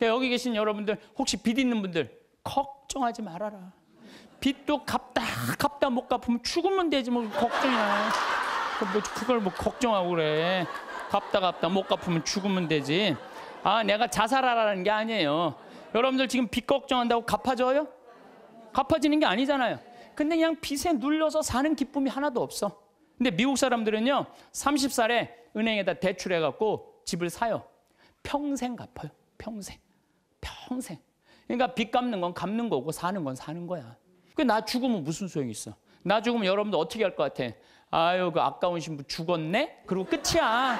네, 여기 계신 여러분들 혹시 빚 있는 분들 걱정하지 말아라. 빚도 갚다 갚다 못 갚으면 죽으면 되지 뭐 걱정이야. 뭐 그걸 뭐 걱정하고 그래. 갚다 갚다 못 갚으면 죽으면 되지. 아 내가 자살하라는 게 아니에요. 여러분들 지금 빚 걱정한다고 갚아줘요? 갚아지는 게 아니잖아요. 근데 그냥 빚에 눌려서 사는 기쁨이 하나도 없어. 근데 미국 사람들은요 30살에 은행에다 대출해갖고 집을 사요. 평생 갚아요. 평생. 평생. 그러니까 빚 갚는 건 갚는 거고 사는 건 사는 거야. 그 나 죽으면 무슨 소용이 있어? 나 죽으면 여러분들 어떻게 할 것 같아? 아유 그 아까운 신부 죽었네? 그리고 끝이야.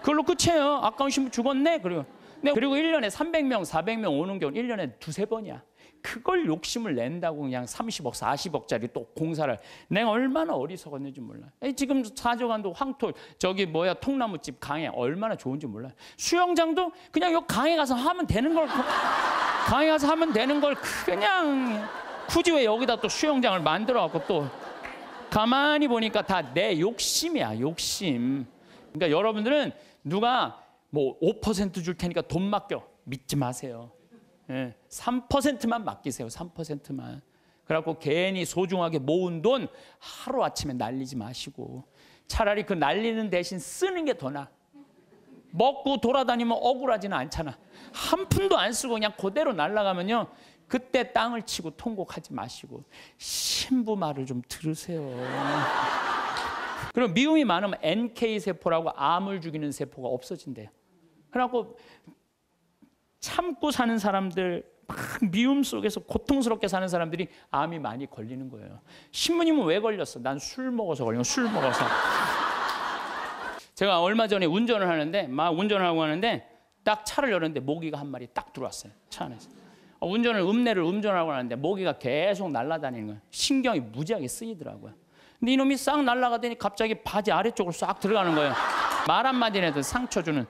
그걸로 끝이에요. 아까운 신부 죽었네? 그리고 네, 그리고 1년에 300명, 400명 오는 경우는 1년에 두세 번이야. 그걸 욕심을 낸다고 그냥 30억, 40억짜리 또 공사를 내가 얼마나 어리석었는지 몰라. 지금 사저관도 황토 저기 뭐야 통나무집 강에 얼마나 좋은지 몰라. 수영장도 그냥 요 강에 가서 하면 되는 걸 그, 강에 가서 하면 되는 걸 그냥 굳이 왜 여기다 또 수영장을 만들어 갖고 또 가만히 보니까 다 내 욕심이야, 욕심. 그러니까 여러분들은 누가 뭐 5%줄 테니까 돈 맡겨 믿지 마세요. 3%만 예, 맡기세요. 3%만. 그래갖고 괜히 소중하게 모은 돈 하루아침에 날리지 마시고 차라리 그 날리는 대신 쓰는 게 더 나아. 먹고 돌아다니면 억울하지는 않잖아. 한 푼도 안 쓰고 그냥 그대로 날라가면요. 그때 땅을 치고 통곡하지 마시고 신부 말을 좀 들으세요. 그럼 미움이 많으면 NK 세포라고 암을 죽이는 세포가 없어진대요. 그래갖고 참고 사는 사람들 막 미움 속에서 고통스럽게 사는 사람들이 암이 많이 걸리는 거예요. 신부님은 왜 걸렸어? 난 술 먹어서 걸린 술 먹어서. 제가 얼마 전에 운전을 하는데 막 운전을 하고 하는데 딱 차를 열었는데 모기가 한 마리 딱 들어왔어요. 차 안에서. 어, 운전을 음내를 음전하고 하는데 모기가 계속 날아다니는 거예요. 신경이 무지하게 쓰이더라고요. 근데 이놈이 싹 날아가더니 갑자기 바지 아래쪽으로 싹 들어가는 거예요. 말 한마디라도 상처 주는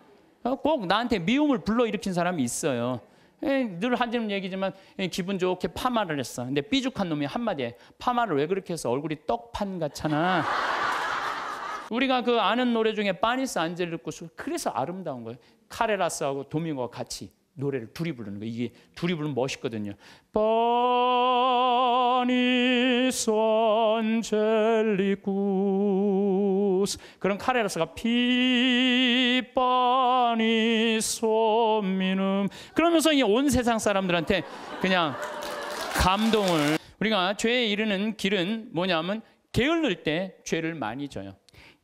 어, 꼭 나한테 미움을 불러일으킨 사람이 있어요. 늘 하는 얘기지만 기분 좋게 파마를 했어. 근데 삐죽한 놈이 한마디에 파마를 왜 그렇게 해서 얼굴이 떡판 같잖아. 우리가 그 아는 노래 중에 파니스 안젤리쿠스 그래서 아름다운 거예요. 카레라스하고 도밍고와 같이 노래를 둘이 부르는 거 이게 둘이 부르면 멋있거든요. 파니 손젤리쿠스 그런 카레라스가 피파니 손미눔 그러면서 이온 세상 사람들한테 그냥 감동을 우리가 죄에 이르는 길은 뭐냐면 게을를 때 죄를 많이 져요.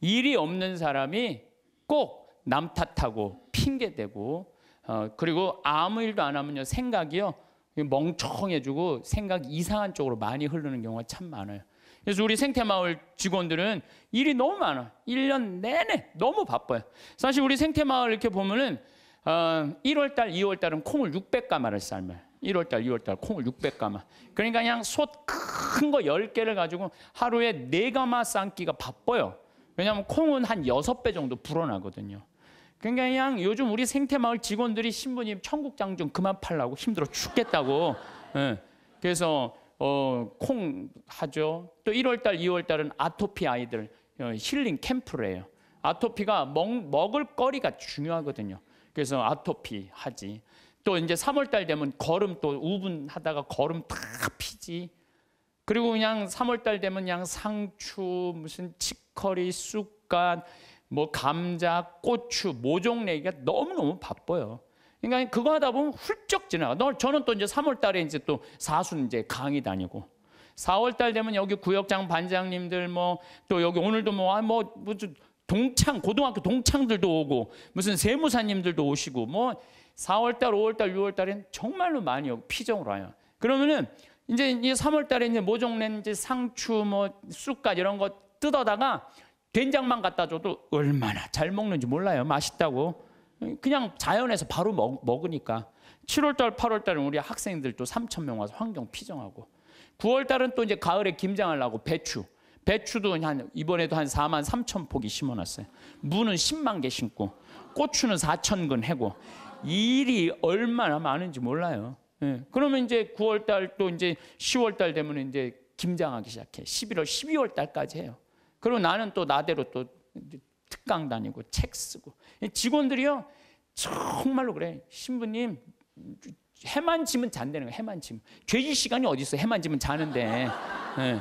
일이 없는 사람이 꼭남 탓하고 핑계대고 어, 그리고 아무 일도 안 하면요 생각이요 멍청해지고 생각 이상한 쪽으로 많이 흐르는 경우가 참 많아요. 그래서 우리 생태마을 직원들은 일이 너무 많아. 1년 내내 너무 바빠요. 사실 우리 생태마을 이렇게 보면은 어, 1월 달, 2월 달은 콩을 600가마를 삶아요. 1월 달, 2월 달 콩을 600가마. 그러니까 그냥 솥큰거 10개를 가지고 하루에 4가마 삶기가 바빠요. 왜냐하면 콩은 한 6배 정도 불어나거든요. 그러니까 그냥 요즘 우리 생태마을 직원들이 신부님 청국장 좀 그만 팔라고 힘들어 죽겠다고. 예. 그래서 어, 콩 하죠. 또 1월달, 2월달은 아토피 아이들 어, 힐링 캠프를 해요. 아토피가 먹, 먹을 거리가 중요하거든요. 그래서 아토피 하지. 또 이제 3월달 되면 걸음 또 우분하다가 걸음 다 피지. 그리고 그냥 3월달 되면 그냥 상추, 무슨 치커리, 쑥갓 뭐 감자, 고추, 모종 내기가 너무너무 바빠요. 그러니까 그거 하다 보면 훌쩍 지나가. 저는 또 이제 3월 달에 이제 또 사순 이제 강의 다니고 4월 달 되면 여기 구역장 반장님들 뭐 또 여기 오늘도 뭐뭐 뭐, 아, 뭐 동창 고등학교 동창들도 오고 무슨 세무사님들도 오시고 뭐 4월 달, 5월 달, 6월 달엔 정말로 많이 여기 피정으로 와요. 그러면은 이제 이 3월 달에 이제 모종낸 이제 상추 뭐 쑥갓 이런 거 뜯어다가 된장만 갖다 줘도 얼마나 잘 먹는지 몰라요. 맛있다고. 그냥 자연에서 바로 먹, 으니까 7월달, 8월달은 우리 학생들 도 3천 명 와서 환경 피정하고 9월달은 또 이제 가을에 김장을 하고 배추. 배추도 한 이번에도 한 4만 3천 포기 심어놨어요. 무는 10만 개 심고 고추는 4천 근 해고 일이 얼마나 많은지 몰라요. 예. 그러면 이제 9월달 또 이제 10월달 되면 이제 김장하기 시작해. 11월, 12월달까지 해요. 그리고 나는 또 나대로 또 특강 다니고 책 쓰고 직원들이요 정말로 그래 신부님 해만 지면 잔대는 거야 해만 지면 죄지 시간이 어디 있어 해만 지면 자는데 네.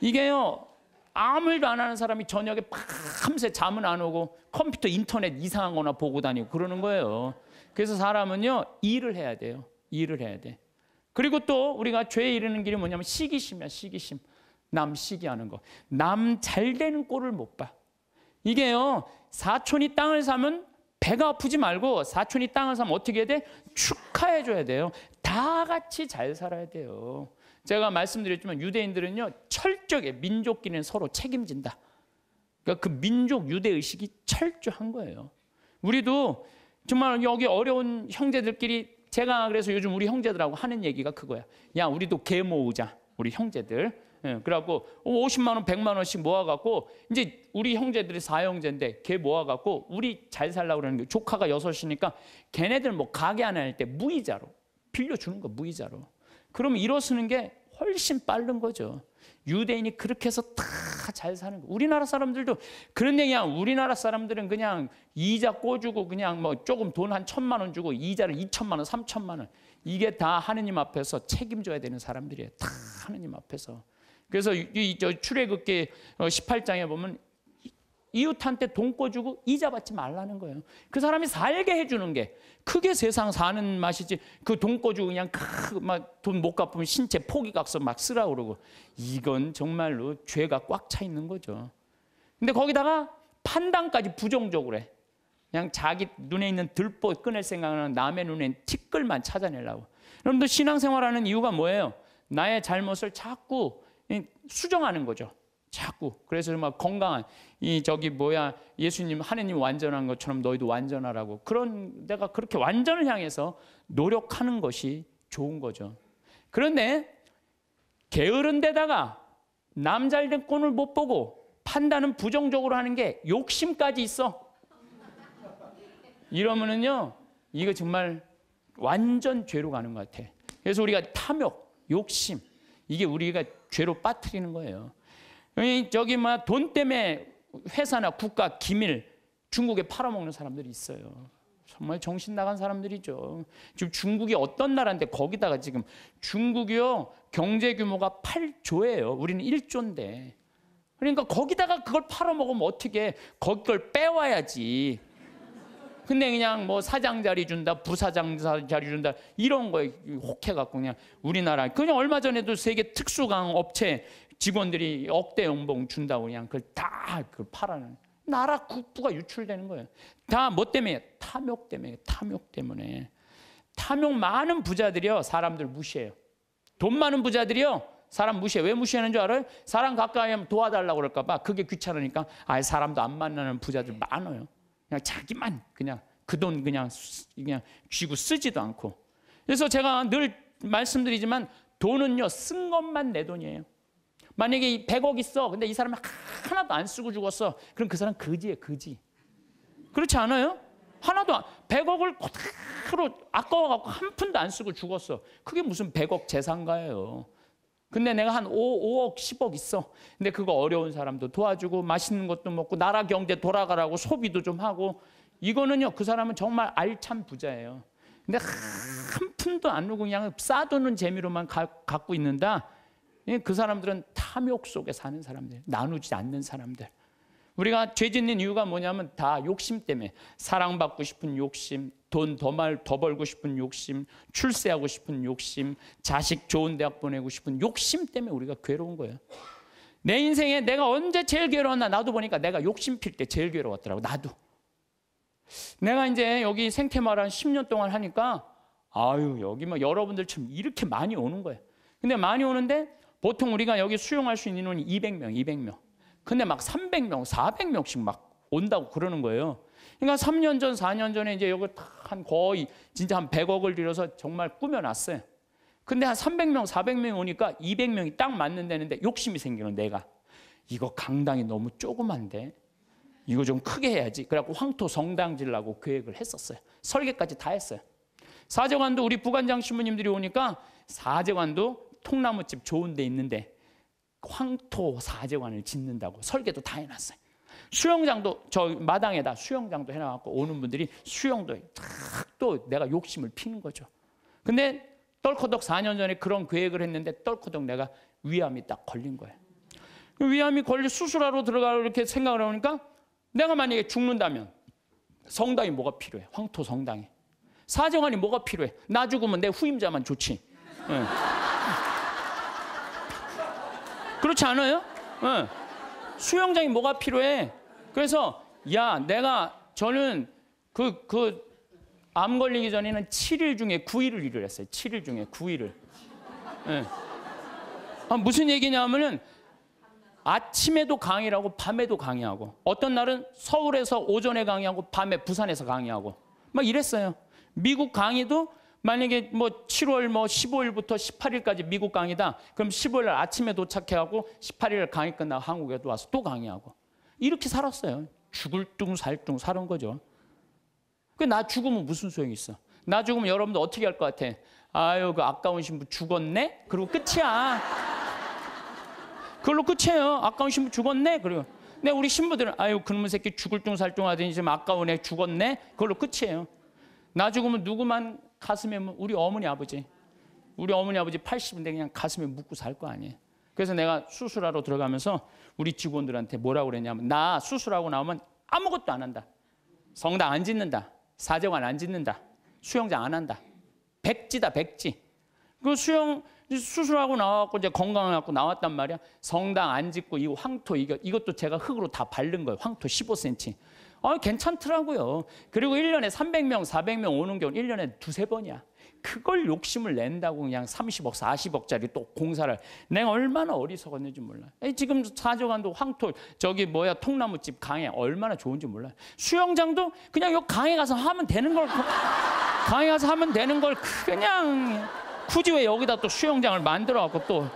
이게요 아무 일도 안 하는 사람이 저녁에 밤새 잠은 안 오고 컴퓨터 인터넷 이상한 거나 보고 다니고 그러는 거예요 그래서 사람은요 일을 해야 돼요 일을 해야 돼 그리고 또 우리가 죄에 이르는 길이 뭐냐면 시기심이야 시기심 남 시기하는 거. 남 잘 되는 꼴을 못 봐. 이게요. 사촌이 땅을 사면 배가 아프지 말고 사촌이 땅을 사면 어떻게 해야 돼? 축하해 줘야 돼요. 다 같이 잘 살아야 돼요. 제가 말씀드렸지만 유대인들은요. 철저하게 민족끼리는 서로 책임진다. 그러니까 그 민족 유대 의식이 철저한 거예요. 우리도 정말 여기 어려운 형제들끼리 제가 그래서 요즘 우리 형제들하고 하는 얘기가 그거야. 야, 우리도 개 모으자. 우리 형제들. 예, 그래갖고 50만 원, 100만 원씩 모아갖고 이제 우리 형제들이 사형제인데 걔 모아갖고 우리 잘 살라고 그러는 게 조카가 여섯이니까 걔네들 뭐 가게 안 할 때 무이자로 빌려주는 거 무이자로. 그럼 일어서는 게 훨씬 빠른 거죠. 유대인이 그렇게 해서 다 잘 사는 거. 우리나라 사람들도 그런 얘기야. 우리나라 사람들은 그냥 이자 꿔주고 그냥 뭐 조금 돈 한 천만 원 주고 이자를 이천만 원, 삼천만 원. 이게 다 하느님 앞에서 책임져야 되는 사람들이에요. 다 하느님 앞에서. 그래서 이 출애굽기 18장에 어, 보면 이웃한테 돈 꿔주고 이자 받지 말라는 거예요. 그 사람이 살게 해주는 게 크게 세상 사는 맛이지 그돈 꿔주고 그냥 막 돈 못 갚으면 신체 포기각서 막 쓰라 그러고 이건 정말로 죄가 꽉 차 있는 거죠. 근데 거기다가 판단까지 부정적으로 해. 그냥 자기 눈에 있는 들보 끊을 생각은 남의 눈엔 티끌만 찾아내려고. 여러분들 신앙생활하는 이유가 뭐예요? 나의 잘못을 자꾸 수정하는 거죠. 자꾸 그래서 막 건강한 이 저기 뭐야 예수님 하느님 완전한 것처럼 너희도 완전하라고 그런 내가 그렇게 완전을 향해서 노력하는 것이 좋은 거죠. 그런데 게으른 데다가 남잘된 꼴을 못 보고 판단은 부정적으로 하는 게 욕심까지 있어. 이러면은요 이거 정말 완전 죄로 가는 것 같아. 그래서 우리가 탐욕, 욕심 이게 우리가 죄로 빠뜨리는 거예요. 저기 막돈 뭐 때문에 회사나 국가 기밀 중국에 팔아먹는 사람들이 있어요. 정말 정신 나간 사람들이죠. 지금 중국이 어떤 나라인데 거기다가 지금 중국이요 경제 규모가 8조예요. 우리는 1조인데. 그러니까 거기다가 그걸 팔아먹으면 어떻게 거걸 빼와야지. 근데 그냥 뭐 사장 자리 준다, 부사장 자리 준다 이런 거에 혹해갖고 그냥 우리나라 그냥 얼마 전에도 세계 특수강 업체 직원들이 억대 연봉 준다고 그냥 그걸 다그 팔아는 나라 국부가 유출되는 거예요. 다 뭐 때문에 탐욕 때문에 탐욕 때문에 탐욕 많은 부자들이요 사람들 무시해요. 돈 많은 부자들이요 사람 무시해. 왜 무시하는 줄 알아요? 사람 가까이 하면 도와달라고 그럴까 봐. 그게 귀찮으니까 아예 사람도 안 만나는 부자들 네. 많아요. 그냥 자기만 그냥 그 돈 그냥 그냥 쥐고 쓰지도 않고. 그래서 제가 늘 말씀드리지만 돈은요 쓴 것만 내 돈이에요. 만약에 100억 있어. 근데 이 사람이 하나도 안 쓰고 죽었어. 그럼 그 사람 거지예요, 거지. 그렇지 않아요? 하나도 100억을 그대로 아까워갖고 한 푼도 안 쓰고 죽었어. 그게 무슨 100억 재산가예요. 근데 내가 한 5, 5억, 10억 있어. 근데 그거 어려운 사람도 도와주고 맛있는 것도 먹고 나라 경제 돌아가라고 소비도 좀 하고 이거는요. 그 사람은 정말 알찬 부자예요. 근데 한 푼도 안 누고 그냥 싸두는 재미로만 가, 갖고 있는다. 예, 그 사람들은 탐욕 속에 사는 사람들, 나누지 않는 사람들. 우리가 죄 짓는 이유가 뭐냐면 다 욕심 때문에 사랑받고 싶은 욕심, 돈더 벌고 싶은 욕심, 출세하고 싶은 욕심, 자식 좋은 대학 보내고 싶은 욕심 때문에 우리가 괴로운 거예요. 내 인생에 내가 언제 제일 괴로웠나 나도 보니까 내가 욕심 필 때 제일 괴로웠더라고 나도. 내가 이제 여기 생태마을 한 10년 동안 하니까 아유 여기 막 뭐 여러분들처럼 이렇게 많이 오는 거예요. 근데 많이 오는데 보통 우리가 여기 수용할 수 있는 인원이 200명, 200명. 근데 막 300명, 400명씩 막 온다고 그러는 거예요. 그러니까 3년 전, 4년 전에 이제 여기 한 거의 진짜 한 100억을 들여서 정말 꾸며놨어요. 근데 한 300명, 400명이 오니까 200명이 딱 맞는다는데 욕심이 생기는 내가. 이거 강당이 너무 조그만데 이거 좀 크게 해야지. 그래갖고 황토 성당 질라고 계획을 했었어요. 설계까지 다 했어요. 사제관도 우리 부관장 신부님들이 오니까 사제관도 통나무집 좋은 데 있는데 황토 사제관을 짓는다고 설계도 다 해놨어요. 수영장도 저 마당에다 수영장도 해놔갖고 오는 분들이 수영도 탁 또 내가 욕심을 피는 거죠. 근데 떨커덕 4년 전에 그런 계획을 했는데 떨커덕 내가 위암이 딱 걸린 거예요. 그 위암이 걸려 수술하러 들어가고 이렇게 생각을 하니까 내가 만약에 죽는다면 성당이 뭐가 필요해? 황토 성당이. 사정안이 뭐가 필요해? 나 죽으면 내 후임자만 좋지. 네. 그렇지 않아요? 네. 수영장이 뭐가 필요해? 그래서 야 내가 저는 그 그 암 걸리기 전에는 7일 중에 9일을 일을 했어요. 7일 중에 9일을. 네. 예. 아, 무슨 얘기냐면은 아침에도 강의하고 밤에도 강의하고 어떤 날은 서울에서 오전에 강의하고 밤에 부산에서 강의하고 막 이랬어요. 미국 강의도 만약에 뭐 7월 뭐 15일부터 18일까지 미국 강의다. 그럼 15일 아침에 도착해가고 18일 강의 끝나고 한국에 또 와서 또 강의하고. 이렇게 살았어요. 죽을 둥 살둥 살은 거죠. 그 나 죽으면 무슨 소용이 있어? 나 죽으면 여러분들 어떻게 할 것 같아? 아유 그 아까운 신부 죽었네? 그리고 끝이야. 그걸로 끝이에요. 아까운 신부 죽었네? 그리고 내 우리 신부들은 아유 그놈의 새끼 죽을 둥 살 둥 하더니 지금 아까운 애 죽었네? 그걸로 끝이에요. 나 죽으면 누구만 가슴에 우리 어머니 아버지 우리 어머니 아버지 80인데 그냥 가슴에 묻고 살 거 아니에요. 그래서 내가 수술하러 들어가면서 우리 직원들한테 뭐라고 그랬냐면 나 수술하고 나오면 아무것도 안 한다. 성당 안 짓는다. 사제관 안 짓는다. 수영장 안 한다. 백지다 백지. 그 수영 수술하고 나왔고 이제 건강을 갖고 나왔단 말이야. 성당 안 짓고 이 황토 이거 이것도 제가 흙으로 다 바른 거예요. 황토 15cm. 아, 괜찮더라고요. 그리고 1년에 300명, 400명 오는 경우 1년에 두세 번이야. 그걸 욕심을 낸다고 그냥 30억, 40억짜리 또 공사를 내가 얼마나 어리석었는지 몰라. 지금 사조관도 황토 저기 뭐야 통나무집 강에 얼마나 좋은지 몰라. 수영장도 그냥 요 강에 가서 하면 되는 걸 그, 강에 가서 하면 되는 걸 그냥 굳이 왜 여기다 또 수영장을 만들어 갖고 또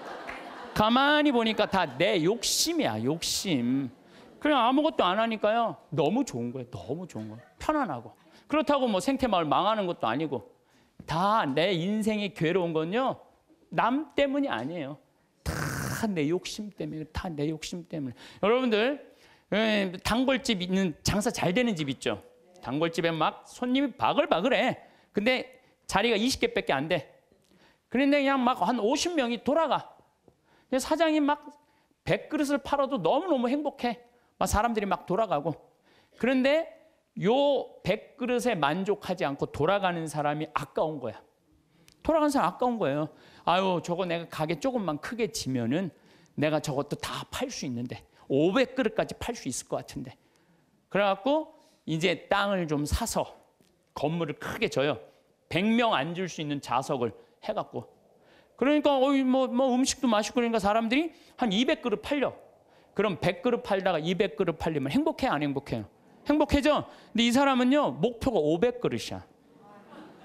가만히 보니까 다 내 욕심이야, 욕심. 그냥 아무것도 안 하니까요. 너무 좋은 거예요. 너무 좋은 거예요. 편안하고. 그렇다고 뭐 생태마을 망하는 것도 아니고 다 내 인생이 괴로운 건요. 남 때문이 아니에요. 다 내 욕심 때문에, 다 내 욕심 때문에. 여러분들 예, 단골집 있는 장사 잘 되는 집 있죠. 단골집에 막 손님이 바글바글해. 근데 자리가 20개밖에 안 돼. 그런데 그냥 막 한 50명이 돌아가. 사장이 막 100그릇을 팔아도 너무너무 행복해. 막 사람들이 막 돌아가고 그런데 요1 0 0그릇에 만족하지 않고 돌아가는 사람이 아까운 거야. 돌아간 사람 아까운 거예요. 아유, 저거 내가 가게 조금만 크게 지면은 내가 저것도 다 팔 수 있는데 500그릇까지 팔 수 있을 것 같은데. 그래갖고 이제 땅을 좀 사서 건물을 크게 줘요. 100명 앉을 수 있는 자석을 해갖고. 그러니까 어이 뭐, 뭐 음식도 맛있고 그러니까 사람들이 한 200그릇 팔려. 그럼 100그릇 팔다가 200그릇 팔리면 행복해 안 행복해요? 행복해져 근데 이 사람은요 목표가 500그릇이야.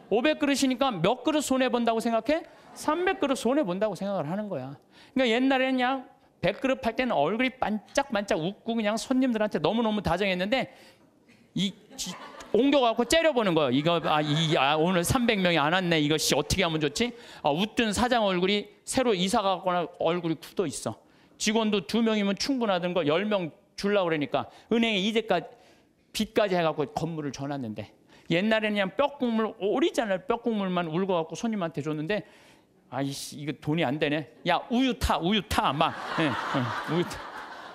500그릇이니까 몇 그릇 손해 본다고 생각해? 300그릇 손해 본다고 생각을 하는 거야. 그러니까 옛날에는 그냥 100그릇 팔 때는 얼굴이 반짝반짝 웃고 그냥 손님들한테 너무너무 다정했는데 이 지, 옮겨갖고 째려보는 거야. 이거 아, 이, 아, 오늘 300명이 안 왔네. 이것이 어떻게 하면 좋지? 아, 웃든 사장 얼굴이 새로 이사 가거나 얼굴이 굳어 있어. 직원도 두 명이면 충분하던 거 열 명 줄라 고 그러니까 은행에 이제까지 빚까지 해갖고 건물을 줘놨는데 옛날에는 그냥 뼈국물 오리지널 뼈국물만 울고 갖고 손님한테 줬는데 아이씨 이거 돈이 안 되네 야 우유 타 우유 타막 네, 네, 우유 타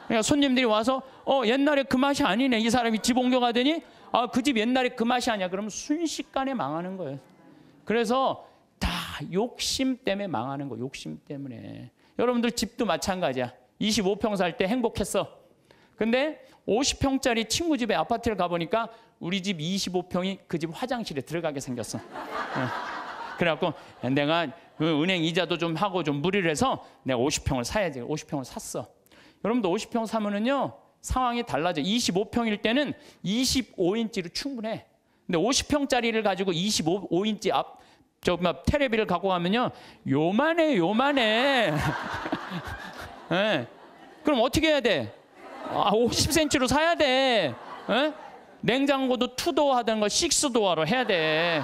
그러니까 손님들이 와서 어 옛날에 그 맛이 아니네 이 사람이 집 옮겨가더니 아 그 집 옛날에 그 맛이 아니야 그러면 순식간에 망하는 거예요 그래서 다 욕심 때문에 망하는 거 욕심 때문에 여러분들 집도 마찬가지야. 25평 살 때 행복했어. 근데 50평짜리 친구 집에 아파트를 가보니까 우리 집 25평이 그 집 화장실에 들어가게 생겼어. 예. 그래갖고 내가 그 은행 이자도 좀 하고 좀 무리를 해서 내가 50평을 사야지. 50평을 샀어. 여러분도 50평 사면은요, 상황이 달라져. 25평일 때는 25인치로 충분해. 근데 50평짜리를 가지고 25인치 앞, 저막 테레비를 갖고 가면요 요만해 요만해 네. 그럼 어떻게 해야 돼? 아 50cm로 사야 돼 네? 냉장고도 투도 하던 걸 식스도어로 해야 돼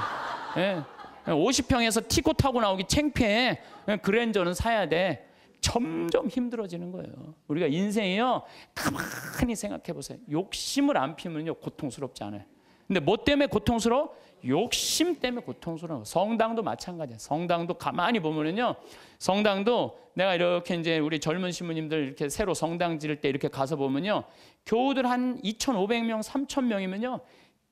네. 예? 50평에서 티코 타고 나오기 창피해 그랜저는 사야 돼 점점 힘들어지는 거예요 우리가 인생이요 가만히 생각해 보세요 욕심을 안 피면요 고통스럽지 않아요 근데 뭐 때문에 고통스러워? 욕심 때문에 고통스러워. 성당도 마찬가지야. 성당도 가만히 보면은요. 성당도 내가 이렇게 이제 우리 젊은 신부님들 이렇게 새로 성당 지을 때 이렇게 가서 보면요. 교우들 한 2,500명, 3,000명이면요.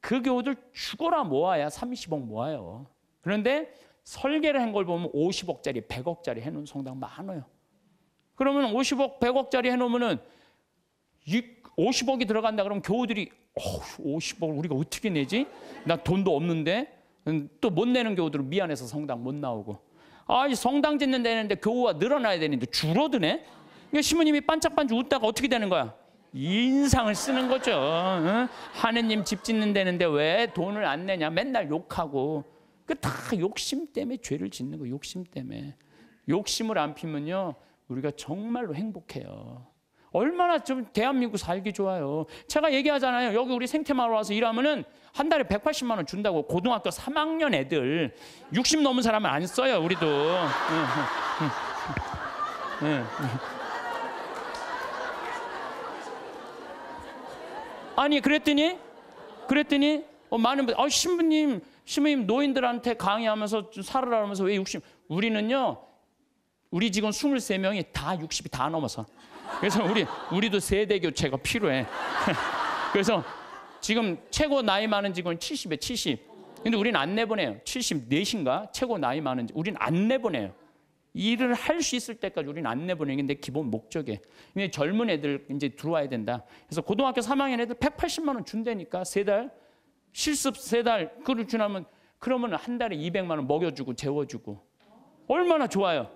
그 교우들 죽어라 모아야 30억 모아요. 그런데 설계를 한 걸 보면 50억짜리, 100억짜리 해놓은 성당 많아요. 그러면 50억, 100억짜리 해놓으면은 50억이 들어간다 그러면 교우들이 어후, 50억을 우리가 어떻게 내지? 나 돈도 없는데 음, 또못 내는 교우들은 미안해서 성당 못 나오고 아이 성당 짓는 데는데 교우가 늘어나야 되는데 줄어드네. 그러니까 시모님이 반짝반짝 웃다가 어떻게 되는 거야? 인상을 쓰는 거죠. 응? 하느님 집 짓는 데는데 왜 돈을 안 내냐? 맨날 욕하고 그 다 욕심 때문에 죄를 짓는 거 욕심 때문에 욕심을 안 피면요 우리가 정말로 행복해요. 얼마나 좀 대한민국 살기 좋아요. 제가 얘기하잖아요. 여기 우리 생태마을 와서 일하면은 한 달에 180만 원 준다고 고등학교 3학년 애들 60 넘은 사람은 안 써요. 우리도. 예, 예, 예. 아니 그랬더니 그랬더니 어, 많은 분, 어, 신부님, 신부님 노인들한테 강의하면서 살으라면서 왜 60? 우리는요, 우리 직원 23명이 다 60이 다 넘어서. 그래서 우리 우리도 세대 교체가 필요해. 그래서 지금 최고 나이 많은 직원 70에 70. 근데 우리는 안 내보내요. 74인가? 최고 나이 많은 우리는 안 내보내요. 일을 할 수 있을 때까지 우리는 안 내보내는데 기본 목적에. 근데 젊은 애들 이제 들어와야 된다. 그래서 고등학교 3학년 애들 180만 원 준다니까 세 달. 실습 세 달. 그걸 주나면 그러면 한 달에 200만 원 먹여주고 재워주고. 얼마나 좋아요.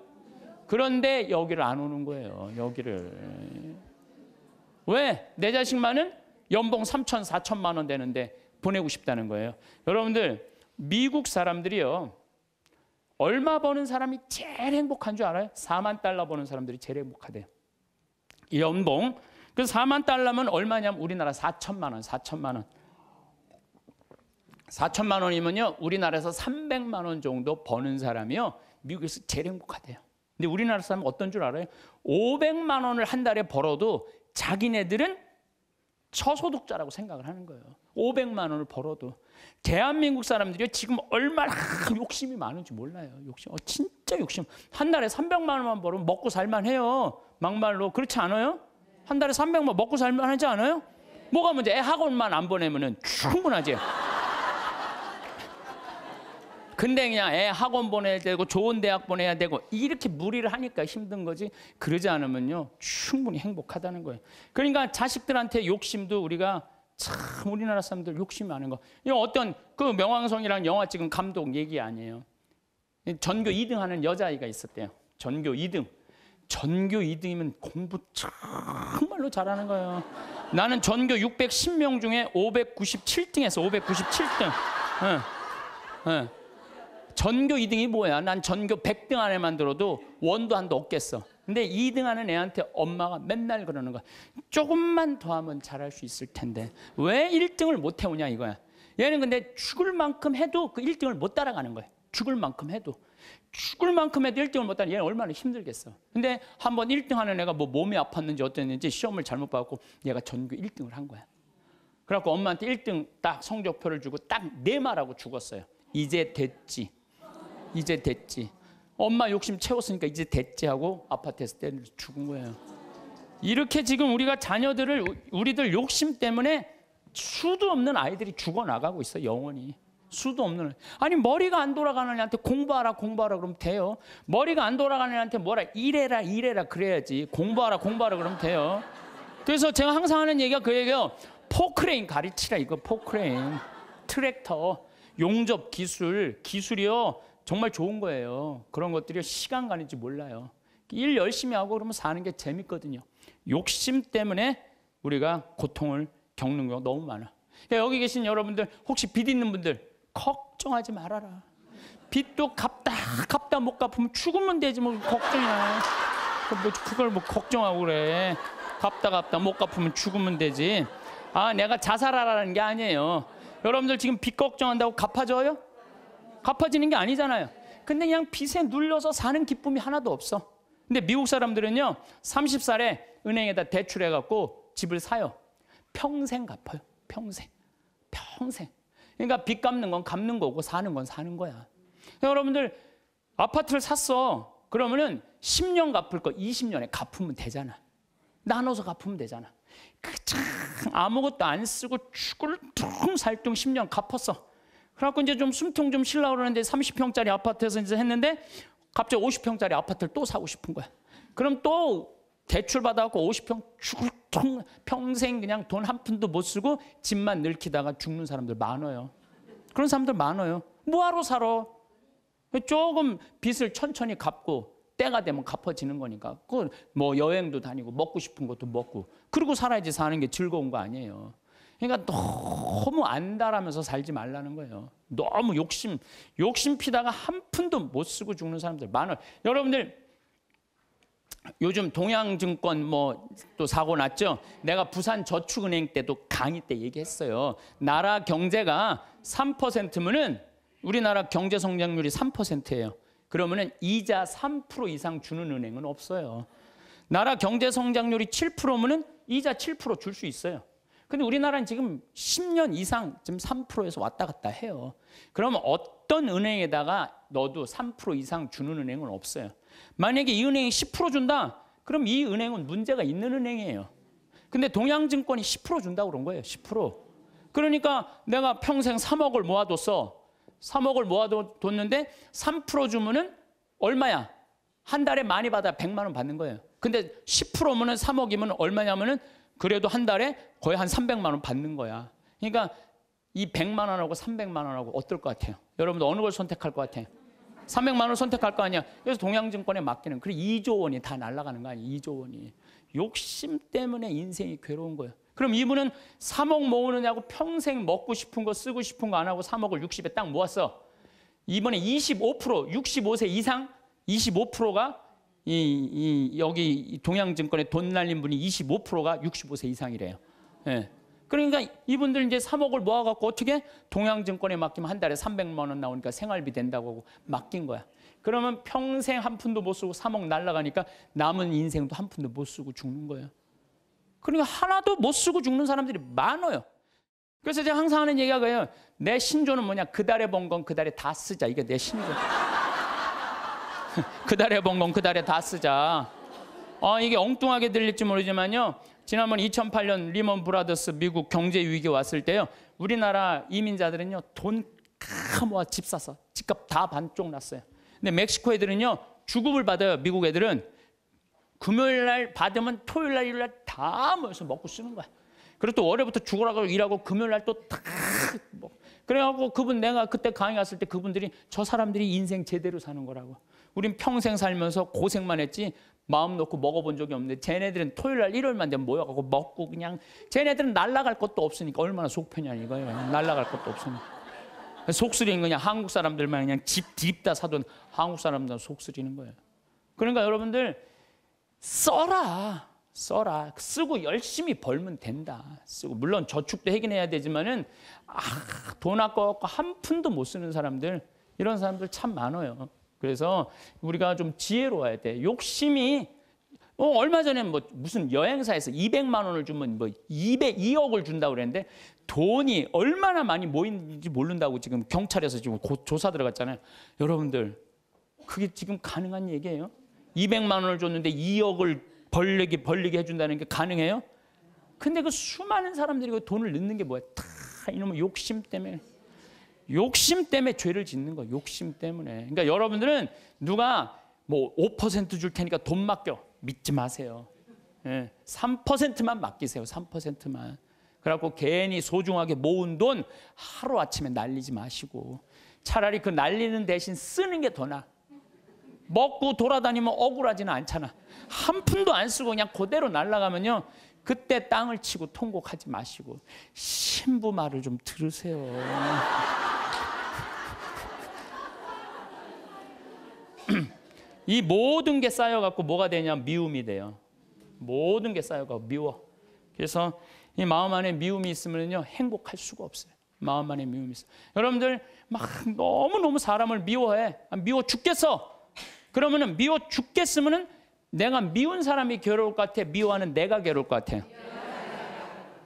그런데 여기를 안 오는 거예요. 여기를. 왜? 내 자식만은 연봉 3천, 4천만 원 되는데 보내고 싶다는 거예요. 여러분들 미국 사람들이요. 얼마 버는 사람이 제일 행복한 줄 알아요? 4만 달러 버는 사람들이 제일 행복하대요. 연봉. 그 4만 달러면 얼마냐면 우리나라 4천만 원, 4천만 원. 4천만 원이면요. 우리나라에서 300만 원 정도 버는 사람이요. 미국에서 제일 행복하대요. 근데 우리나라 사람 어떤 줄 알아요? 500만 원을 한 달에 벌어도 자기네들은 저소득자라고 생각을 하는 거예요. 500만 원을 벌어도 대한민국 사람들이 지금 얼마나 욕심이 많은지 몰라요. 욕심, 어, 진짜 욕심. 한 달에 300만 원만 벌으면 먹고 살만해요. 막말로 그렇지 않아요? 한 달에 300만 원 먹고 살만하지 않아요? 뭐가 문제? 애 학원만 안 보내면은 충분하지. 근데 그냥 애 학원 보내야 되고 좋은 대학 보내야 되고 이렇게 무리를 하니까 힘든 거지 그러지 않으면요 충분히 행복하다는 거예요. 그러니까 자식들한테 욕심도 우리가 참 우리나라 사람들 욕심이 많은 거. 이 어떤 그명왕성이라 영화 찍은 감독 얘기 아니에요. 전교 2등 하는 여자아이가 있었대요. 전교 2등. 전교 2등이면 공부 정말로 잘하는 거예요. 나는 전교 610명 중에 597등에서 597등. 응. 응. 전교 2등이 뭐야? 난 전교 100등 안에만 들어도 원도 한도 없겠어. 근데 2등 하는 애한테 엄마가 맨날 그러는 거야. 조금만 더 하면 잘할 수 있을 텐데. 왜 1등을 못 해오냐 이거야. 얘는 근데 죽을 만큼 해도 그 1등을 못 따라가는 거야. 죽을 만큼 해도. 죽을 만큼 해도 1등을 못 하는 얘는 얼마나 힘들겠어. 근데 한 번 1등 하는 애가 뭐 몸이 아팠는지 어땠는지 시험을 잘못 봐갖고 얘가 전교 1등을 한 거야. 그래갖고 엄마한테 1등 딱 성적표를 주고 딱 내 말하고 네 죽었어요. 이제 됐지. 이제 됐지. 엄마 욕심 채웠으니까 이제 됐지 하고 아파트에서 때려 죽은 거예요. 이렇게 지금 우리가 자녀들을 우리들 욕심 때문에 수도 없는 아이들이 죽어 나가고 있어 영원히. 수도 없는 아니 머리가 안 돌아가는 애한테 공부하라 공부하라 그러면 돼요. 머리가 안 돌아가는 애한테 뭐라 일해라 일해라 그래야지 공부하라 공부하라 그러면 돼요. 그래서 제가 항상 하는 얘기가 그 얘기예요. 포크레인 가르치라 이거 포크레인 트랙터 용접 기술 기술이요 정말 좋은 거예요. 그런 것들이 시간 가는 지 몰라요. 일 열심히 하고 그러면 사는 게 재밌거든요. 욕심 때문에 우리가 고통을 겪는 경우 너무 많아. 그러니까 여기 계신 여러분들 혹시 빚 있는 분들 걱정하지 말아라. 빚도 갚다 갚다 못 갚으면 죽으면 되지 뭐 걱정이야. 뭐 그걸 뭐 걱정하고 그래. 갚다 갚다 못 갚으면 죽으면 되지. 아 내가 자살하라는 게 아니에요. 여러분들 지금 빚 걱정한다고 갚아줘요? 갚아지는 게 아니잖아요. 근데 그냥 빚에 눌려서 사는 기쁨이 하나도 없어. 근데 미국 사람들은요, 30살에 은행에다 대출해갖고 집을 사요. 평생 갚아요. 평생. 평생. 그러니까 빚 갚는 건 갚는 거고 사는 건 사는 거야. 그러니까 여러분들 아파트를 샀어. 그러면은 10년 갚을 거 20년에 갚으면 되잖아. 나눠서 갚으면 되잖아. 그참 아무것도 안 쓰고 죽을 퉁 살뚱 10년 갚았어. 그래갖고 이제 좀 숨통 좀 실라 그러는데 30평짜리 아파트에서 이제 했는데 갑자기 50평짜리 아파트를 또 사고 싶은 거야. 그럼 또 대출 받아갖고 50평 죽통 평생 그냥 돈 한 푼도 못 쓰고 집만 늙히다가 죽는 사람들 많아요. 그런 사람들 많아요. 뭐하러 살아? 조금 빚을 천천히 갚고 때가 되면 갚아지는 거니까. 그 뭐 여행도 다니고 먹고 싶은 것도 먹고 그리고 살아야지 사는 게 즐거운 거 아니에요. 그러니까 너무 안다라면서 살지 말라는 거예요. 너무 욕심, 욕심 피다가 한 푼도 못 쓰고 죽는 사람들 많아요. 여러분들 요즘 동양증권 뭐 또 사고 났죠. 내가 부산 저축은행 때도 강의 때 얘기했어요. 나라 경제가 3%면은 우리나라 경제 성장률이 3%예요. 그러면은 이자 3% 이상 주는 은행은 없어요. 나라 경제 성장률이 7%면은 이자 7%줄 수 있어요. 근데 우리나라는 지금 10년 이상 지금 3%에서 왔다 갔다 해요. 그러면 어떤 은행에다가 너도 3% 이상 주는 은행은 없어요. 만약에 이 은행이 10% 준다? 그럼 이 은행은 문제가 있는 은행이에요. 근데 동양증권이 10% 준다고 그런 거예요. 10%. 그러니까 내가 평생 3억을 모아뒀어. 3억을 모아뒀는데 3% 주면은 얼마야? 한 달에 많이 받아 100만 원 받는 거예요. 근데 10%면은 3억이면 얼마냐면은 그래도 한 달에 거의 한 300만 원 받는 거야. 그러니까 이 100만 원하고 300만 원하고 어떨 것 같아요? 여러분들 어느 걸 선택할 것 같아요? 300만 원 선택할 거 아니야. 그래서 동양증권에 맡기는 그 2조 원이 다 날아가는 거 아니야. 2조 원이. 욕심 때문에 인생이 괴로운 거예요. 그럼 이분은 3억 모으느냐고 평생 먹고 싶은 거 쓰고 싶은 거 안 하고 3억을 60에 딱 모았어. 이번에 25% 65세 이상 25%가 이, 이 여기 동양증권에돈 날린 분이 25%가 65세 이상이래요. 예. 그러니까 이분들 이제 3억을 모아갖고 어떻게 동양증권에 맡기면 한 달에 300만 원 나오니까 생활비 된다고 하고 맡긴 거야. 그러면 평생 한 푼도 못 쓰고 3억 날라가니까 남은 인생도 한 푼도 못 쓰고 죽는 거예요. 그러니까 하나도 못 쓰고 죽는 사람들이 많아요. 그래서 제가 항상 하는 얘기가 그래요. 내 신조는 뭐냐? 그 달에 번 건그 달에 다 쓰자. 이게 내 신조. 그달에 번 건 그달에 다 쓰자. 어, 이게 엉뚱하게 들릴지 모르지만요. 지난번 2008년 리먼 브라더스 미국 경제 위기 왔을 때요. 우리나라 이민자들은요. 돈다 모아 집 사서 집값 다 반쪽 났어요. 근데 멕시코 애들은요. 주급을 받아요. 미국 애들은 금요일 날 받으면 토요일 날 일요일 날다 모여서 먹고 쓰는 거야. 그리고 또 월요일부터 죽으라고 일하고 금요일 날 또탁 뭐. 그래갖고 그분 내가 그때 강의 갔을 때 그분들이 저 사람들이 인생 제대로 사는 거라고. 우린 평생 살면서 고생만 했지 마음 놓고 먹어본 적이 없는데 쟤네들은 토요일 날 일요일만 되면 모여가고 먹고 그냥 쟤네들은 날라갈 것도 없으니까 얼마나 속편이야 이거예요. 날라갈 것도 없으니까. 속쓰리는 그냥 한국 사람들만 그냥 집 딥다 사둔 한국 사람들만 속쓰리는 거예요. 그러니까 여러분들 써라. 써라. 쓰고 열심히 벌면 된다. 쓰고 물론 저축도 해긴 해야 되지만은 아, 돈 아까워 한 푼도 못 쓰는 사람들 이런 사람들 참 많아요. 그래서 우리가 좀 지혜로워야 돼. 욕심이 어, 얼마 전에 뭐 무슨 여행사에서 200만 원을 주면 뭐2 0 2억을 준다고 그랬는데 돈이 얼마나 많이 모인지 모른다고 지금 경찰에서 지금 고, 조사 들어갔잖아요. 여러분들, 그게 지금 가능한 얘기예요? 200만 원을 줬는데 2억을 벌리게, 벌리게 해준다는 게 가능해요? 근데 그 수많은 사람들이 그 돈을 넣는 게 뭐야? 다 이놈의 욕심 때문에. 욕심 때문에 죄를 짓는 거예요. 욕심 때문에. 그러니까 여러분들은 누가 뭐 5%줄 테니까 돈 맡겨. 믿지 마세요. 예, 3%만 맡기세요. 3%만. 그래갖고 괜히 소중하게 모은 돈 하루아침에 날리지 마시고 차라리 그 날리는 대신 쓰는 게 더 나아. 먹고 돌아다니면 억울하지는 않잖아. 한 푼도 안 쓰고 그냥 그대로 날라가면요. 그때 땅을 치고 통곡하지 마시고 신부 말을 좀 들으세요. 이 모든 게 쌓여갖고 뭐가 되냐면 미움이 돼요. 모든 게 쌓여갖고 미워. 그래서 이 마음 안에 미움이 있으면요 행복할 수가 없어요. 마음 안에 미움이 있어. 여러분들 막 너무 너무 사람을 미워해. 아, 미워 죽겠어. 그러면은 미워 죽겠으면은 내가 미운 사람이 괴로울 것 같아. 미워하는 내가 괴로울 것 같아.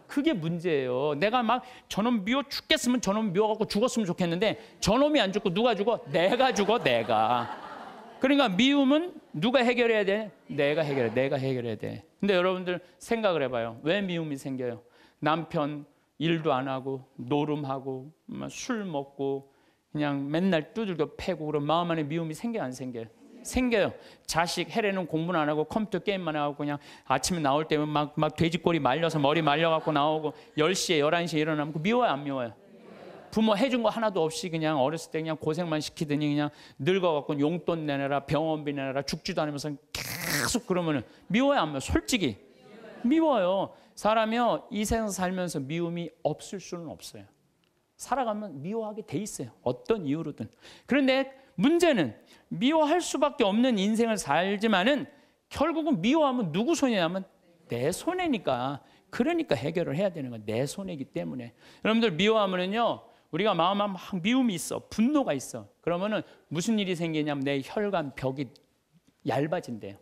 그게 문제예요. 내가 막 저놈 미워 죽겠으면 저놈 미워갖고 죽었으면 좋겠는데 저놈이 안 죽고 누가 죽어? 내가 죽어, 내가. 그러니까 미움은 누가 해결해야 돼? 내가 해결해. 내가 해결해야 돼. 근데 여러분들 생각을 해봐요. 왜 미움이 생겨요? 남편 일도 안 하고 노름하고 뭐 술 먹고 그냥 맨날 두들겨 패고 그런 마음 안에 미움이 생겨 안 생겨요? 생겨요. 자식 해례는 공부는 안 하고 컴퓨터 게임만 하고 그냥 아침에 나올 때면 막, 막 돼지꼬리 말려서 머리 말려갖고 나오고 10시에 11시에 일어나면 그 미워요 안 미워요? 부모 해준 거 하나도 없이 그냥 어렸을 때 그냥 고생만 시키더니 그냥 늙어갖고 용돈 내내라 병원비 내내라 죽지도 않으면서 계속 그러면은 미워요 안 미워? 솔직히 미워요. 사람이요 이 세상 살면서 미움이 없을 수는 없어요. 살아가면 미워하게 돼 있어요. 어떤 이유로든. 그런데 문제는 미워할 수밖에 없는 인생을 살지만은 결국은 미워하면 누구 손이냐면 내 손해니까. 그러니까 해결을 해야 되는 건 내 손해이기 때문에. 여러분들 미워하면은요. 우리가 마음에 막 미움이 있어, 분노가 있어. 그러면은 무슨 일이 생기냐면 내 혈관 벽이 얇아진대요.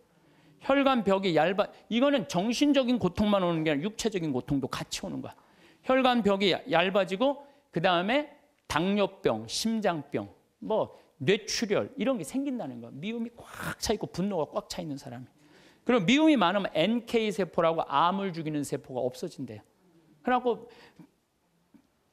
혈관 벽이 얇아. 이거는 정신적인 고통만 오는 게 아니라 육체적인 고통도 같이 오는 거야. 혈관 벽이 얇아지고 그 다음에 당뇨병, 심장병, 뭐 뇌출혈 이런 게 생긴다는 거야. 미움이 꽉 차 있고 분노가 꽉 차 있는 사람이. 그럼 미움이 많으면 NK 세포라고 암을 죽이는 세포가 없어진대요. 그래갖고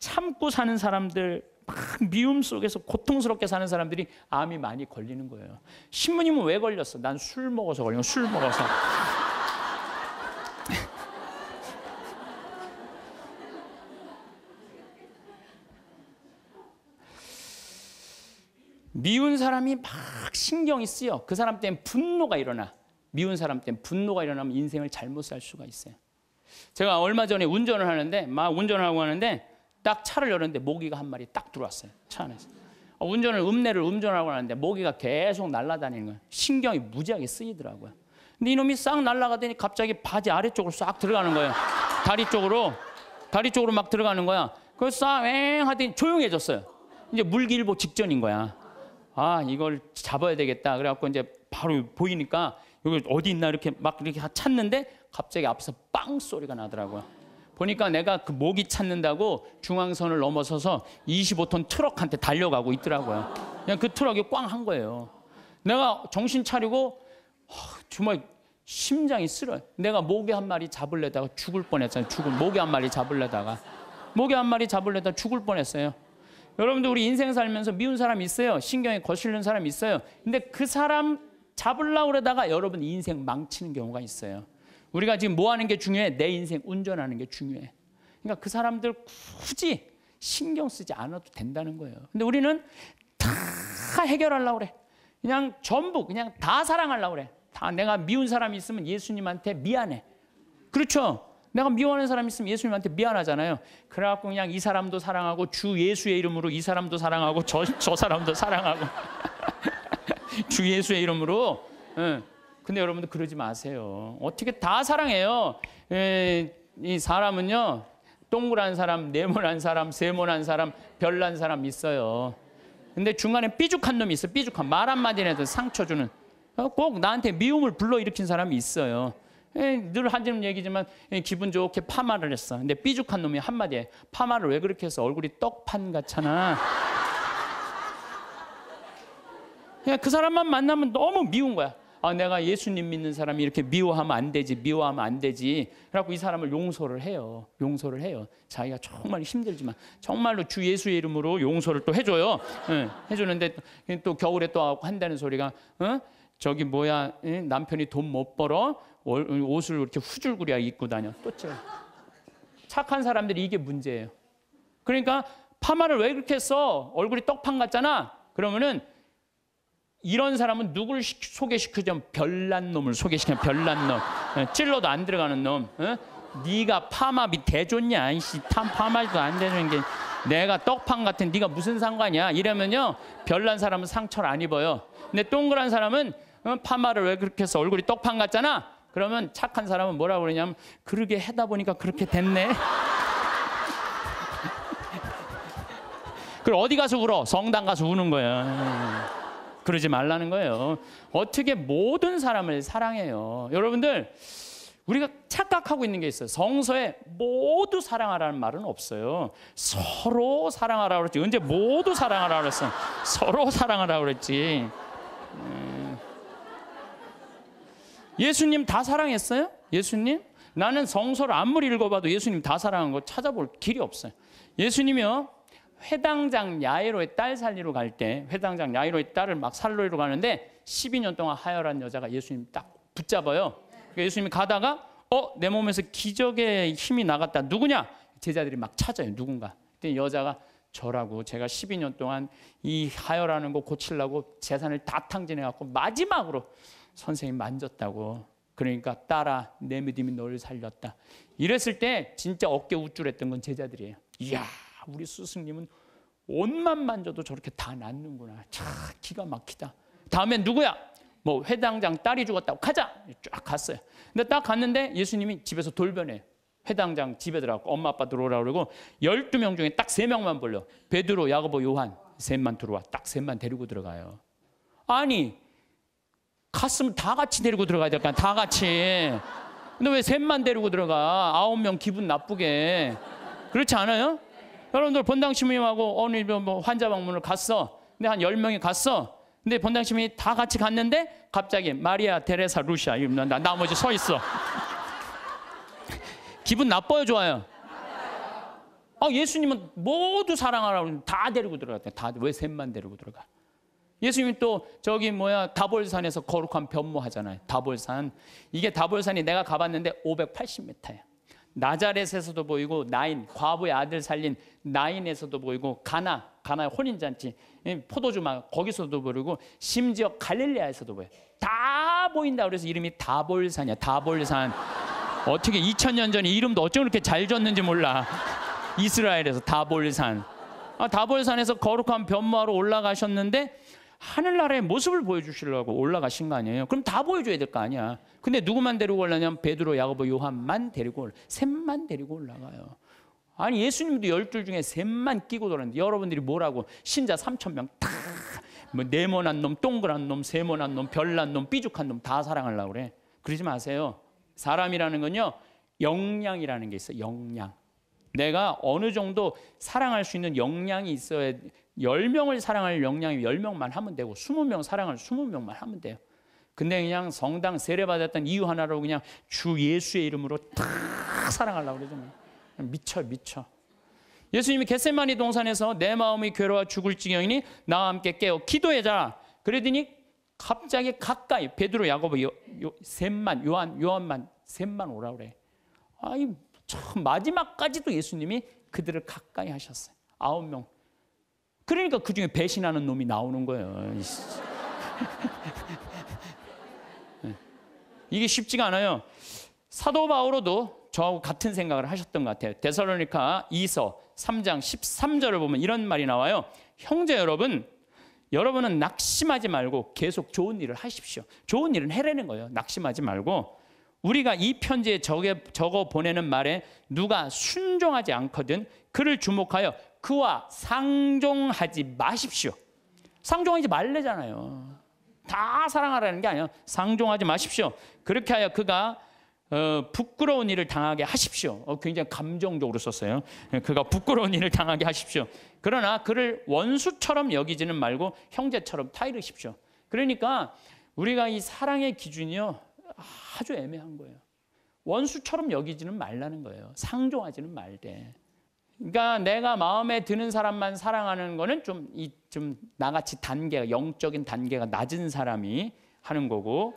참고 사는 사람들 막 미움 속에서 고통스럽게 사는 사람들이 암이 많이 걸리는 거예요. 신부님은 왜 걸렸어? 난 술 먹어서 걸린 술 먹어서. 미운 사람이 막 신경이 쓰여. 그 사람 때문에 분노가 일어나. 미운 사람 때문에 분노가 일어나면 인생을 잘못 살 수가 있어요. 제가 얼마 전에 운전을 하는데 막 운전하고 하는데 딱 차를 열었는데 모기가 한 마리 딱 들어왔어요. 차 안에서. 어, 운전을 읍내를운전하고나는데 모기가 계속 날아다니는 거예요. 신경이 무지하게 쓰이더라고요. 근데 이놈이 싹 날아가더니 갑자기 바지 아래쪽으로 싹 들어가는 거예요. 다리 쪽으로 다리 쪽으로 막 들어가는 거야. 그래서 싹엥 하더니 조용해졌어요. 이제 물길보 직전인 거야. 아 이걸 잡아야 되겠다. 그래갖고 이제 바로 보이니까 여기 어디 있나 이렇게 막 이렇게 찾는데 갑자기 앞에서 빵 소리가 나더라고요. 보니까 내가 그 목이 찾는다고 중앙선을 넘어서서 25톤 트럭한테 달려가고 있더라고요. 그냥 그 트럭이 꽝 한 거예요. 내가 정신 차리고 정말 심장이 쓰러요. 내가 모기 한 마리 잡을려다가 죽을 뻔했잖아요. 죽을 모기 한 마리 잡을려다가 모기 한 마리 잡을려다 죽을 뻔했어요. 여러분들 우리 인생 살면서 미운 사람 있어요. 신경이 거슬리는 사람 있어요. 근데 그 사람 잡을라 그러다가 여러분 인생 망치는 경우가 있어요. 우리가 지금 뭐 하는 게 중요해? 내 인생 운전하는 게 중요해. 그러니까 그 사람들 굳이 신경 쓰지 않아도 된다는 거예요. 근데 우리는 다 해결하려고 그래. 그냥 전부 그냥 다 사랑하려고 그래. 다 내가 미운 사람이 있으면 예수님한테 미안해. 그렇죠? 내가 미워하는 사람 있으면 예수님한테 미안하잖아요. 그래갖고 그냥 이 사람도 사랑하고 주 예수의 이름으로 이 사람도 사랑하고 저, 저 사람도 사랑하고 주 예수의 이름으로 응. 근데 여러분들 그러지 마세요. 어떻게 다 사랑해요. 에, 예, 이 사람은요. 동그란 사람, 네모난 사람, 세모난 사람, 별난 사람 있어요. 근데 중간에 삐죽한 놈이 있어. 삐죽한 말 한마디라도 상처 주는. 어, 꼭 나한테 미움을 불러일으킨 사람이 있어요. 예, 늘 하는 얘기지만 예, 기분 좋게 파마를 했어. 근데 삐죽한 놈이 한마디에 파마를 왜 그렇게 해서 얼굴이 떡판 같잖아. 그 사람만 만나면 너무 미운 거야. 아 내가 예수님 믿는 사람이 이렇게 미워하면 안 되지 미워하면 안 되지 그래갖고 이 사람을 용서를 해요 용서를 해요 자기가 정말 힘들지만 정말로 주 예수의 이름으로 용서를 또 해줘요 응, 예, 해주는데 또 겨울에 또 한다는 소리가 응? 어? 저기 뭐야 응? 남편이 돈 못 벌어 옷을 이렇게 후줄구리 입고 다녀 또 쪄. 착한 사람들이 이게 문제예요 그러니까 파마를 왜 그렇게 써 얼굴이 떡판 같잖아 그러면은 이런 사람은 누굴 소개시키자 별난 놈을 소개시켜면 별난 놈. 예, 찔러도 안 들어가는 놈. 어? 네가 파마 밑대 줬냐? 이씨 파마도 안 되는 게 내가 떡판 같은 네가 무슨 상관이야? 이러면요. 별난 사람은 상처를 안 입어요. 근데 동그란 사람은 어, 파마를 왜 그렇게 해서 얼굴이 떡판 같잖아. 그러면 착한 사람은 뭐라고 그러냐면 그러게 해다 보니까 그렇게 됐네. 그걸 어디 가서 울어? 성당 가서 우는 거야. 그러지 말라는 거예요. 어떻게 모든 사람을 사랑해요. 여러분들 우리가 착각하고 있는 게 있어요. 성서에 모두 사랑하라는 말은 없어요. 서로 사랑하라 그랬지. 언제 모두 사랑하라 그랬어? 서로 사랑하라 그랬지. 네. 예수님 다 사랑했어요? 예수님? 나는 성서를 아무리 읽어봐도 예수님 다 사랑한 거 찾아볼 길이 없어요. 예수님이요. 회당장 야이로의 딸살리러갈 때 회당장 야이로의 딸을 막 살로이로 가는데 12년 동안 하혈한 여자가 예수님 딱 붙잡아요. 그러니까 예수님이 가다가 어 내 몸에서 기적의 힘이 나갔다. 누구냐? 제자들이 막 찾아요. 누군가. 그때 여자가 저라고 제가 12년 동안 이 하혈하는 거 고치려고 재산을 다 탕진해 갖고 마지막으로 선생님 만졌다고. 그러니까 따라 내 믿음이 너를 살렸다. 이랬을 때 진짜 어깨 우쭐했던 건 제자들이에요. 이야. 우리 스승님은 옷만 만져도 저렇게 다 낫는구나. 참 기가 막히다. 다음에 누구야? 뭐 회당장 딸이 죽었다고 가자. 쫙 갔어요. 근데 딱 갔는데 예수님이 집에서 돌변해. 회당장 집에 들어가고 엄마 아빠 들어오라 그러고 12명 중에 딱 3명만 불러. 베드로, 야고보, 요한 셋만 들어와. 딱 셋만 데리고 들어가요. 아니 갔으면 다 같이 데리고 들어가야 될까? 다 같이. 근데 왜 셋만 데리고 들어가? 아홉 명 기분 나쁘게. 그렇지 않아요? 여러분들 본당신부하고 어느 뭐, 뭐 환자 방문을 갔어. 근데 한 열명이 갔어. 근데 본당신부이다 같이 갔는데 갑자기 마리아 데레사 루시아 이름 나 나머지 서 있어. 기분 나빠요, 좋아요? 아, 예수님은 모두 사랑하라고 다 데리고 들어갔대. 다 왜 셋만 데리고 들어가? 예수님은또 저기 뭐야 다볼산에서 거룩한 변모하잖아요. 다볼산. 이게 다볼산이 내가 가봤는데 580m야. 나자렛에서도 보이고 나인 과부의 아들 살린 나인에서도 보이고 가나 가나 의 혼인 잔치 포도주막 거기서도 보이고 심지어 갈릴리아에서도 보여 다 보인다 그래서 이름이 다볼산이야 다볼산 어떻게 2000년 전에 이름도 어쩜 그렇게 잘 졌는지 몰라 이스라엘에서 다볼산 아, 다볼산에서 거룩한 변모하러 올라가셨는데 하늘나라의 모습을 보여주시려고 올라가신 거 아니에요? 그럼 다 보여줘야 될 거 아니야. 근데 누구만 데리고 올라냐면 베드로, 야고보, 요한만 데리고 셋만 데리고 올라가요. 아니 예수님도 열둘 중에 셋만 끼고 돌았는데 여러분들이 뭐라고 신자 3천 명다 뭐 네모난 놈, 동그란 놈, 세모난 놈, 별난 놈, 삐죽한 놈 다 사랑하려고 그래. 그러지 마세요. 사람이라는 건요. 역량이라는 게 있어. 역량. 내가 어느 정도 사랑할 수 있는 역량이 있어야 10명을 사랑할 역량이 10명만 하면 되고 20명 사랑할 20명만 하면 돼요. 근데 그냥 성당 세례받았던 이유 하나로 그냥 주 예수의 이름으로 탁 사랑하려고 그러죠. 뭐. 미쳐 미쳐. 예수님이 겟세마니 동산에서 내 마음이 괴로워 죽을 지경이니 나와 함께 깨어 기도해자. 그러더니 갑자기 가까이 베드로 야고보 요, 요 셋만 요한 요한만 셋만 오라 그래. 아이 참 마지막까지도 예수님이 그들을 가까이 하셨어요. 아홉 명 그러니까 그 중에 배신하는 놈이 나오는 거예요. 예. 이게 쉽지가 않아요. 사도 바오로도 저하고 같은 생각을 하셨던 것 같아요. 데살로니카 2서 3장 13절을 보면 이런 말이 나와요. 형제 여러분, 여러분은 낙심하지 말고 계속 좋은 일을 하십시오. 좋은 일은 해내는 거예요. 낙심하지 말고 우리가 이 편지에 적어 보내는 말에 누가 순종하지 않거든 그를 주목하여 그와 상종하지 마십시오. 상종하지 말래잖아요. 다 사랑하라는 게아니에 상종하지 마십시오. 그렇게 하여 그가 어, 부끄러운 일을 당하게 하십시오. 어, 굉장히 감정적으로 썼어요. 예, 그가 부끄러운 일을 당하게 하십시오. 그러나 그를 원수처럼 여기지는 말고 형제처럼 타이르십시오. 그러니까 우리가 이 사랑의 기준이요 아주 애매한 거예요. 원수처럼 여기지는 말라는 거예요. 상종하지는 말되. 그러니까 내가 마음에 드는 사람만 사랑하는 거는 좀 이 좀 나같이 단계가 영적인 단계가 낮은 사람이 하는 거고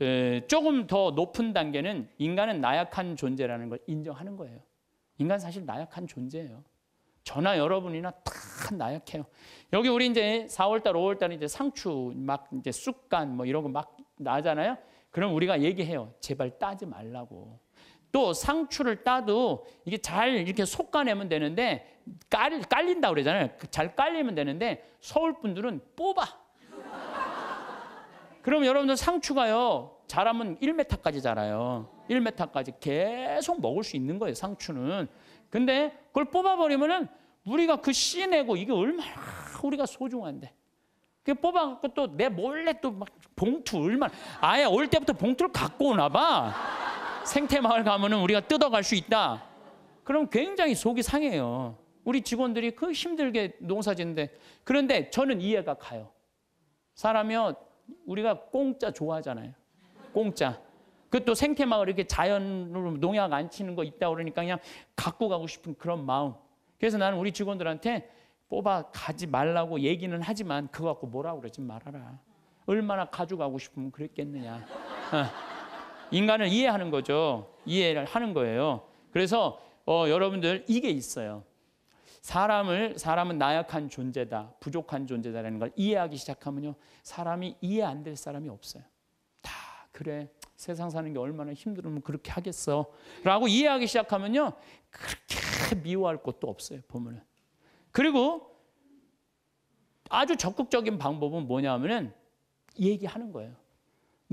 에, 조금 더 높은 단계는 인간은 나약한 존재라는 걸 인정하는 거예요. 인간 사실 나약한 존재예요. 저나 여러분이나 다 나약해요. 여기 우리 이제 4월달, 5월달 이제 상추 막 이제 쑥간 뭐 이런 거 막 나잖아요. 그럼 우리가 얘기해요. 제발 따지 말라고. 또 상추를 따도 이게 잘 이렇게 솎아내면 되는데 깔, 깔린다 고 그러잖아요. 잘 깔리면 되는데 서울 분들은 뽑아. 그럼 여러분들 상추가요. 자라면 1m까지 자라요. 1m까지 계속 먹을 수 있는 거예요. 상추는. 근데 그걸 뽑아버리면은 우리가 그 씨 내고 이게 얼마나 우리가 소중한데. 그 뽑아갖고 또 내 몰래 또 막 봉투 얼마나 아예 올 때부터 봉투를 갖고 오나 봐. 생태마을 가면은 우리가 뜯어갈 수 있다. 그럼 굉장히 속이 상해요. 우리 직원들이 그 힘들게 농사짓는데 그런데 저는 이해가 가요. 사람이 우리가 공짜 좋아하잖아요. 공짜. 그또 생태마을 이렇게 자연으로 농약 안 치는 거 있다 그러니까 그냥 갖고 가고 싶은 그런 마음. 그래서 나는 우리 직원들한테 뽑아 가지 말라고 얘기는 하지만 그거 갖고 뭐라 그러지 말아라. 얼마나 가져가고 싶으면 그랬겠느냐. 어. 인간을 이해하는 거죠. 이해를 하는 거예요. 그래서 어, 여러분들 이게 있어요. 사람을 사람은 나약한 존재다, 부족한 존재다라는 걸 이해하기 시작하면요, 사람이 이해 안 될 사람이 없어요. 다 그래. 세상 사는 게 얼마나 힘들으면 그렇게 하겠어. 라고 이해하기 시작하면요. 그렇게 미워할 것도 없어요, 보면은. 그리고 아주 적극적인 방법은 뭐냐면은 얘기하는 거예요.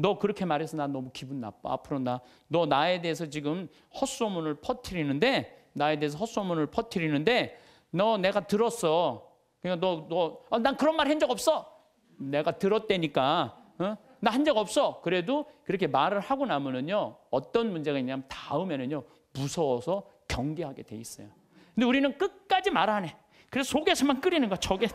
너 그렇게 말해서 난 너무 기분 나빠. 앞으로 나, 너 나에 대해서 지금 헛소문을 퍼트리는데, 나에 대해서 헛소문을 퍼트리는데, 너 내가 들었어. 그냥 그러니까 너, 너, 어, 그런 말 한 적 없어. 내가 들었대니까. 어? 나한 적 없어. 그래도 그렇게 말을 하고 나면은요, 어떤 문제가 있냐면 다음에는요, 무서워서 경계하게 돼 있어요. 근데 우리는 끝까지 말 안 해. 그래서 속에서만 끓이는 거 저게,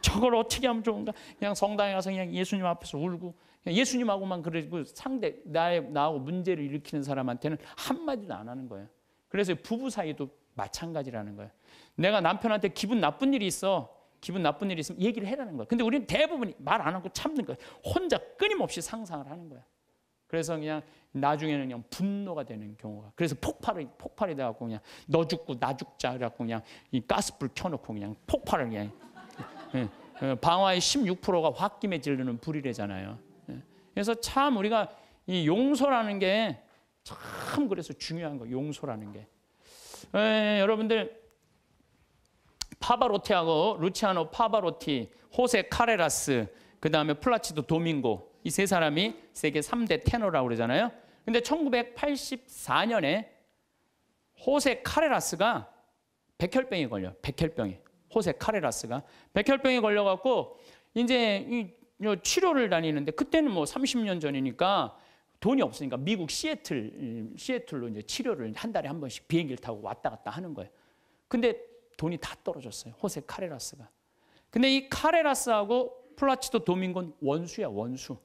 저걸 어떻게 하면 좋은가? 그냥 성당에 가서 그냥 예수님 앞에서 울고, 예수님하고만 그러고 상대 나의 나하고 문제를 일으키는 사람한테는 한마디도 안 하는 거예요. 그래서 부부 사이도 마찬가지라는 거예요. 내가 남편한테 기분 나쁜 일이 있어. 기분 나쁜 일이 있으면 얘기를 해라는 거예요. 근데 우리는 대부분이 말안 하고 참는 거예요. 혼자 끊임없이 상상을 하는 거예요. 그래서 그냥 나중에는 그냥 분노가 되는 경우가 그래서 폭발이 폭발이 돼갖고 그냥 너 죽고 나 죽자 그래갖고 그냥 이 가스불 켜놓고 그냥 폭발을 그냥 예, 예, 방화의 16%가 홧김에 질르는 불이래잖아요. 그래서 참 우리가 이 용서라는 게 참 그래서 중요한 거 용서라는 게 에, 예, 여러분들 파바로티하고 루치아노 파바로티, 호세 카레라스, 그 다음에 플라치도 도밍고 이 세 사람이 세계 3대 테너라고 그러잖아요. 근데 1984년에 호세 카레라스가 백혈병이 걸려. 백혈병이. 호세 카레라스가 백혈병이 걸려 갖고 이제 어, 치료를 다니는데 그때는 뭐 30년 전이니까 돈이 없으니까 미국 시애틀 시애틀로 이제 치료를 한 달에 한 번씩 비행기를 타고 왔다 갔다 하는 거예요. 근데 돈이 다 떨어졌어요. 호세 카레라스가. 근데 이 카레라스하고 플라치도 도밍곤 원수야 원수.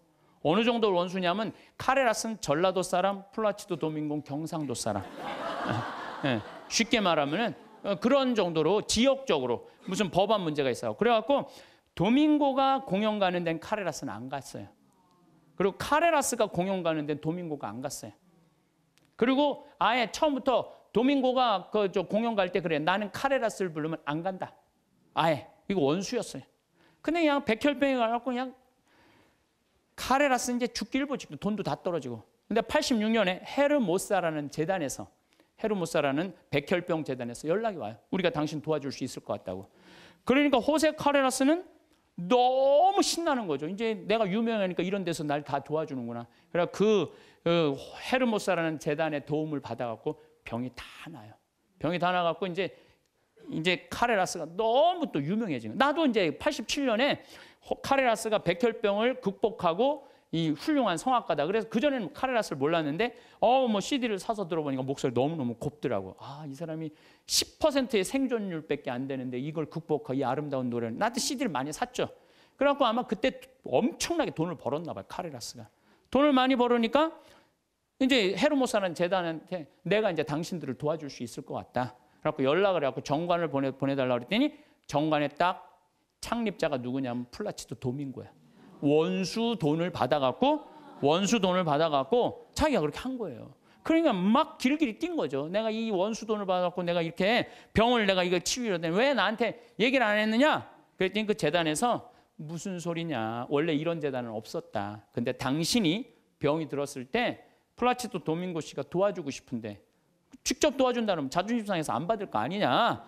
어느 정도 원수냐면 카레라스는 전라도 사람, 플라치도 도밍곤 경상도 사람. 네, 쉽게 말하면은 어, 그런 정도로 지역적으로 무슨 법안 문제가 있어요. 그래갖고 도밍고가 공연 가는 데는 카레라스는 안 갔어요. 그리고 카레라스가 공연 가는 데는 도밍고가 안 갔어요. 그리고 아예 처음부터 도밍고가 그저 공연 갈 때 그래. 나는 카레라스를 부르면 안 간다. 아예. 이거 원수였어요. 근데 그냥 백혈병이 가갖고 그냥 카레라스 이제 죽기 일보 직 돈도 다 떨어지고. 근데 86년에 헤르모사라는 재단에서 헤르모사라는 백혈병 재단에서 연락이 와요. 우리가 당신 도와줄 수 있을 것 같다고. 그러니까 호세 카레라스는 너무 신나는 거죠. 이제 내가 유명하니까 이런 데서 날 다 도와주는구나. 그래서 그, 그 헤르모사라는 재단의 도움을 받아갖고 병이 다 나요. 병이 다 나갖고 이제 이제 카레라스가 너무 또 유명해진 거 나도 이제 87년에 카레라스가 백혈병을 극복하고 이 훌륭한 성악가다. 그래서 그전에는 카레라스를 몰랐는데 어 뭐 CD를 사서 들어보니까 목소리 너무너무 곱더라고. 아, 이 사람이 10%의 생존율밖에 안 되는데 이걸 극복한 이 아름다운 노래를 나한테 CD를 많이 샀죠. 그래갖고 아마 그때 엄청나게 돈을 벌었나 봐요. 카레라스가. 돈을 많이 벌으니까 이제 헤르모사는 재단한테 내가 이제 당신들을 도와줄 수 있을 것 같다. 그래갖고 연락을 해갖고 정관을 보내, 보내달라 그랬더니 정관에 딱 창립자가 누구냐면 플라치도 도민고야. 원수 돈을 받아갖고 원수 돈을 받아갖고 자기가 그렇게 한 거예요. 그러니까 막 길길이 뛴 거죠. 내가 이 원수 돈을 받았고 내가 이렇게 병을 내가 이걸 치유를 했는데 왜 나한테 얘기를 안 했느냐? 그랬더니 그 재단에서 무슨 소리냐. 원래 이런 재단은 없었다. 근데 당신이 병이 들었을 때 플라치도 도밍고 씨가 도와주고 싶은데 직접 도와준다면 자존심 상해서 안 받을 거 아니냐.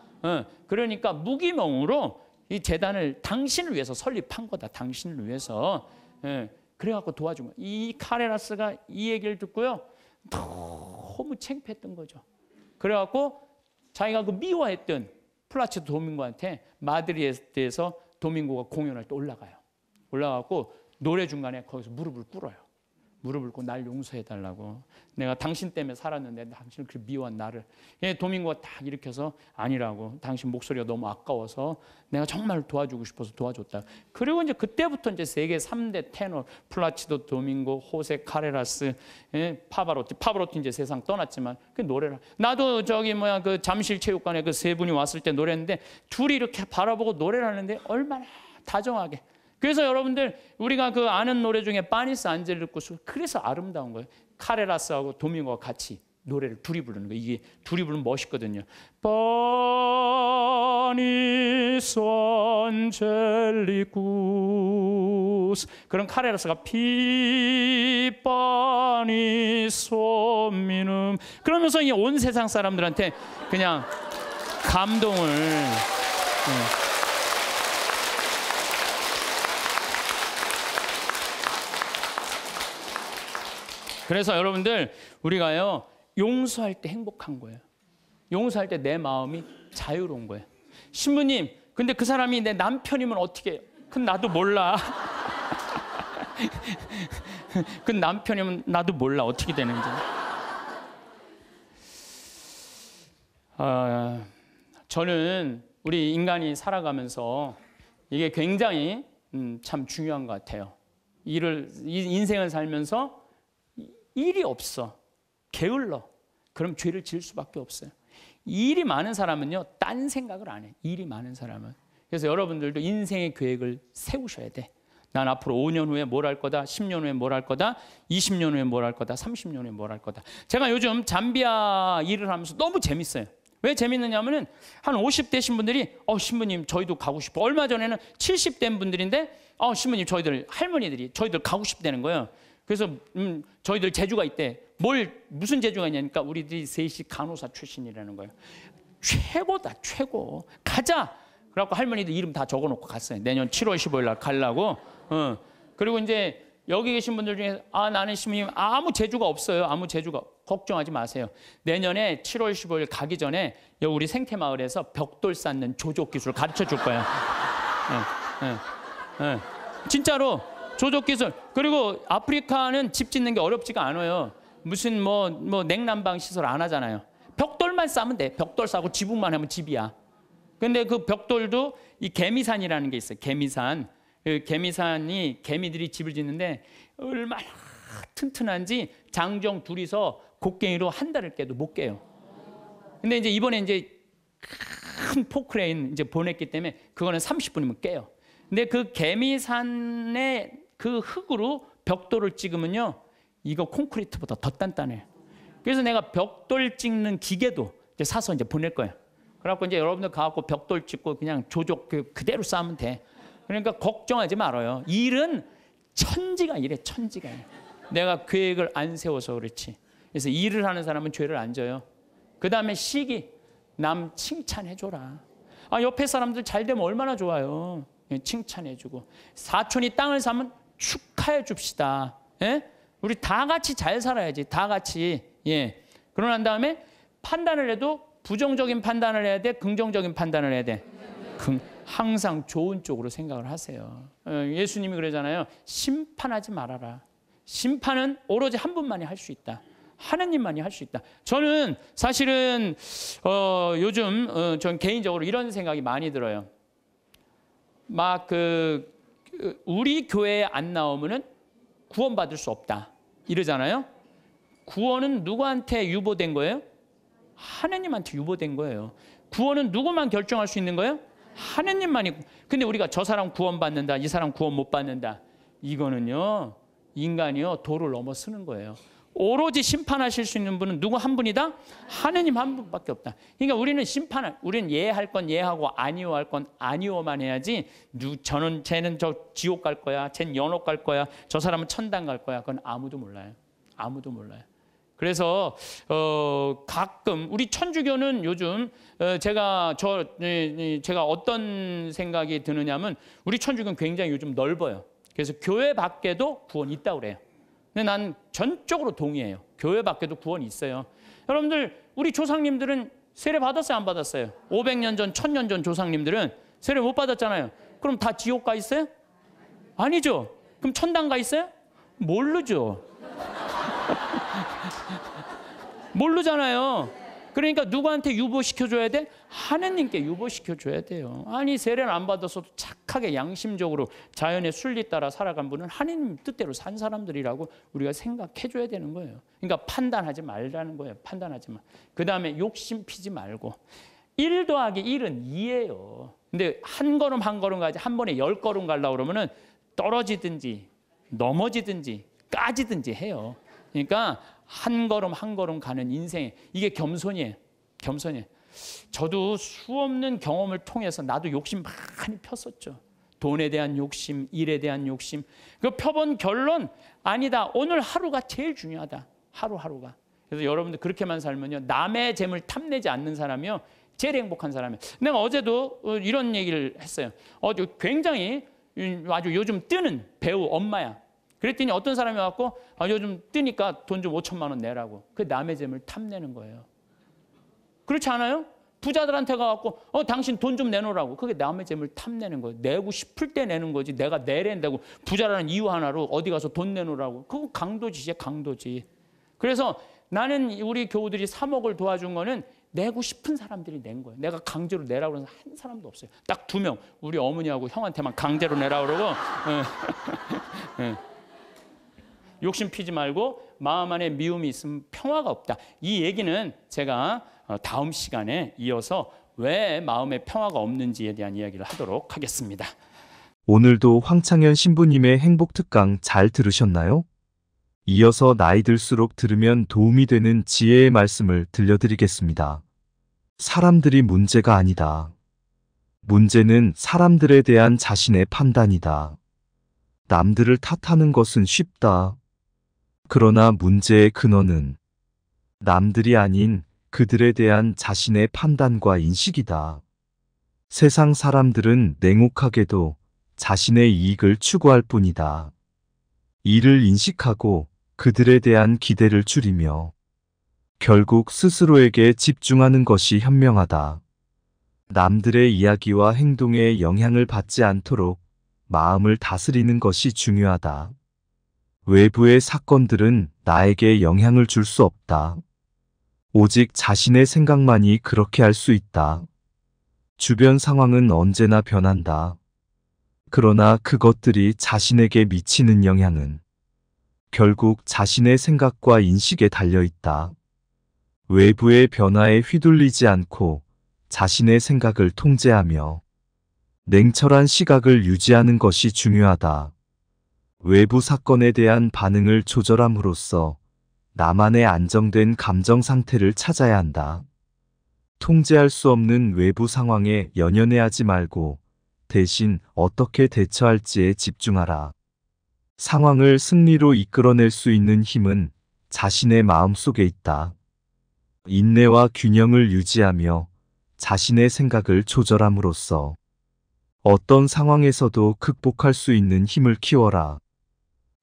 그러니까 무기명으로 이 재단을 당신을 위해서 설립한 거다. 당신을 위해서. 예, 그래갖고 도와준 거이 카레라스가 이 얘기를 듣고요. 너무 창피했던 거죠. 그래갖고 자기가 그 미워했던 플라치도 도민고한테 마드리에서 도민고가 공연할 때 올라가요. 올라가고 노래 중간에 거기서 무릎을 꿇어요. 무릎을 꿇고 날 용서해 달라고. 내가 당신 때문에 살았는데 당신을 그렇게 미워한 나를. 예, 도민고가 딱 일으켜서 아니라고. 당신 목소리가 너무 아까워서 내가 정말 도와주고 싶어서 도와줬다. 그리고 이제 그때부터 이제 세계 3대 테너 플라치도 도민고, 호세 카레라스, 예, 파바로티. 파바로티 이제 세상 떠났지만 그 노래를 나도 저기 뭐야 그 잠실 체육관에 그 세 분이 왔을 때 노래했는데 둘이 이렇게 바라보고 노래를 하는데 얼마나 다정하게 그래서 여러분들 우리가 그 아는 노래 중에 파니스 안젤리쿠스 그래서 아름다운 거예요. 카레라스하고 도밍고와 같이 노래를 둘이 부르는 거예요. 이게 둘이 부르면 멋있거든요. 파니스 안젤리쿠스 그런 카레라스가 피파니스 미눔 그러면서 이온 세상 사람들한테 그냥 감동을 네. 그래서 여러분들 우리가요 용서할 때 행복한 거예요. 용서할 때 내 마음이 자유로운 거예요. 신부님, 근데 그 사람이 내 남편이면 어떻게 그 나도 몰라. 그 남편이면 나도 몰라. 어떻게 되는지. 어, 저는 우리 인간이 살아가면서 이게 굉장히 음, 참 중요한 것 같아요. 일을, 인생을 살면서 일이 없어. 게을러. 그럼 죄를 지을 수밖에 없어요. 일이 많은 사람은요, 딴 생각을 안 해. 일이 많은 사람은. 그래서 여러분들도 인생의 계획을 세우셔야 돼. 난 앞으로 5년 후에 뭘 할 거다, 10년 후에 뭘 할 거다, 20년 후에 뭘 할 거다, 30년 후에 뭘 할 거다. 제가 요즘 잠비아 일을 하면서 너무 재밌어요. 왜 재밌느냐면은 한 50대신 분들이 어 신부님 저희도 가고 싶어. 얼마 전에는 70된 분들인데 어 신부님 저희들 할머니들이 저희들 가고 싶다는 거예요. 그래서 음, 저희들 재주가 있대. 뭘 무슨 재주가 있냐니까 우리들이 셋이 간호사 출신이라는 거예요. 최고다 최고. 가자. 그래갖고 할머니들 이름 다 적어놓고 갔어요. 내년 7월 15일 날갈라고 어. 그리고 이제 여기 계신 분들 중에 아 나는 시모님 아무 재주가 없어요. 아무 재주가 걱정하지 마세요. 내년에 7월 15일 가기 전에 여기 우리 생태마을에서 벽돌 쌓는 조족 기술 가르쳐 줄 거예요. 네, 예, 네, 예. 진짜로 조족 기술. 그리고 아프리카는 집 짓는 게 어렵지가 않아요. 무슨 뭐, 뭐 냉난방 시설 안 하잖아요. 벽돌만 싸면 돼. 벽돌 싸고 지붕만 하면 집이야. 근데 그 벽돌도 이 개미산이라는 게 있어요. 개미산. 그 개미산이 개미들이 집을 짓는데 얼마나 튼튼한지 장정 둘이서 곡괭이로 한 달을 깨도 못 깨요. 근데 이제 이번에 이제 큰 포크레인 이제 보냈기 때문에 그거는 30분이면 깨요. 근데 그 개미산의 그 흙으로 벽돌을 찍으면요. 이거 콘크리트보다 더 단단해요. 그래서 내가 벽돌 찍는 기계도 이제 사서 이제 보낼 거예요. 그래갖고 이제 여러분들 가갖고 벽돌 찍고 그냥 조족 그 그대로 싸면 돼. 그러니까 걱정하지 말아요. 일은 천지가 일래 천지가. 이래. 내가 계획을 안 세워서 그렇지. 그래서 일을 하는 사람은 죄를 안 져요. 그 다음에 시기. 남 칭찬해줘라. 아, 옆에 사람들 잘 되면 얼마나 좋아요. 칭찬해주고. 사촌이 땅을 사면 축하해 줍시다. 예? 우리 다 같이 잘 살아야지. 다 같이. 예. 그러고 난 다음에 판단을 해도 부정적인 판단을 해야 돼. 긍정적인 판단을 해야 돼. 항상 좋은 쪽으로 생각을 하세요. 어, 예수님이 그러잖아요. 심판하지 말아라. 심판은 오로지 한 분만이 할 수 있다. 하나님만이 할 수 있다. 저는 사실은 어, 요즘 어, 전 개인적으로 이런 생각이 많이 들어요. 막그 우리 교회에 안 나오면은 구원받을 수 없다. 이러잖아요. 구원은 누구한테 유보된 거예요? 하나님한테 유보된 거예요. 구원은 누구만 결정할 수 있는 거예요? 하나님만이. 근데 우리가 저 사람 구원받는다, 이 사람 구원 못 받는다. 이거는요, 인간이요, 도를 넘어 쓰는 거예요. 오로지 심판하실 수 있는 분은 누구 한 분이다? 하느님 한 분밖에 없다. 그러니까 우리는 심판을, 우리는 예할 건 예하고 아니오 할 건 아니오만 해야지. 누, 저는 쟤는 저 지옥 갈 거야, 쟤는 연옥 갈 거야, 저 사람은 천당 갈 거야. 그건 아무도 몰라요. 아무도 몰라요. 그래서 어, 가끔 우리 천주교는 요즘 어, 제가 저 에, 제가 어떤 생각이 드느냐면 우리 천주교는 굉장히 요즘 넓어요. 그래서 교회 밖에도 구원이 있다고 그래요. 근데 난 전적으로 동의해요. 교회 밖에도 구원이 있어요. 여러분들 우리 조상님들은 세례 받았어요, 안 받았어요? 500년 전, 1000년 전 조상님들은 세례 못 받았잖아요. 그럼 다 지옥 가 있어요? 아니죠. 그럼 천당 가 있어요? 모르죠. 모르잖아요. 그러니까 누구한테 유보시켜줘야 돼? 하느님께 유보시켜줘야 돼요. 아니 세례를 안 받았어도 착하게 양심적으로 자연의 순리 따라 살아간 분은 하느님 뜻대로 산 사람들이라고 우리가 생각해줘야 되는 거예요. 그러니까 판단하지 말라는 거예요. 판단하지 마. 그 다음에 욕심 피지 말고 1 더하기 1은 2예요. 근데 한 걸음 한 걸음 가지 한 번에 열 걸음 갈라 그러면은 떨어지든지 넘어지든지 까지든지 해요. 그러니까 한 걸음 한 걸음 가는 인생 이게 겸손이에요. 겸손이에요. 저도 수없는 경험을 통해서 나도 욕심 많이 폈었죠. 돈에 대한 욕심, 일에 대한 욕심. 그 펴본 결론 아니다. 오늘 하루가 제일 중요하다. 하루하루가. 그래서 여러분들 그렇게만 살면요. 남의 재물 탐내지 않는 사람이요. 제일 행복한 사람이요 내가 어제도 어, 이런 얘기를 했어요. 어, 굉장히 아주 요즘 뜨는 배우 엄마야. 그랬더니 어떤 사람이 와갖고 아, 요즘 뜨니까 돈 좀 5천만 원 내라고. 그 남의 재물 탐내는 거예요. 그렇지 않아요? 부자들한테 가갖고 어 당신 돈 좀 내놓으라고. 그게 남의 재물 탐내는 거예요. 내고 싶을 때 내는 거지. 내가 내랜다고 부자라는 이유 하나로 어디 가서 돈 내놓으라고. 그거 강도지지 강도지. 그래서 나는 우리 교우들이 3억을 도와준 거는 내고 싶은 사람들이 낸 거예요. 내가 강제로 내라고 그러는 한 사람도 없어요. 딱 두 명. 우리 어머니하고 형한테만 강제로 내라고 그러고. 욕심 피지 말고 마음 안에 미움이 있으면 평화가 없다. 이 얘기는 제가 어, 다음 시간에 이어서 왜 마음에 평화가 없는지에 대한 이야기를 하도록 하겠습니다. 오늘도 황창현 신부님의 행복 특강 잘 들으셨나요? 이어서 나이 들수록 들으면 도움이 되는 지혜의 말씀을 들려드리겠습니다. 사람들이 문제가 아니다. 문제는 사람들에 대한 자신의 판단이다. 남들을 탓하는 것은 쉽다. 그러나 문제의 근원은 남들이 아닌 그들에 대한 자신의 판단과 인식이다. 세상 사람들은 냉혹하게도 자신의 이익을 추구할 뿐이다. 이를 인식하고 그들에 대한 기대를 줄이며 결국 스스로에게 집중하는 것이 현명하다. 남들의 이야기와 행동에 영향을 받지 않도록 마음을 다스리는 것이 중요하다. 외부의 사건들은 나에게 영향을 줄 수 없다. 오직 자신의 생각만이 그렇게 할 수 있다. 주변 상황은 언제나 변한다. 그러나 그것들이 자신에게 미치는 영향은 결국 자신의 생각과 인식에 달려 있다. 외부의 변화에 휘둘리지 않고 자신의 생각을 통제하며 냉철한 시각을 유지하는 것이 중요하다. 외부 사건에 대한 반응을 조절함으로써 나만의 안정된 감정 상태를 찾아야 한다. 통제할 수 없는 외부 상황에 연연해하지 말고 대신 어떻게 대처할지에 집중하라. 상황을 승리로 이끌어낼 수 있는 힘은 자신의 마음 속에 있다. 인내와 균형을 유지하며 자신의 생각을 조절함으로써 어떤 상황에서도 극복할 수 있는 힘을 키워라.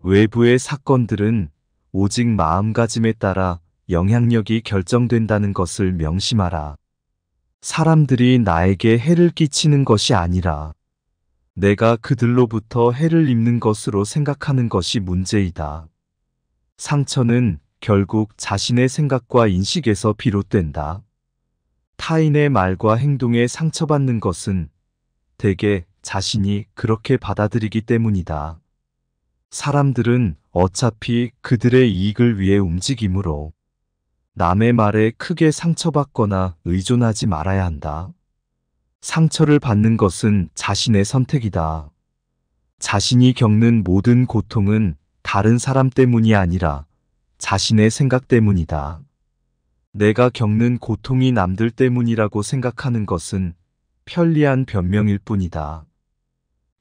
외부의 사건들은 오직 마음가짐에 따라 영향력이 결정된다는 것을 명심하라. 사람들이 나에게 해를 끼치는 것이 아니라 내가 그들로부터 해를 입는 것으로 생각하는 것이 문제이다. 상처는 결국 자신의 생각과 인식에서 비롯된다. 타인의 말과 행동에 상처받는 것은 대개 자신이 그렇게 받아들이기 때문이다. 사람들은 어차피 그들의 이익을 위해 움직이므로 남의 말에 크게 상처받거나 의존하지 말아야 한다. 상처를 받는 것은 자신의 선택이다. 자신이 겪는 모든 고통은 다른 사람 때문이 아니라 자신의 생각 때문이다. 내가 겪는 고통이 남들 때문이라고 생각하는 것은 편리한 변명일 뿐이다.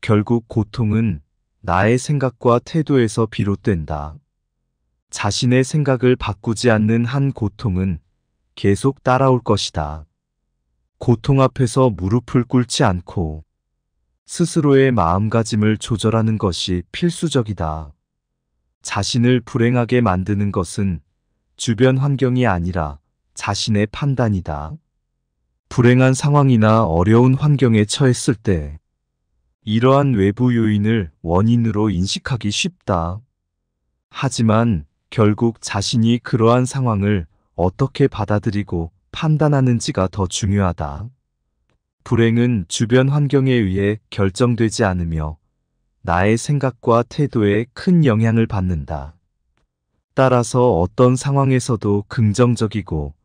결국 고통은 나의 생각과 태도에서 비롯된다. 자신의 생각을 바꾸지 않는 한 고통은 계속 따라올 것이다. 고통 앞에서 무릎을 꿇지 않고 스스로의 마음가짐을 조절하는 것이 필수적이다. 자신을 불행하게 만드는 것은 주변 환경이 아니라 자신의 판단이다. 불행한 상황이나 어려운 환경에 처했을 때 이러한 외부 요인을 원인으로 인식하기 쉽다. 하지만 결국 자신이 그러한 상황을 어떻게 받아들이고 판단하는지가 더 중요하다. 불행은 주변 환경에 의해 결정되지 않으며 나의 생각과 태도에 큰 영향을 받는다. 따라서 어떤 상황에서도 긍정적이고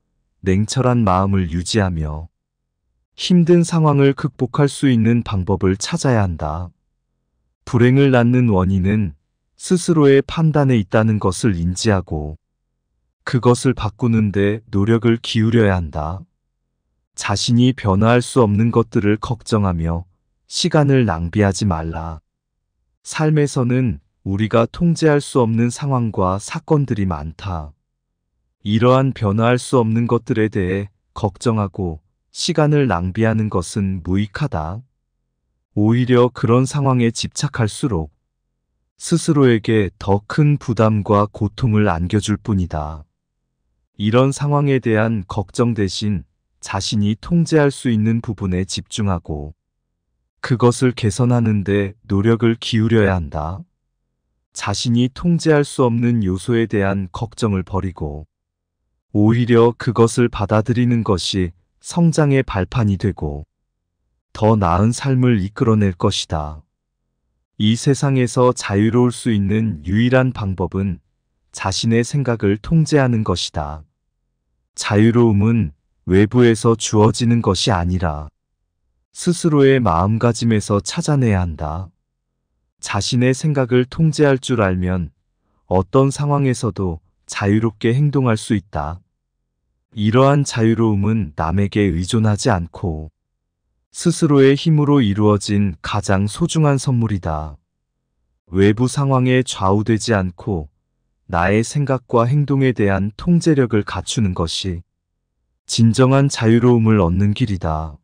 냉철한 마음을 유지하며 힘든 상황을 극복할 수 있는 방법을 찾아야 한다. 불행을 낳는 원인은 스스로의 판단에 있다는 것을 인지하고 그것을 바꾸는데 노력을 기울여야 한다. 자신이 변화할 수 없는 것들을 걱정하며 시간을 낭비하지 말라. 삶에서는 우리가 통제할 수 없는 상황과 사건들이 많다. 이러한 변화할 수 없는 것들에 대해 걱정하고 시간을 낭비하는 것은 무익하다. 오히려 그런 상황에 집착할수록 스스로에게 더 큰 부담과 고통을 안겨줄 뿐이다. 이런 상황에 대한 걱정 대신 자신이 통제할 수 있는 부분에 집중하고 그것을 개선하는데 노력을 기울여야 한다. 자신이 통제할 수 없는 요소에 대한 걱정을 버리고 오히려 그것을 받아들이는 것이 성장의 발판이 되고 더 나은 삶을 이끌어낼 것이다. 이 세상에서 자유로울 수 있는 유일한 방법은 자신의 생각을 통제하는 것이다. 자유로움은 외부에서 주어지는 것이 아니라 스스로의 마음가짐에서 찾아내야 한다. 자신의 생각을 통제할 줄 알면 어떤 상황에서도 자유롭게 행동할 수 있다. 이러한 자유로움은 남에게 의존하지 않고 스스로의 힘으로 이루어진 가장 소중한 선물이다. 외부 상황에 좌우되지 않고 나의 생각과 행동에 대한 통제력을 갖추는 것이 진정한 자유로움을 얻는 길이다.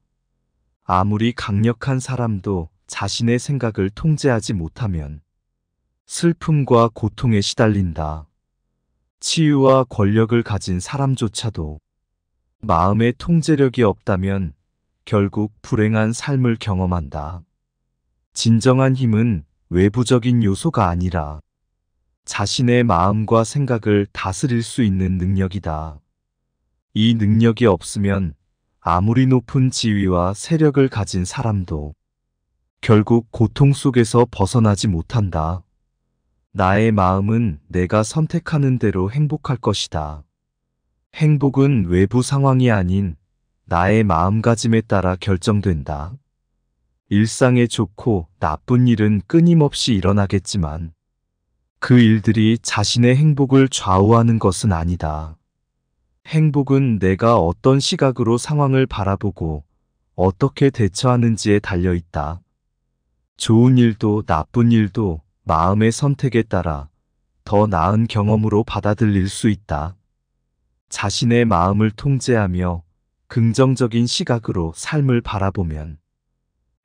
아무리 강력한 사람도 자신의 생각을 통제하지 못하면 슬픔과 고통에 시달린다. 치유와 권력을 가진 사람조차도 마음의 통제력이 없다면 결국 불행한 삶을 경험한다. 진정한 힘은 외부적인 요소가 아니라 자신의 마음과 생각을 다스릴 수 있는 능력이다. 이 능력이 없으면 아무리 높은 지위와 세력을 가진 사람도 결국 고통 속에서 벗어나지 못한다. 나의 마음은 내가 선택하는 대로 행복할 것이다. 행복은 외부 상황이 아닌 나의 마음가짐에 따라 결정된다. 일상에 좋고 나쁜 일은 끊임없이 일어나겠지만 그 일들이 자신의 행복을 좌우하는 것은 아니다. 행복은 내가 어떤 시각으로 상황을 바라보고 어떻게 대처하는지에 달려 있다. 좋은 일도 나쁜 일도 마음의 선택에 따라 더 나은 경험으로 받아들일 수 있다. 자신의 마음을 통제하며 긍정적인 시각으로 삶을 바라보면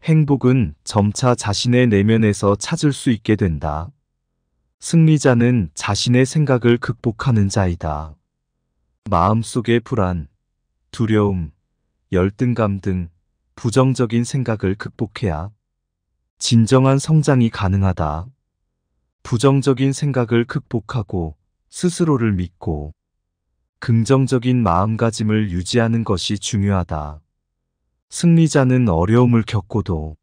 행복은 점차 자신의 내면에서 찾을 수 있게 된다. 승리자는 자신의 생각을 극복하는 자이다. 마음속의 불안, 두려움, 열등감 등 부정적인 생각을 극복해야 진정한 성장이 가능하다. 부정적인 생각을 극복하고 스스로를 믿고 긍정적인 마음가짐을 유지하는 것이 중요하다. 승리자는 어려움을 겪고도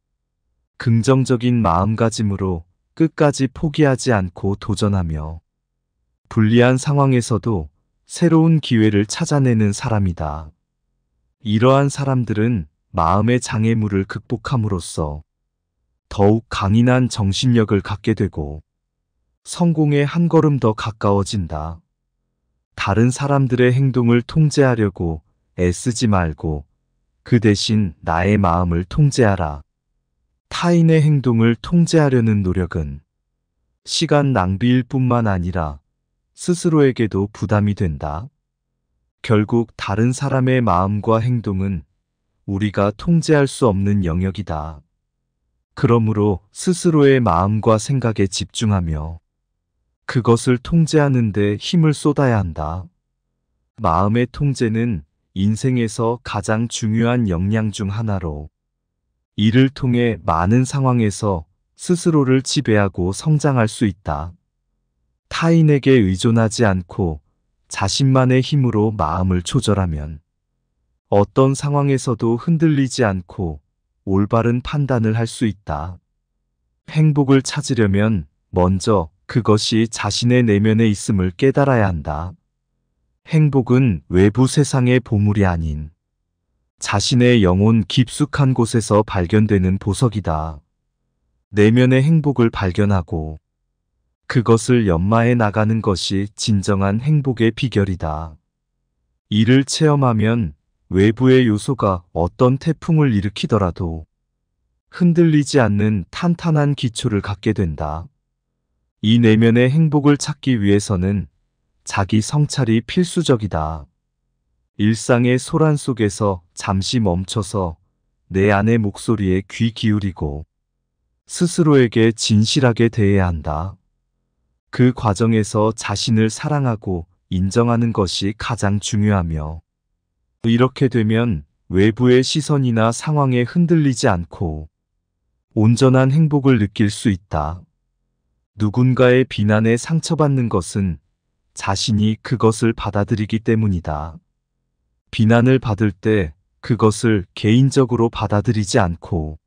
긍정적인 마음가짐으로 끝까지 포기하지 않고 도전하며 불리한 상황에서도 새로운 기회를 찾아내는 사람이다. 이러한 사람들은 마음의 장애물을 극복함으로써 더욱 강인한 정신력을 갖게 되고 성공에 한 걸음 더 가까워진다. 다른 사람들의 행동을 통제하려고 애쓰지 말고 그 대신 나의 마음을 통제하라. 타인의 행동을 통제하려는 노력은 시간 낭비일 뿐만 아니라 스스로에게도 부담이 된다. 결국 다른 사람의 마음과 행동은 우리가 통제할 수 없는 영역이다. 그러므로 스스로의 마음과 생각에 집중하며 그것을 통제하는 데 힘을 쏟아야 한다. 마음의 통제는 인생에서 가장 중요한 역량 중 하나로 이를 통해 많은 상황에서 스스로를 지배하고 성장할 수 있다. 타인에게 의존하지 않고 자신만의 힘으로 마음을 조절하면 어떤 상황에서도 흔들리지 않고 올바른 판단을 할 수 있다. 행복을 찾으려면 먼저 그것이 자신의 내면에 있음을 깨달아야 한다. 행복은 외부 세상의 보물이 아닌 자신의 영혼 깊숙한 곳에서 발견되는 보석이다. 내면의 행복을 발견하고 그것을 연마해 나가는 것이 진정한 행복의 비결이다. 이를 체험하면 외부의 요소가 어떤 태풍을 일으키더라도 흔들리지 않는 탄탄한 기초를 갖게 된다. 이 내면의 행복을 찾기 위해서는 자기 성찰이 필수적이다. 일상의 소란 속에서 잠시 멈춰서 내 안의 목소리에 귀 기울이고 스스로에게 진실하게 대해야 한다. 그 과정에서 자신을 사랑하고 인정하는 것이 가장 중요하며 이렇게 되면 외부의 시선이나 상황에 흔들리지 않고 온전한 행복을 느낄 수 있다. 누군가의 비난에 상처받는 것은 자신이 그것을 받아들이기 때문이다. 비난을 받을 때 그것을 개인적으로 받아들이지 않고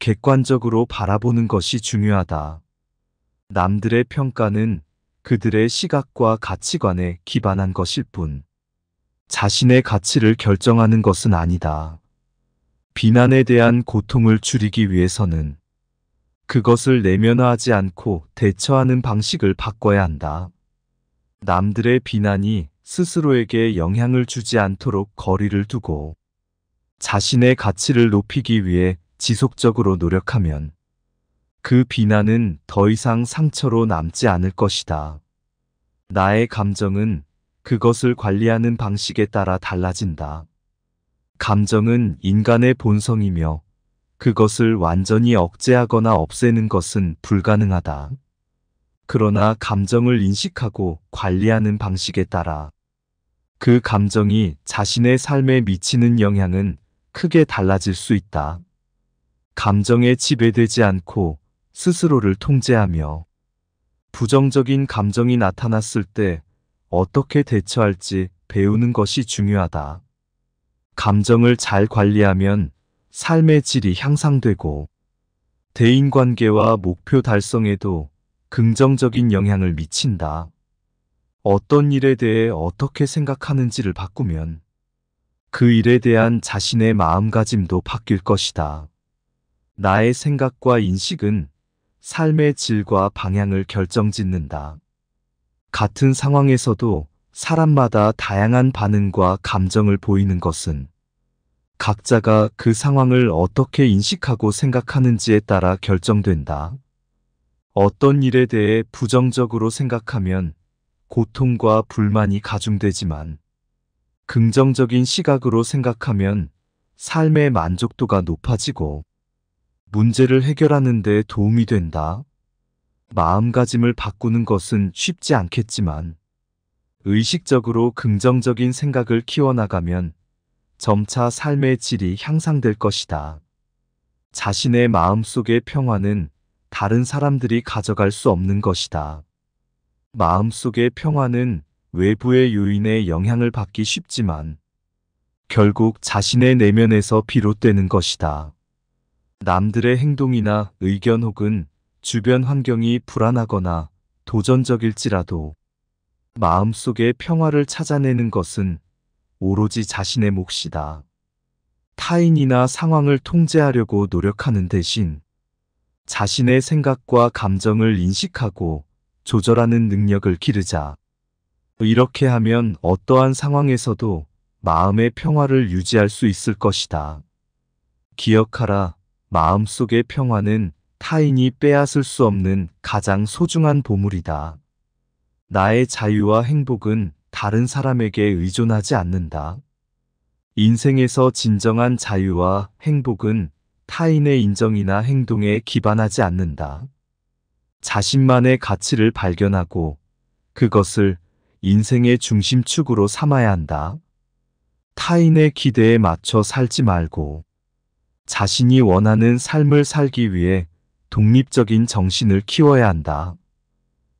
객관적으로 바라보는 것이 중요하다. 남들의 평가는 그들의 시각과 가치관에 기반한 것일 뿐 자신의 가치를 결정하는 것은 아니다. 비난에 대한 고통을 줄이기 위해서는 그것을 내면화하지 않고 대처하는 방식을 바꿔야 한다. 남들의 비난이 스스로에게 영향을 주지 않도록 거리를 두고 자신의 가치를 높이기 위해 지속적으로 노력하면 그 비난은 더 이상 상처로 남지 않을 것이다. 나의 감정은 그것을 관리하는 방식에 따라 달라진다. 감정은 인간의 본성이며 그것을 완전히 억제하거나 없애는 것은 불가능하다. 그러나 감정을 인식하고 관리하는 방식에 따라 그 감정이 자신의 삶에 미치는 영향은 크게 달라질 수 있다. 감정에 지배되지 않고 스스로를 통제하며 부정적인 감정이 나타났을 때 어떻게 대처할지 배우는 것이 중요하다. 감정을 잘 관리하면 삶의 질이 향상되고 대인관계와 목표 달성에도 긍정적인 영향을 미친다. 어떤 일에 대해 어떻게 생각하는지를 바꾸면 그 일에 대한 자신의 마음가짐도 바뀔 것이다. 나의 생각과 인식은 삶의 질과 방향을 결정짓는다. 같은 상황에서도 사람마다 다양한 반응과 감정을 보이는 것은 각자가 그 상황을 어떻게 인식하고 생각하는지에 따라 결정된다. 어떤 일에 대해 부정적으로 생각하면 고통과 불만이 가중되지만 긍정적인 시각으로 생각하면 삶의 만족도가 높아지고 문제를 해결하는 데 도움이 된다. 마음가짐을 바꾸는 것은 쉽지 않겠지만 의식적으로 긍정적인 생각을 키워나가면 점차 삶의 질이 향상될 것이다. 자신의 마음속의 평화는 다른 사람들이 가져갈 수 없는 것이다. 마음속의 평화는 외부의 요인에 영향을 받기 쉽지만 결국 자신의 내면에서 비롯되는 것이다. 남들의 행동이나 의견 혹은 주변 환경이 불안하거나 도전적일지라도 마음속의 평화를 찾아내는 것은 오로지 자신의 몫이다. 타인이나 상황을 통제하려고 노력하는 대신 자신의 생각과 감정을 인식하고 조절하는 능력을 기르자. 이렇게 하면 어떠한 상황에서도 마음의 평화를 유지할 수 있을 것이다. 기억하라, 마음속의 평화는 타인이 빼앗을 수 없는 가장 소중한 보물이다. 나의 자유와 행복은 다른 사람에게 의존하지 않는다. 인생에서 진정한 자유와 행복은 타인의 인정이나 행동에 기반하지 않는다. 자신만의 가치를 발견하고 그것을 인생의 중심축으로 삼아야 한다. 타인의 기대에 맞춰 살지 말고 자신이 원하는 삶을 살기 위해 독립적인 정신을 키워야 한다.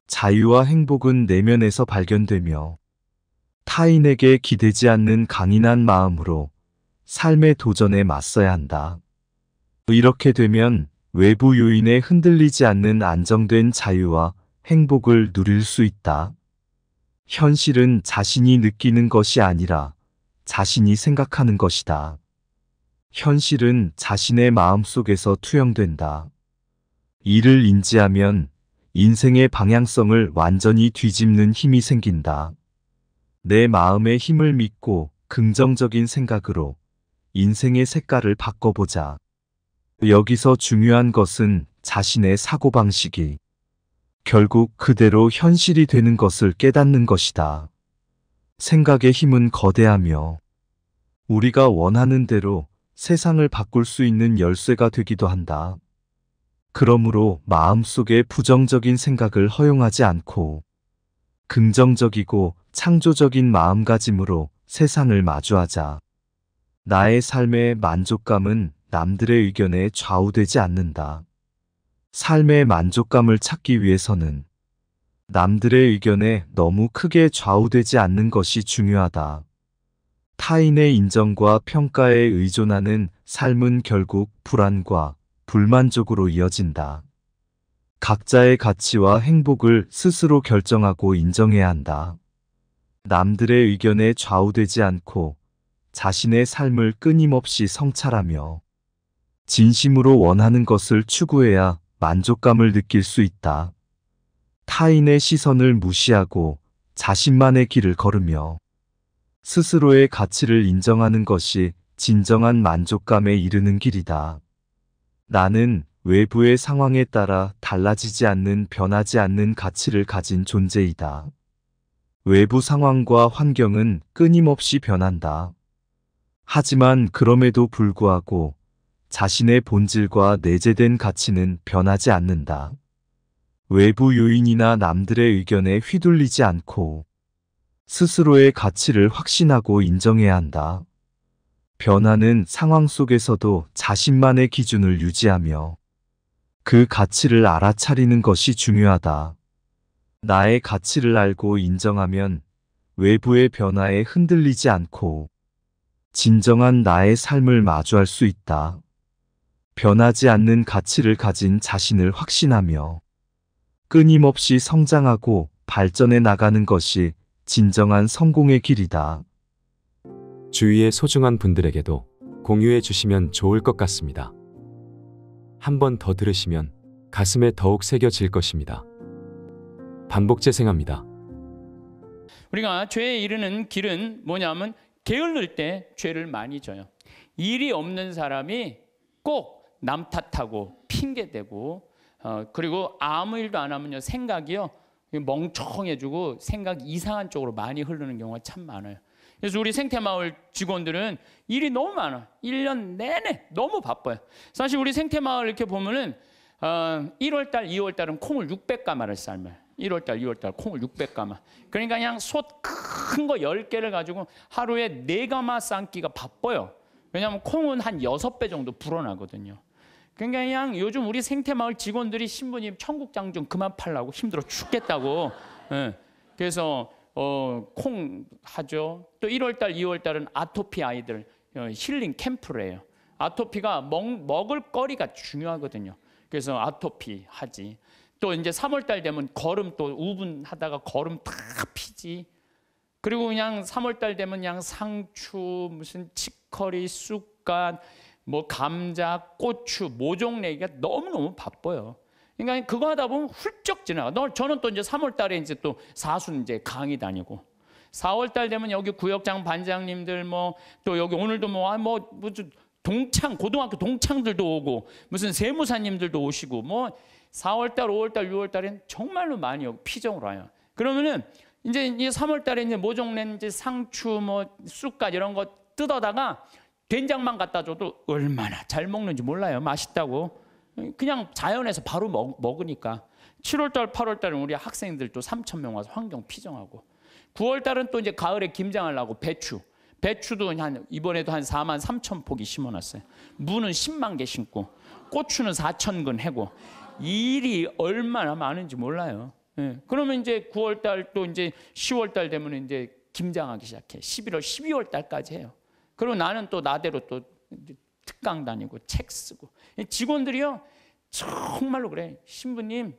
자유와 행복은 내면에서 발견되며 타인에게 기대지 않는 강인한 마음으로 삶의 도전에 맞서야 한다. 이렇게 되면 외부 요인에 흔들리지 않는 안정된 자유와 행복을 누릴 수 있다. 현실은 자신이 느끼는 것이 아니라 자신이 생각하는 것이다. 현실은 자신의 마음 속에서 투영된다. 이를 인지하면 인생의 방향성을 완전히 뒤집는 힘이 생긴다. 내 마음의 힘을 믿고 긍정적인 생각으로 인생의 색깔을 바꿔보자. 여기서 중요한 것은 자신의 사고방식이 결국 그대로 현실이 되는 것을 깨닫는 것이다. 생각의 힘은 거대하며 우리가 원하는 대로 세상을 바꿀 수 있는 열쇠가 되기도 한다. 그러므로 마음속에 부정적인 생각을 허용하지 않고 긍정적이고 창조적인 마음가짐으로 세상을 마주하자. 나의 삶의 만족감은 남들의 의견에 좌우되지 않는다. 삶의 만족감을 찾기 위해서는 남들의 의견에 너무 크게 좌우되지 않는 것이 중요하다. 타인의 인정과 평가에 의존하는 삶은 결국 불안과 불만족으로 이어진다. 각자의 가치와 행복을 스스로 결정하고 인정해야 한다. 남들의 의견에 좌우되지 않고 자신의 삶을 끊임없이 성찰하며 진심으로 원하는 것을 추구해야 만족감을 느낄 수 있다. 타인의 시선을 무시하고 자신만의 길을 걸으며 스스로의 가치를 인정하는 것이 진정한 만족감에 이르는 길이다. 나는 외부의 상황에 따라 달라지지 않는 변하지 않는 가치를 가진 존재이다. 외부 상황과 환경은 끊임없이 변한다. 하지만 그럼에도 불구하고 자신의 본질과 내재된 가치는 변하지 않는다. 외부 요인이나 남들의 의견에 휘둘리지 않고 스스로의 가치를 확신하고 인정해야 한다. 변화는 상황 속에서도 자신만의 기준을 유지하며 그 가치를 알아차리는 것이 중요하다. 나의 가치를 알고 인정하면 외부의 변화에 흔들리지 않고 진정한 나의 삶을 마주할 수 있다. 변하지 않는 가치를 가진 자신을 확신하며 끊임없이 성장하고 발전해 나가는 것이 진정한 성공의 길이다. 주위의 소중한 분들에게도 공유해 주시면 좋을 것 같습니다. 한 번 더 들으시면 가슴에 더욱 새겨질 것입니다. 반복 재생합니다. 우리가 죄에 이르는 길은 뭐냐면 게을를 때 죄를 많이 져요. 일이 없는 사람이 꼭 남 탓하고 핑계대고 어, 그리고 아무 일도 안 하면요 생각이요 멍청해지고 생각 이상한 쪽으로 많이 흐르는 경우가 참 많아요. 그래서 우리 생태마을 직원들은 일이 너무 많아. 1년 내내 너무 바빠요. 사실 우리 생태마을 이렇게 보면은 어, 1월 달, 2월 달은 콩을 600가마를 삶아요. 1월달, 2월달 콩을 600가마. 그러니까 그냥 솥 큰 거 10개를 가지고 하루에 4가마 삶기가 바빠요. 왜냐하면 콩은 한 6배 정도 불어나거든요. 그러니까 그냥 요즘 우리 생태마을 직원들이 신부님 청국장 좀 그만 팔라고 힘들어 죽겠다고. 네. 그래서 어, 콩 하죠. 또 1월달, 2월달은 아토피 아이들 어, 힐링 캠프를 해요. 아토피가 먹, 먹을 거리가 중요하거든요. 그래서 아토피 하지. 또 이제 3월 달 되면 걸음 또 우분하다가 걸음 다 피지. 그리고 그냥 3월 달 되면 그냥 상추 무슨 치커리 쑥갓 뭐 감자 고추 모종 내기가 너무너무 바빠요. 그러니까 그거 하다 보면 훌쩍 지나가. 저는 또 이제 3월 달에 이제 또 사순 이제 강의 다니고 4월 달 되면 여기 구역장 반장님들 뭐 또 여기 오늘도 뭐뭐 뭐, 아, 뭐 동창 고등학교 동창들도 오고 무슨 세무사님들도 오시고 뭐 4월달, 5월달, 6월달엔 정말로 많이 피정으로 와요. 그러면은 이제 3월달에 이제 모종렌지, 상추, 뭐 쑥갓 이런 거 뜯어다가 된장만 갖다 줘도 얼마나 잘 먹는지 몰라요. 맛있다고. 그냥 자연에서 바로 먹, 으니까 7월달, 8월달은 우리 학생들 또 3천 명 와서 환경 피정하고 9월달은 또 이제 가을에 김장하고 배추. 배추도 한 이번에도 한 4만 3천 포기 심어놨어요. 무는 10만 개 심고 고추는 4천 근 해고 일이 얼마나 많은지 몰라요. 예. 그러면 이제 9월 달또 이제 10월 달 되면 이제 김장하기 시작해. 11월, 12월 달까지 해요. 그리고 나는 또 나대로 또 특강 다니고 책 쓰고 직원들이요 정말로 그래 신부님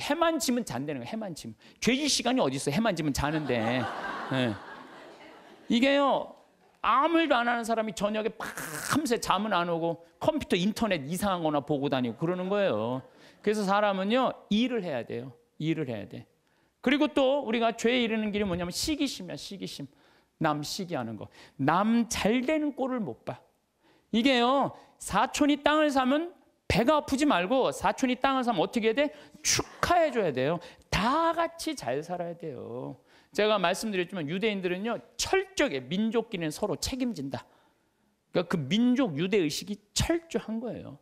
해만 지면 잔다는 거 해만 지면 죄질 시간이 어디 있어 해만 지면 자는데 네. 이게요 아무 일도 안 하는 사람이 저녁에 밤새 잠은 안 오고 컴퓨터 인터넷 이상한 거나 보고 다니고 그러는 거예요. 그래서 사람은요 일을 해야 돼요. 일을 해야 돼. 그리고 또 우리가 죄에 이르는 길이 뭐냐면 시기심이야 시기심. 남 시기하는 거. 남 잘 되는 꼴을 못 봐. 이게요 사촌이 땅을 사면 배가 아프지 말고 사촌이 땅을 사면 어떻게 해야 돼? 축하해줘야 돼요. 다 같이 잘 살아야 돼요. 제가 말씀드렸지만 유대인들은요 철저하게 민족끼리는 서로 책임진다. 그러니까 그 민족 유대 의식이 철저한 거예요.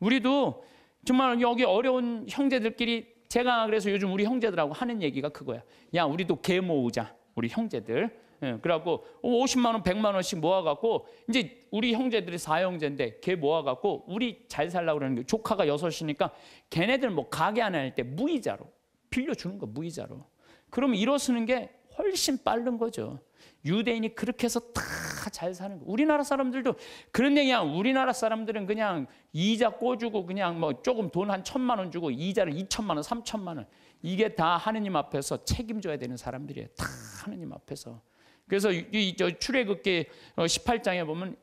우리도 정말 여기 어려운 형제들끼리 제가 그래서 요즘 우리 형제들하고 하는 얘기가 그거야. 야 우리도 개 모으자 우리 형제들. 예, 그래갖고 50만 원, 100만 원씩 모아갖고 이제 우리 형제들이 사형제인데 걔 모아갖고 우리 잘 살라고 그러는 게 조카가 여섯이니까 걔네들 뭐 가게 하나 할 때 무이자로 빌려주는 거 무이자로. 그럼 일어서는 게 훨씬 빠른 거죠. 유대인이 그렇게 해서 다 잘 사는 거. 우리나라 사람들도 그런 얘기야. 우리나라 사람들은 그냥 이자 꿔주고 그냥 뭐 조금 돈 한 천만 원 주고 이자를 이천만 원, 삼천만 원. 이게 다 하느님 앞에서 책임져야 되는 사람들이에요. 다 하느님 앞에서. 그래서 이, 저 출애굽기 18장에 보면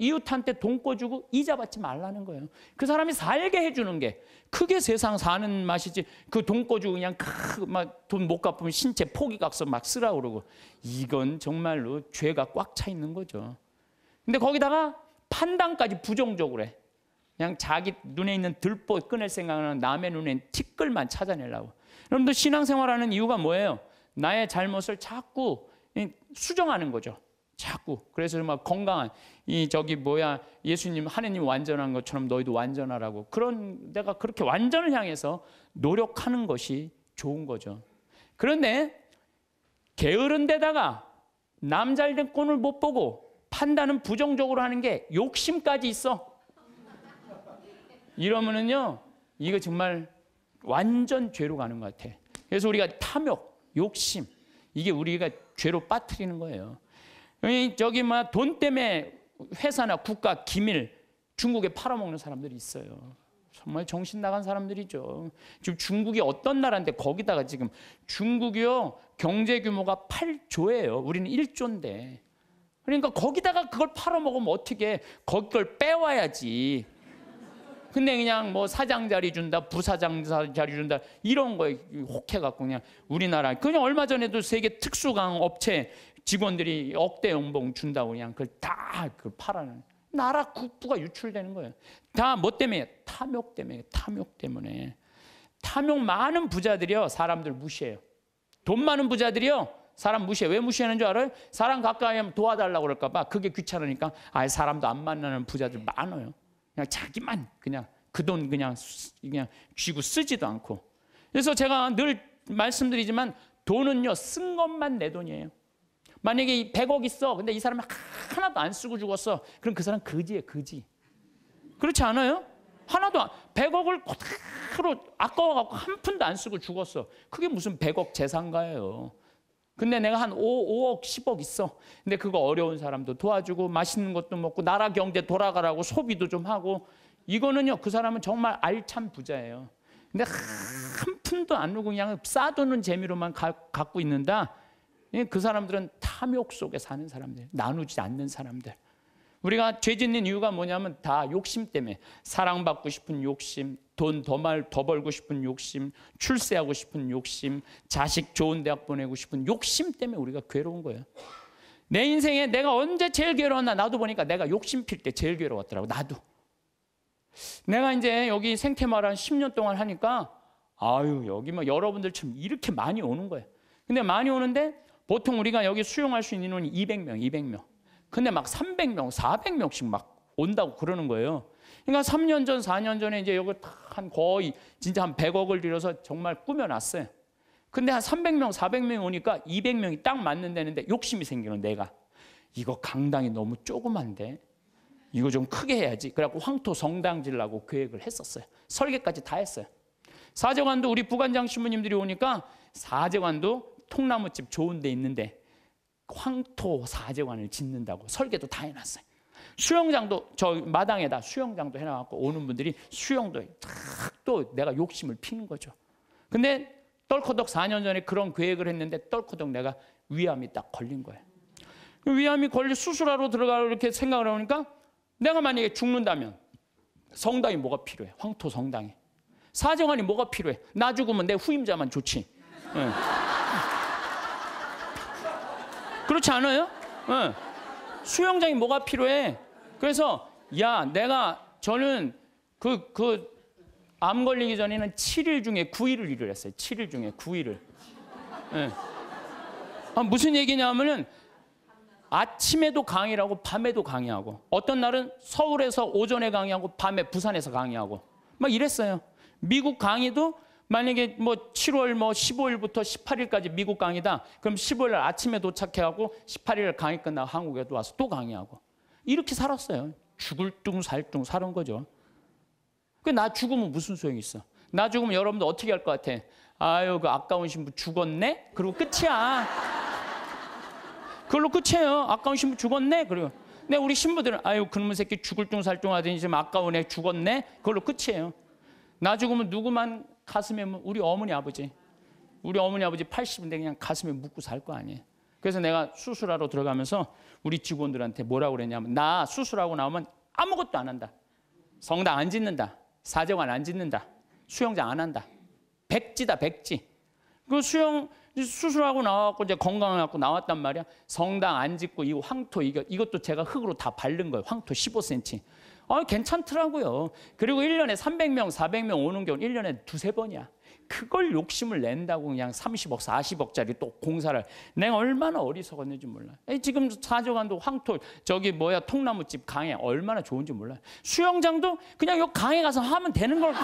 이웃한테 돈 꿔주고 이자 받지 말라는 거예요. 그 사람이 살게 해주는 게 크게 세상 사는 맛이지 그돈 꿔주고 그냥 막 돈못 갚으면 신체 포기각서 막 쓰라 그러고 이건 정말로 죄가 꽉 차 있는 거죠. 근데 거기다가 판단까지 부정적으로 해. 그냥 자기 눈에 있는 들보 끊을 생각은 남의 눈엔 티끌만 찾아내려고. 여러분들 신앙생활하는 이유가 뭐예요? 나의 잘못을 자꾸 수정하는 거죠. 자꾸 그래서 막 건강한 이 저기 뭐야 예수님 하느님 완전한 것처럼 너희도 완전하라고 그런 내가 그렇게 완전을 향해서 노력하는 것이 좋은 거죠. 그런데 게으른 데다가 남잘된 꼴을 못 보고 판단은 부정적으로 하는 게 욕심까지 있어. 이러면은요 이거 정말 완전 죄로 가는 것 같아. 그래서 우리가 탐욕, 욕심 이게 우리가 죄로 빠뜨리는 거예요. 저기 막돈 뭐 때문에 회사나 국가 기밀 중국에 팔아먹는 사람들이 있어요. 정말 정신 나간 사람들이죠. 지금 중국이 어떤 나라인데 거기다가 지금 중국이요 경제 규모가 8조예요. 우리는 1조인데. 그러니까 거기다가 그걸 팔아먹으면 어떻게 거기 걸 빼와야지. 근데 그냥 뭐 사장 자리 준다, 부사장 자리 준다 이런 거에 혹해갖고 그냥 우리나라 그냥 얼마 전에도 세계 특수강 업체 직원들이 억대 연봉 준다고 그냥 그걸 다그 팔아는 나라 국부가 유출되는 거예요. 다 뭐 때문에? 탐욕 때문에. 탐욕 때문에. 탐욕 많은 부자들이요. 사람들 무시해요. 돈 많은 부자들이요. 사람 무시해. 왜 무시하는 줄 알아요? 사람 가까이 하면 도와달라고 그럴까 봐. 그게 귀찮으니까 아예 사람도 안 만나는 부자들 많아요. 그냥 자기만 그냥 그 돈 그냥 그냥 쥐고 쓰지도 않고. 그래서 제가 늘 말씀드리지만 돈은요. 쓴 것만 내 돈이에요. 만약에 100억 있어. 근데 이 사람이 하나도 안 쓰고 죽었어. 그럼 그 사람 거지예요, 거지. 그렇지 않아요? 하나도 안, 100억을 그대로 아까워갖고 한 푼도 안 쓰고 죽었어. 그게 무슨 100억 재산가예요. 근데 내가 한 5, 5억, 10억 있어. 근데 그거 어려운 사람도 도와주고 맛있는 것도 먹고 나라 경제 돌아가라고 소비도 좀 하고 이거는요 그 사람은 정말 알찬 부자예요. 근데 한 푼도 안 누고 그냥 싸두는 재미로만 가, 갖고 있는다. 예, 그 사람들은 탐욕 속에 사는 사람들, 나누지 않는 사람들. 우리가 죄 짓는 이유가 뭐냐면 다 욕심 때문에 사랑받고 싶은 욕심, 돈더말더 벌고 싶은 욕심, 출세하고 싶은 욕심, 자식 좋은 대학 보내고 싶은 욕심 때문에 우리가 괴로운 거예요. 내 인생에 내가 언제 제일 괴로웠나 나도 보니까 내가 욕심 필 때 제일 괴로웠더라고 나도. 내가 이제 여기 생태마을 한 10년 동안 하니까 아유 여기 막 뭐 여러분들처럼 이렇게 많이 오는 거예요. 근데 많이 오는데 보통 우리가 여기 수용할 수 있는 인원이 200명, 200명. 근데 막 300명, 400명씩 막 온다고 그러는 거예요. 그러니까 3년 전, 4년 전에 이제 여기 한 거의 진짜 한 100억을 들여서 정말 꾸며놨어요. 근데 한 300명, 400명이 오니까 200명이 딱 맞는다는데 욕심이 생기는 내가. 이거 강당이 너무 조그만데 이거 좀 크게 해야지. 그래갖고 황토 성당 질라고 계획을 했었어요. 설계까지 다 했어요. 사제관도 우리 부관장 신부님들이 오니까 사제관도 통나무집 좋은 데 있는데 황토 사제관을 짓는다고 설계도 다 해놨어요. 수영장도 저 마당에다 수영장도 해놔갖고 오는 분들이 수영도 탁또 내가 욕심을 피는 거죠. 근데 떨커덕 4년 전에 그런 계획을 했는데 떨커덕 내가 위암이 딱 걸린 거예요. 그 위암이 걸려 수술하러 들어가고 이렇게 생각을 하니까 내가 만약에 죽는다면 성당이 뭐가 필요해? 황토 성당이. 사정안이 뭐가 필요해? 나 죽으면 내 후임자만 좋지. 네. 그렇지 않아요? 네. 수영장이 뭐가 필요해? 그래서 야 내가 저는 그 그 암 걸리기 전에는 7일 중에 9일을 일을 했어요. 7일 중에 9일을. 네. 예. 아, 무슨 얘기냐면은 아침에도 강의하고 밤에도 강의하고 어떤 날은 서울에서 오전에 강의하고 밤에 부산에서 강의하고 막 이랬어요. 미국 강의도 만약에 뭐 7월 뭐 15일부터 18일까지 미국 강의다. 그럼 15일 아침에 도착해하고 18일 강의 끝나고 한국에 또 와서 또 강의하고. 이렇게 살았어요. 죽을 둥 살둥 살은 거죠. 그 나 죽으면 무슨 소용이 있어? 나 죽으면 여러분들 어떻게 할 것 같아? 아유 그 아까운 신부 죽었네? 그리고 끝이야. 그걸로 끝이에요. 아까운 신부 죽었네? 그리고 내 우리 신부들은 아유 그놈의 새끼 죽을 둥 살 둥 하더니 지금 아까운 애 죽었네? 그걸로 끝이에요. 나 죽으면 누구만 가슴에 우리 어머니 아버지 우리 어머니 아버지 80인데 그냥 가슴에 묻고 살 거 아니에요. 그래서 내가 수술하러 들어가면서 우리 직원들한테 뭐라고 그랬냐면 나 수술하고 나오면 아무것도 안 한다. 성당 안 짓는다. 사제관 안 짓는다. 수영장 안 한다. 백지다 백지. 그 수영 수술하고 나왔고 이제 건강을 갖고 나왔단 말이야. 성당 안 짓고 이 황토 이거 이것도 제가 흙으로 다 바른 거예요. 황토 15cm. 아, 괜찮더라고요. 그리고 1년에 300명, 400명 오는 경우 1년에 두세 번이야. 그걸 욕심을 낸다고 그냥 30억, 40억짜리 또 공사를 내가 얼마나 어리석었는지 몰라. 지금 사조간도 황토 저기 뭐야 통나무집 강에 얼마나 좋은지 몰라. 수영장도 그냥 요 강에 가서 하면 되는 걸 그,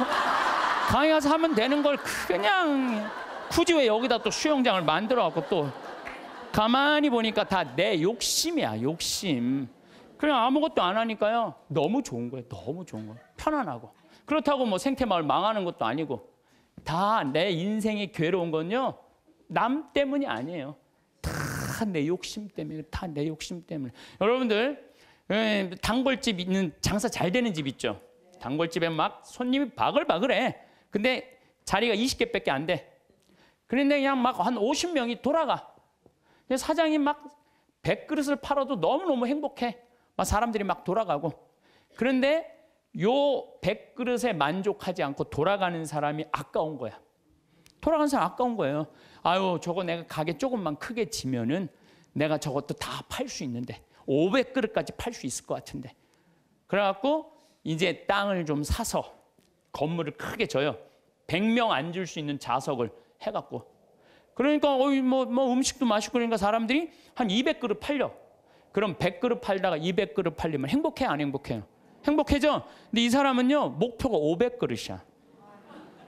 강에 가서 하면 되는 걸 그냥 굳이 왜 여기다 또 수영장을 만들어 갖고 또 가만히 보니까 다 내 욕심이야, 욕심. 그냥 아무것도 안 하니까요. 너무 좋은 거예요. 너무 좋은 거예요. 편안하고. 그렇다고 뭐 생태마을 망하는 것도 아니고 다 내 인생이 괴로운 건요. 남 때문이 아니에요. 다 내 욕심 때문에, 다 내 욕심 때문에. 여러분들 예, 단골집 있는 장사 잘 되는 집 있죠. 단골집에 막 손님이 바글바글해. 근데 자리가 20개밖에 안 돼. 그런데 그냥 막 한 50명이 돌아가. 사장이 막 100그릇을 팔아도 너무너무 행복해. 막 사람들이 막 돌아가고 그런데 요1 0 0그릇에 만족하지 않고 돌아가는 사람이 아까운 거야. 돌아간 사람 아까운 거예요. 아유, 저거 내가 가게 조금만 크게 지면은 내가 저것도 다 팔 수 있는데 500그릇까지 팔 수 있을 것 같은데. 그래갖고 이제 땅을 좀 사서 건물을 크게 줘요. 100명 앉을 수 있는 자석을 해갖고. 그러니까 어이 뭐, 뭐 음식도 맛있고 그러니까 사람들이 한 200그릇 팔려. 그럼 100그릇 팔다가 200그릇 팔리면 행복해 안 행복해요? 행복해져 근데 이 사람은요 목표가 500그릇이야.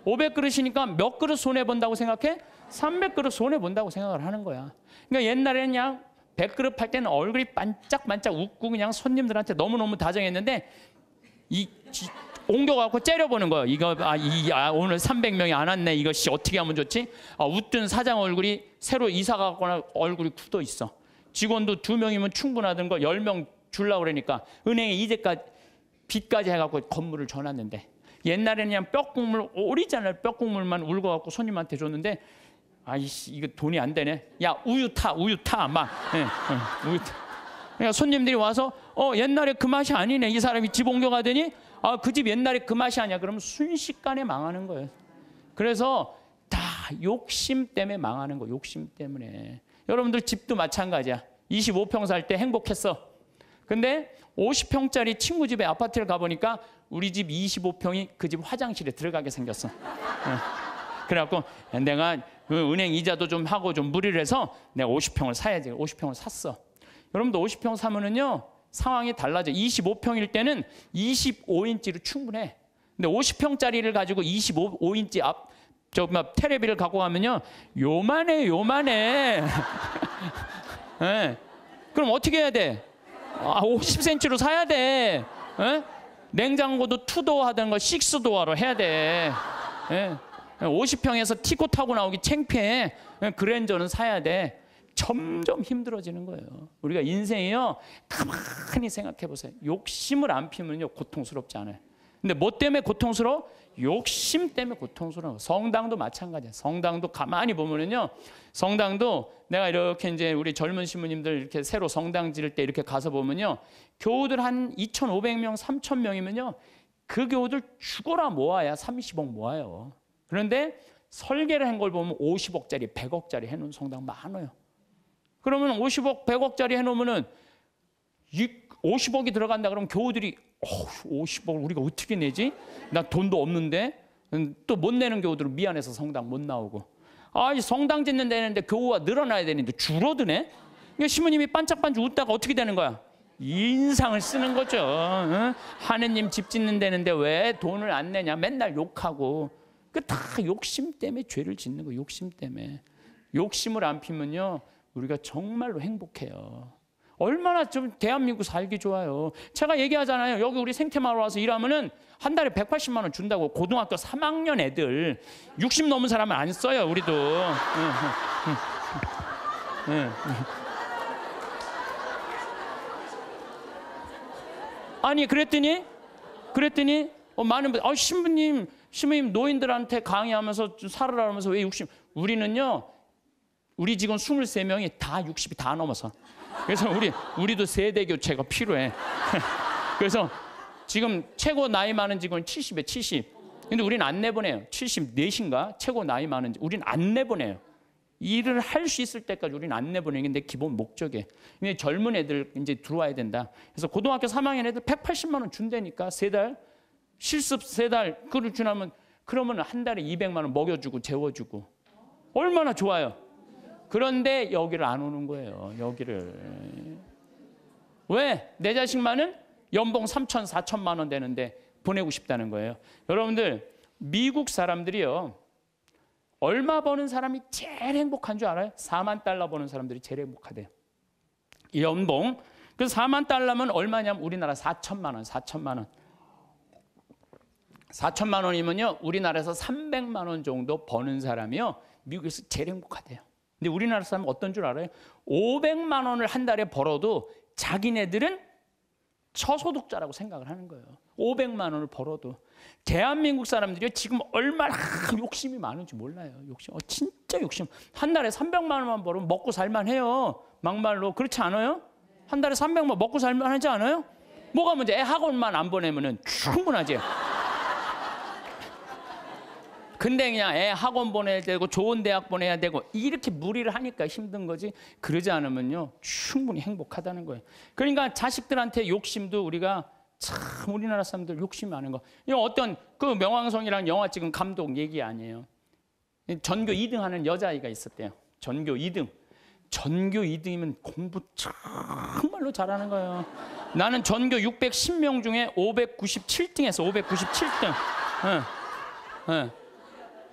500그릇이니까 몇 그릇 손해 본다고 생각해? 300그릇 손해 본다고 생각을 하는 거야. 그러니까 옛날에는 그냥 100그릇 팔 때는 얼굴이 반짝반짝 웃고 그냥 손님들한테 너무너무 다정했는데 이, 이 옮겨갖고 째려보는 거야. 이거 아, 이, 아, 오늘 300명이 안 왔네. 이것이 어떻게 하면 좋지? 아, 웃든 사장 얼굴이 새로 이사 가거나 얼굴이 굳어 있어. 직원도 두 명이면 충분하던 거 열 명 줄라 고 그러니까 은행에 이제까지 빚까지 해갖고 건물을 줘놨는데 옛날에는 그냥 뼈국물 오리지널 뼈국물만 울고 갖고 손님한테 줬는데 아이씨 이거 돈이 안 되네 야 우유 타 우유 타막 네, 네, 우유 타 그러니까 손님들이 와서 어 옛날에 그 맛이 아니네 이 사람이 집 옮겨가더니 아 그 집 옛날에 그 맛이 아니야 그러면 순식간에 망하는 거예요 그래서 다 욕심 때문에 망하는 거 욕심 때문에 여러분들 집도 마찬가지야. 25평 살 때 행복했어. 근데 50평짜리 친구 집에 아파트를 가보니까 우리 집 25평이 그 집 화장실에 들어가게 생겼어. 예. 그래갖고 내가 그 은행 이자도 좀 하고 좀 무리를 해서 내가 50평을 사야지. 50평을 샀어. 여러분도 50평 사면은요, 상황이 달라져. 25평일 때는 25인치로 충분해. 근데 50평짜리를 가지고 25인치 앞 저막 테레비를 갖고 가면요 요만해 요만해 네. 그럼 어떻게 해야 돼? 아 50cm로 사야 돼 네? 냉장고도 투도 하던가 식스도어로 해야 돼 네. 예? 50평에서 티코 타고 나오기 창피해 그랜저는 사야 돼 점점 힘들어지는 거예요 우리가 인생이요 가만히 생각해 보세요 욕심을 안 피면요 고통스럽지 않아요 근데 뭐 때문에 고통스러워? 욕심 때문에 고통스러운 성당도 마찬가지야. 성당도 가만히 보면은요. 성당도 내가 이렇게 이제 우리 젊은 신부님들 이렇게 새로 성당 지을 때 이렇게 가서 보면요. 교우들 한 2,500명, 3,000명이면요. 그 교우들 죽어라 모아야 30억 모아요. 그런데 설계를 한 걸 보면 50억짜리, 100억짜리 해놓은 성당 많아요. 그러면 50억, 100억짜리 해놓으면은 50억이 들어간다 그러면 교우들이 50억을 우리가 어떻게 내지? 나 돈도 없는데 음, 또못 내는 교우들은 미안해서 성당 못 나오고 아이 성당 짓는 데는데 교우가 늘어나야 되는데 줄어드네. 그러니까 시모님이 반짝반짝 웃다가 어떻게 되는 거야? 인상을 쓰는 거죠. 응? 하느님 집 짓는 데는데 왜 돈을 안 내냐? 맨날 욕하고 그 다 욕심 때문에 죄를 짓는 거 욕심 때문에 욕심을 안 피면요 우리가 정말로 행복해요. 얼마나 좀 대한민국 살기 좋아요. 제가 얘기하잖아요. 여기 우리 생태마을 와서 일하면은 한 달에 180만 원 준다고 고등학교 3학년 애들 60 넘은 사람은 안 써요. 우리도. 예, 예, 예. 아니 그랬더니 그랬더니 어, 많은 분, 어, 신부님, 신부님 노인들한테 강의하면서 살으라면서 왜 60? 우리는요, 우리 직원 23명이 다 60이 다 넘어서. 그래서 우리 우리도 세대 교체가 필요해. 그래서 지금 최고 나이 많은 직원 은 70에 70. 근데 우리는 안 내보내요. 74인가? 최고 나이 많은 지 우리는 안 내보내요. 일을 할 수 있을 때까지 우리는 안내보내는 게 내 기본 목적에. 근데 젊은 애들 이제 들어와야 된다. 그래서 고등학교 3학년 애들 180만 원준대니까세 달. 실습 세 달. 그걸 주나면 그러면 한 달에 200만 원 먹여주고 재워주고. 얼마나 좋아요. 그런데 여기를 안 오는 거예요. 여기를. 왜? 내 자식만은 연봉 3천, 4천만 원 되는데 보내고 싶다는 거예요. 여러분들 미국 사람들이요. 얼마 버는 사람이 제일 행복한 줄 알아요? 4만 달러 버는 사람들이 제일 행복하대요. 연봉. 그 4만 달러면 얼마냐면 우리나라 4천만 원, 4천만 원. 4천만 원이면요. 우리나라에서 300만 원 정도 버는 사람이요. 미국에서 제일 행복하대요. 근데 우리나라 사람 어떤 줄 알아요? 500만 원을 한 달에 벌어도 자기네들은 저소득자라고 생각을 하는 거예요. 500만 원을 벌어도 대한민국 사람들이 지금 얼마나 욕심이 많은지 몰라요. 욕심, 어, 진짜 욕심. 한 달에 300만 원만 벌으면 먹고 살만해요. 막말로 그렇지 않아요? 한 달에 300만 먹고 살만하지 않아요? 뭐가 문제? 애 학원만 안 보내면은 충분하지. 근데 그냥 애 학원 보내야 되고 좋은 대학 보내야 되고 이렇게 무리를 하니까 힘든 거지 그러지 않으면요 충분히 행복하다는 거예요. 그러니까 자식들한테 욕심도 우리가 참 우리나라 사람들 욕심이 많은 거. 이 어떤 그명왕성이라 영화 찍은 감독 얘기 아니에요. 전교 2등 하는 여자아이가 있었대요. 전교 2등. 전교 2등이면 공부 정말로 잘하는 거예요. 나는 전교 610명 중에 597등에서 597등. 응. 응.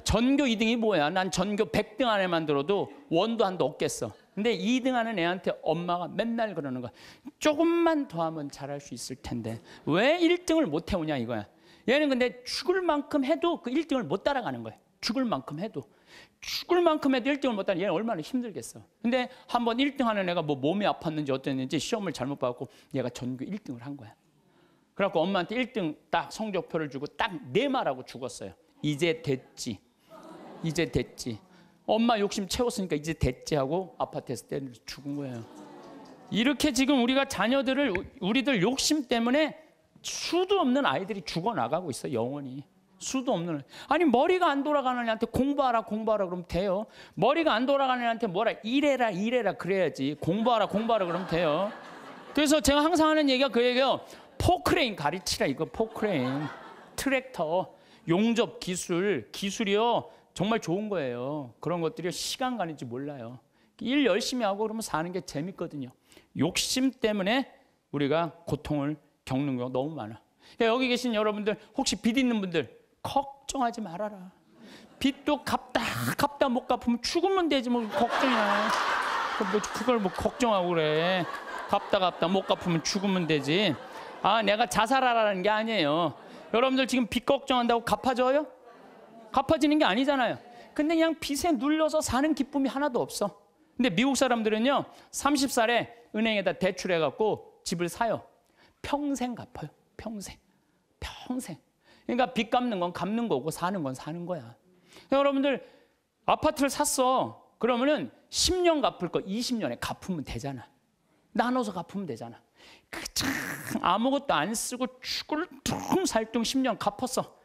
전교 2등이 뭐야? 난 전교 100등 안에만 들어도 원도 한도 없겠어. 근데 2등 하는 애한테 엄마가 맨날 그러는 거야. 조금만 더 하면 잘할 수 있을 텐데. 왜 1등을 못 해오냐 이거야. 얘는 근데 죽을 만큼 해도 그 1등을 못 따라가는 거야. 죽을 만큼 해도. 죽을 만큼 해도 1등을 못 하는 얘는 얼마나 힘들겠어. 근데 한 번 1등 하는 애가 뭐 몸이 아팠는지 어땠는지 시험을 잘못 봐갖고 얘가 전교 1등을 한 거야. 그래갖고 엄마한테 1등 딱 성적표를 주고 딱내 네 말하고 죽었어요. 이제 됐지. 이제 됐지. 엄마 욕심 채웠으니까 이제 됐지 하고 아파트에서 때려 죽은 거예요. 이렇게 지금 우리가 자녀들을 우리들 욕심 때문에 수도 없는 아이들이 죽어 나가고 있어 영원히. 수도 없는 아니 머리가 안 돌아가는 애한테 공부하라 공부하라 그러면 돼요. 머리가 안 돌아가는 애한테 뭐라 일해라 일해라 그래야지 공부하라 공부하라 그러면 돼요. 그래서 제가 항상 하는 얘기가 그얘기요 포크레인 가르치라 이거 포크레인 트랙터 용접 기술 기술이요 정말 좋은 거예요. 그런 것들이 시간 가는 지 몰라요. 일 열심히 하고 그러면 사는 게 재밌거든요. 욕심 때문에 우리가 고통을 겪는 경우 너무 많아. 그러니까 여기 계신 여러분들 혹시 빚 있는 분들 걱정하지 말아라. 빚도 갚다 갚다 못 갚으면 죽으면 되지 뭐 걱정이야. 뭐 그걸 뭐 걱정하고 그래. 갚다 갚다 못 갚으면 죽으면 되지. 아 내가 자살하라는 게 아니에요. 여러분들 지금 빚 걱정한다고 갚아줘요? 갚아지는 게 아니잖아요. 근데 그냥 빚에 눌려서 사는 기쁨이 하나도 없어. 근데 미국 사람들은요, 30살에 은행에다 대출해갖고 집을 사요. 평생 갚아요. 평생. 평생. 그러니까 빚 갚는 건 갚는 거고 사는 건 사는 거야. 그러니까 여러분들 아파트를 샀어. 그러면은 10년 갚을 거 20년에 갚으면 되잖아. 나눠서 갚으면 되잖아. 그참 아무것도 안 쓰고 죽을 퉁 살뚱 10년 갚았어.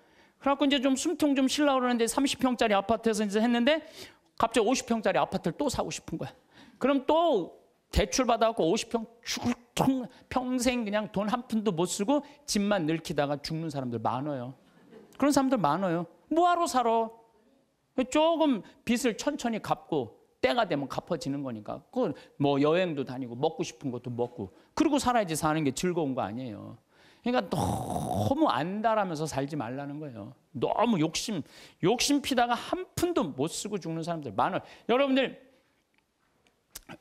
그래갖고 이제 좀 숨통 좀 실라 그러는데 30평짜리 아파트에서 이제 했는데 갑자기 50평짜리 아파트를 또 사고 싶은 거야. 그럼 또 대출 받아갖고 50평 죽통 평생 그냥 돈 한 푼도 못 쓰고 집만 늙히다가 죽는 사람들 많아요. 그런 사람들 많아요. 뭐하러 살아? 조금 빚을 천천히 갚고 때가 되면 갚아지는 거니까. 그 뭐 여행도 다니고 먹고 싶은 것도 먹고 그러고 살아야지 사는 게 즐거운 거 아니에요. 그러니까 너무 안다라면서 살지 말라는 거예요. 너무 욕심, 욕심 피다가 한 푼도 못 쓰고 죽는 사람들 많아요. 여러분들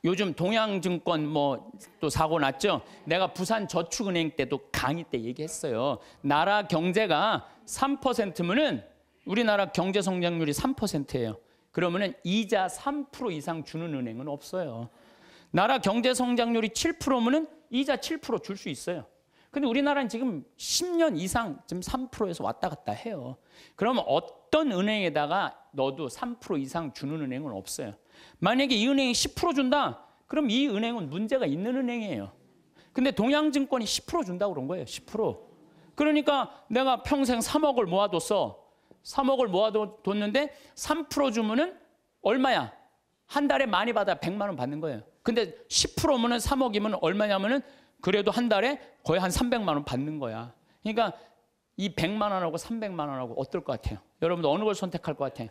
요즘 동양증권 뭐 또 사고 났죠. 내가 부산 저축은행 때도 강의 때 얘기했어요. 나라 경제가 3%면은 우리나라 경제 성장률이 3%예요. 그러면은 이자 3% 이상 주는 은행은 없어요. 나라 경제 성장률이 7%면은 이자 7%줄 수 있어요. 근데 우리나라는 지금 10년 이상 지금 3%에서 왔다 갔다 해요. 그러면 어떤 은행에다가 너도 3% 이상 주는 은행은 없어요. 만약에 이 은행이 10% 준다? 그럼 이 은행은 문제가 있는 은행이에요. 근데 동양증권이 10% 준다고 그런 거예요. 10%. 그러니까 내가 평생 3억을 모아뒀어. 3억을 모아뒀는데 3% 주면은 얼마야? 한 달에 많이 받아 100만 원 받는 거예요. 근데 10%면은 3억이면 얼마냐면은 그래도 한 달에 거의 한 300만 원 받는 거야. 그러니까 이 100만 원하고 300만 원하고 어떨 것 같아요? 여러분들 어느 걸 선택할 것 같아요?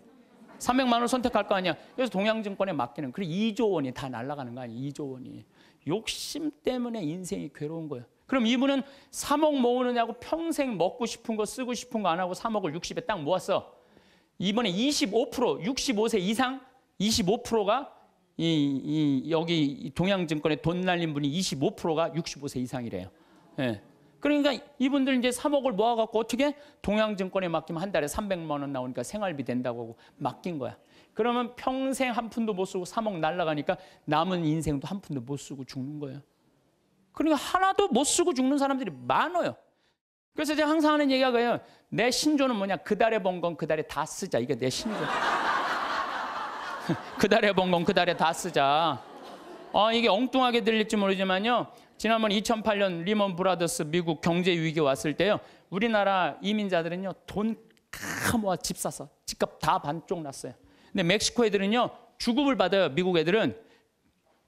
300만 원 선택할 거 아니야. 그래서 동양증권에 맡기는 그 2조 원이 다 날아가는 거 아니야. 2조 원이. 욕심 때문에 인생이 괴로운 거예요. 그럼 이분은 3억 모으느냐고 평생 먹고 싶은 거 쓰고 싶은 거 안 하고 3억을 60에 딱 모았어. 이번에 25% 65세 이상 25%가 이, 이 여기 동양증권에돈 날린 분이 25%가 65세 이상이래요. 예. 그러니까 이분들 이제 3억을 모아갖고 어떻게 동양증권에 맡기면 한 달에 300만 원 나오니까 생활비 된다고 하고 맡긴 거야. 그러면 평생 한 푼도 못 쓰고 3억 날라가니까 남은 인생도 한 푼도 못 쓰고 죽는 거예요. 그러니까 하나도 못 쓰고 죽는 사람들이 많아요. 그래서 제가 항상 하는 얘기가 그예요. 내 신조는 뭐냐? 그 달에 번 건그 달에 다 쓰자. 이게 내 신조. 그달에 번 건 그달에 다 쓰자. 어, 이게 엉뚱하게 들릴지 모르지만요. 지난번 2008년 리먼 브라더스 미국 경제 위기 왔을 때요. 우리나라 이민자들은요. 돈다 모아 집 사서 집값 다 반쪽 났어요. 근데 멕시코 애들은요. 주급을 받아요. 미국 애들은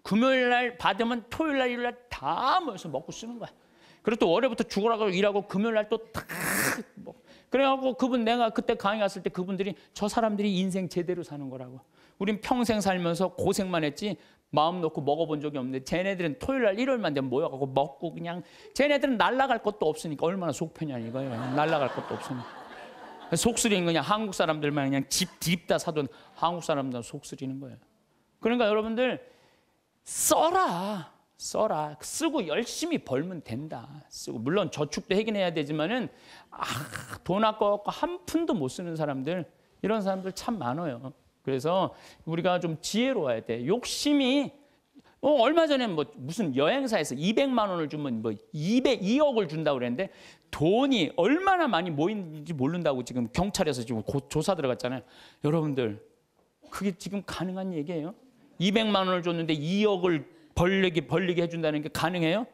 금요일 날 받으면 토요일 날 일요일 날다 모여서 먹고 쓰는 거야. 그리고 또 월요일부터 죽으라고 일하고 금요일 날 또탁 뭐. 그래갖고 그분 내가 그때 강의 갔을 때 그분들이 저 사람들이 인생 제대로 사는 거라고. 우린 평생 살면서 고생만 했지 마음 놓고 먹어본 적이 없는데 쟤네들은 토요일 날 일요일만 되면 모여가고 먹고 그냥 쟤네들은 날라갈 것도 없으니까 얼마나 속편이야 이거예요. 날라갈 것도 없으니까. 속쓰리는 그냥 한국 사람들만 그냥 집 딥다 사둔 한국 사람들만 속쓰리는 거예요. 그러니까 여러분들 써라. 써라. 쓰고 열심히 벌면 된다. 쓰고 물론 저축도 해긴 해야 되지만은 아, 돈 아까워 한 푼도 못 쓰는 사람들 이런 사람들 참 많아요. 그래서 우리가 좀 지혜로워야 돼. 욕심이 어, 얼마 전에 뭐 무슨 여행사에서 200만 원을 주면 뭐 2 0 2억을 준다고 그랬는데 돈이 얼마나 많이 모인지 모른다고 지금 경찰에서 지금 고, 조사 들어갔잖아요. 여러분들, 그게 지금 가능한 얘기예요? 200만 원을 줬는데 2억을 벌리게, 벌리게 해준다는 게 가능해요?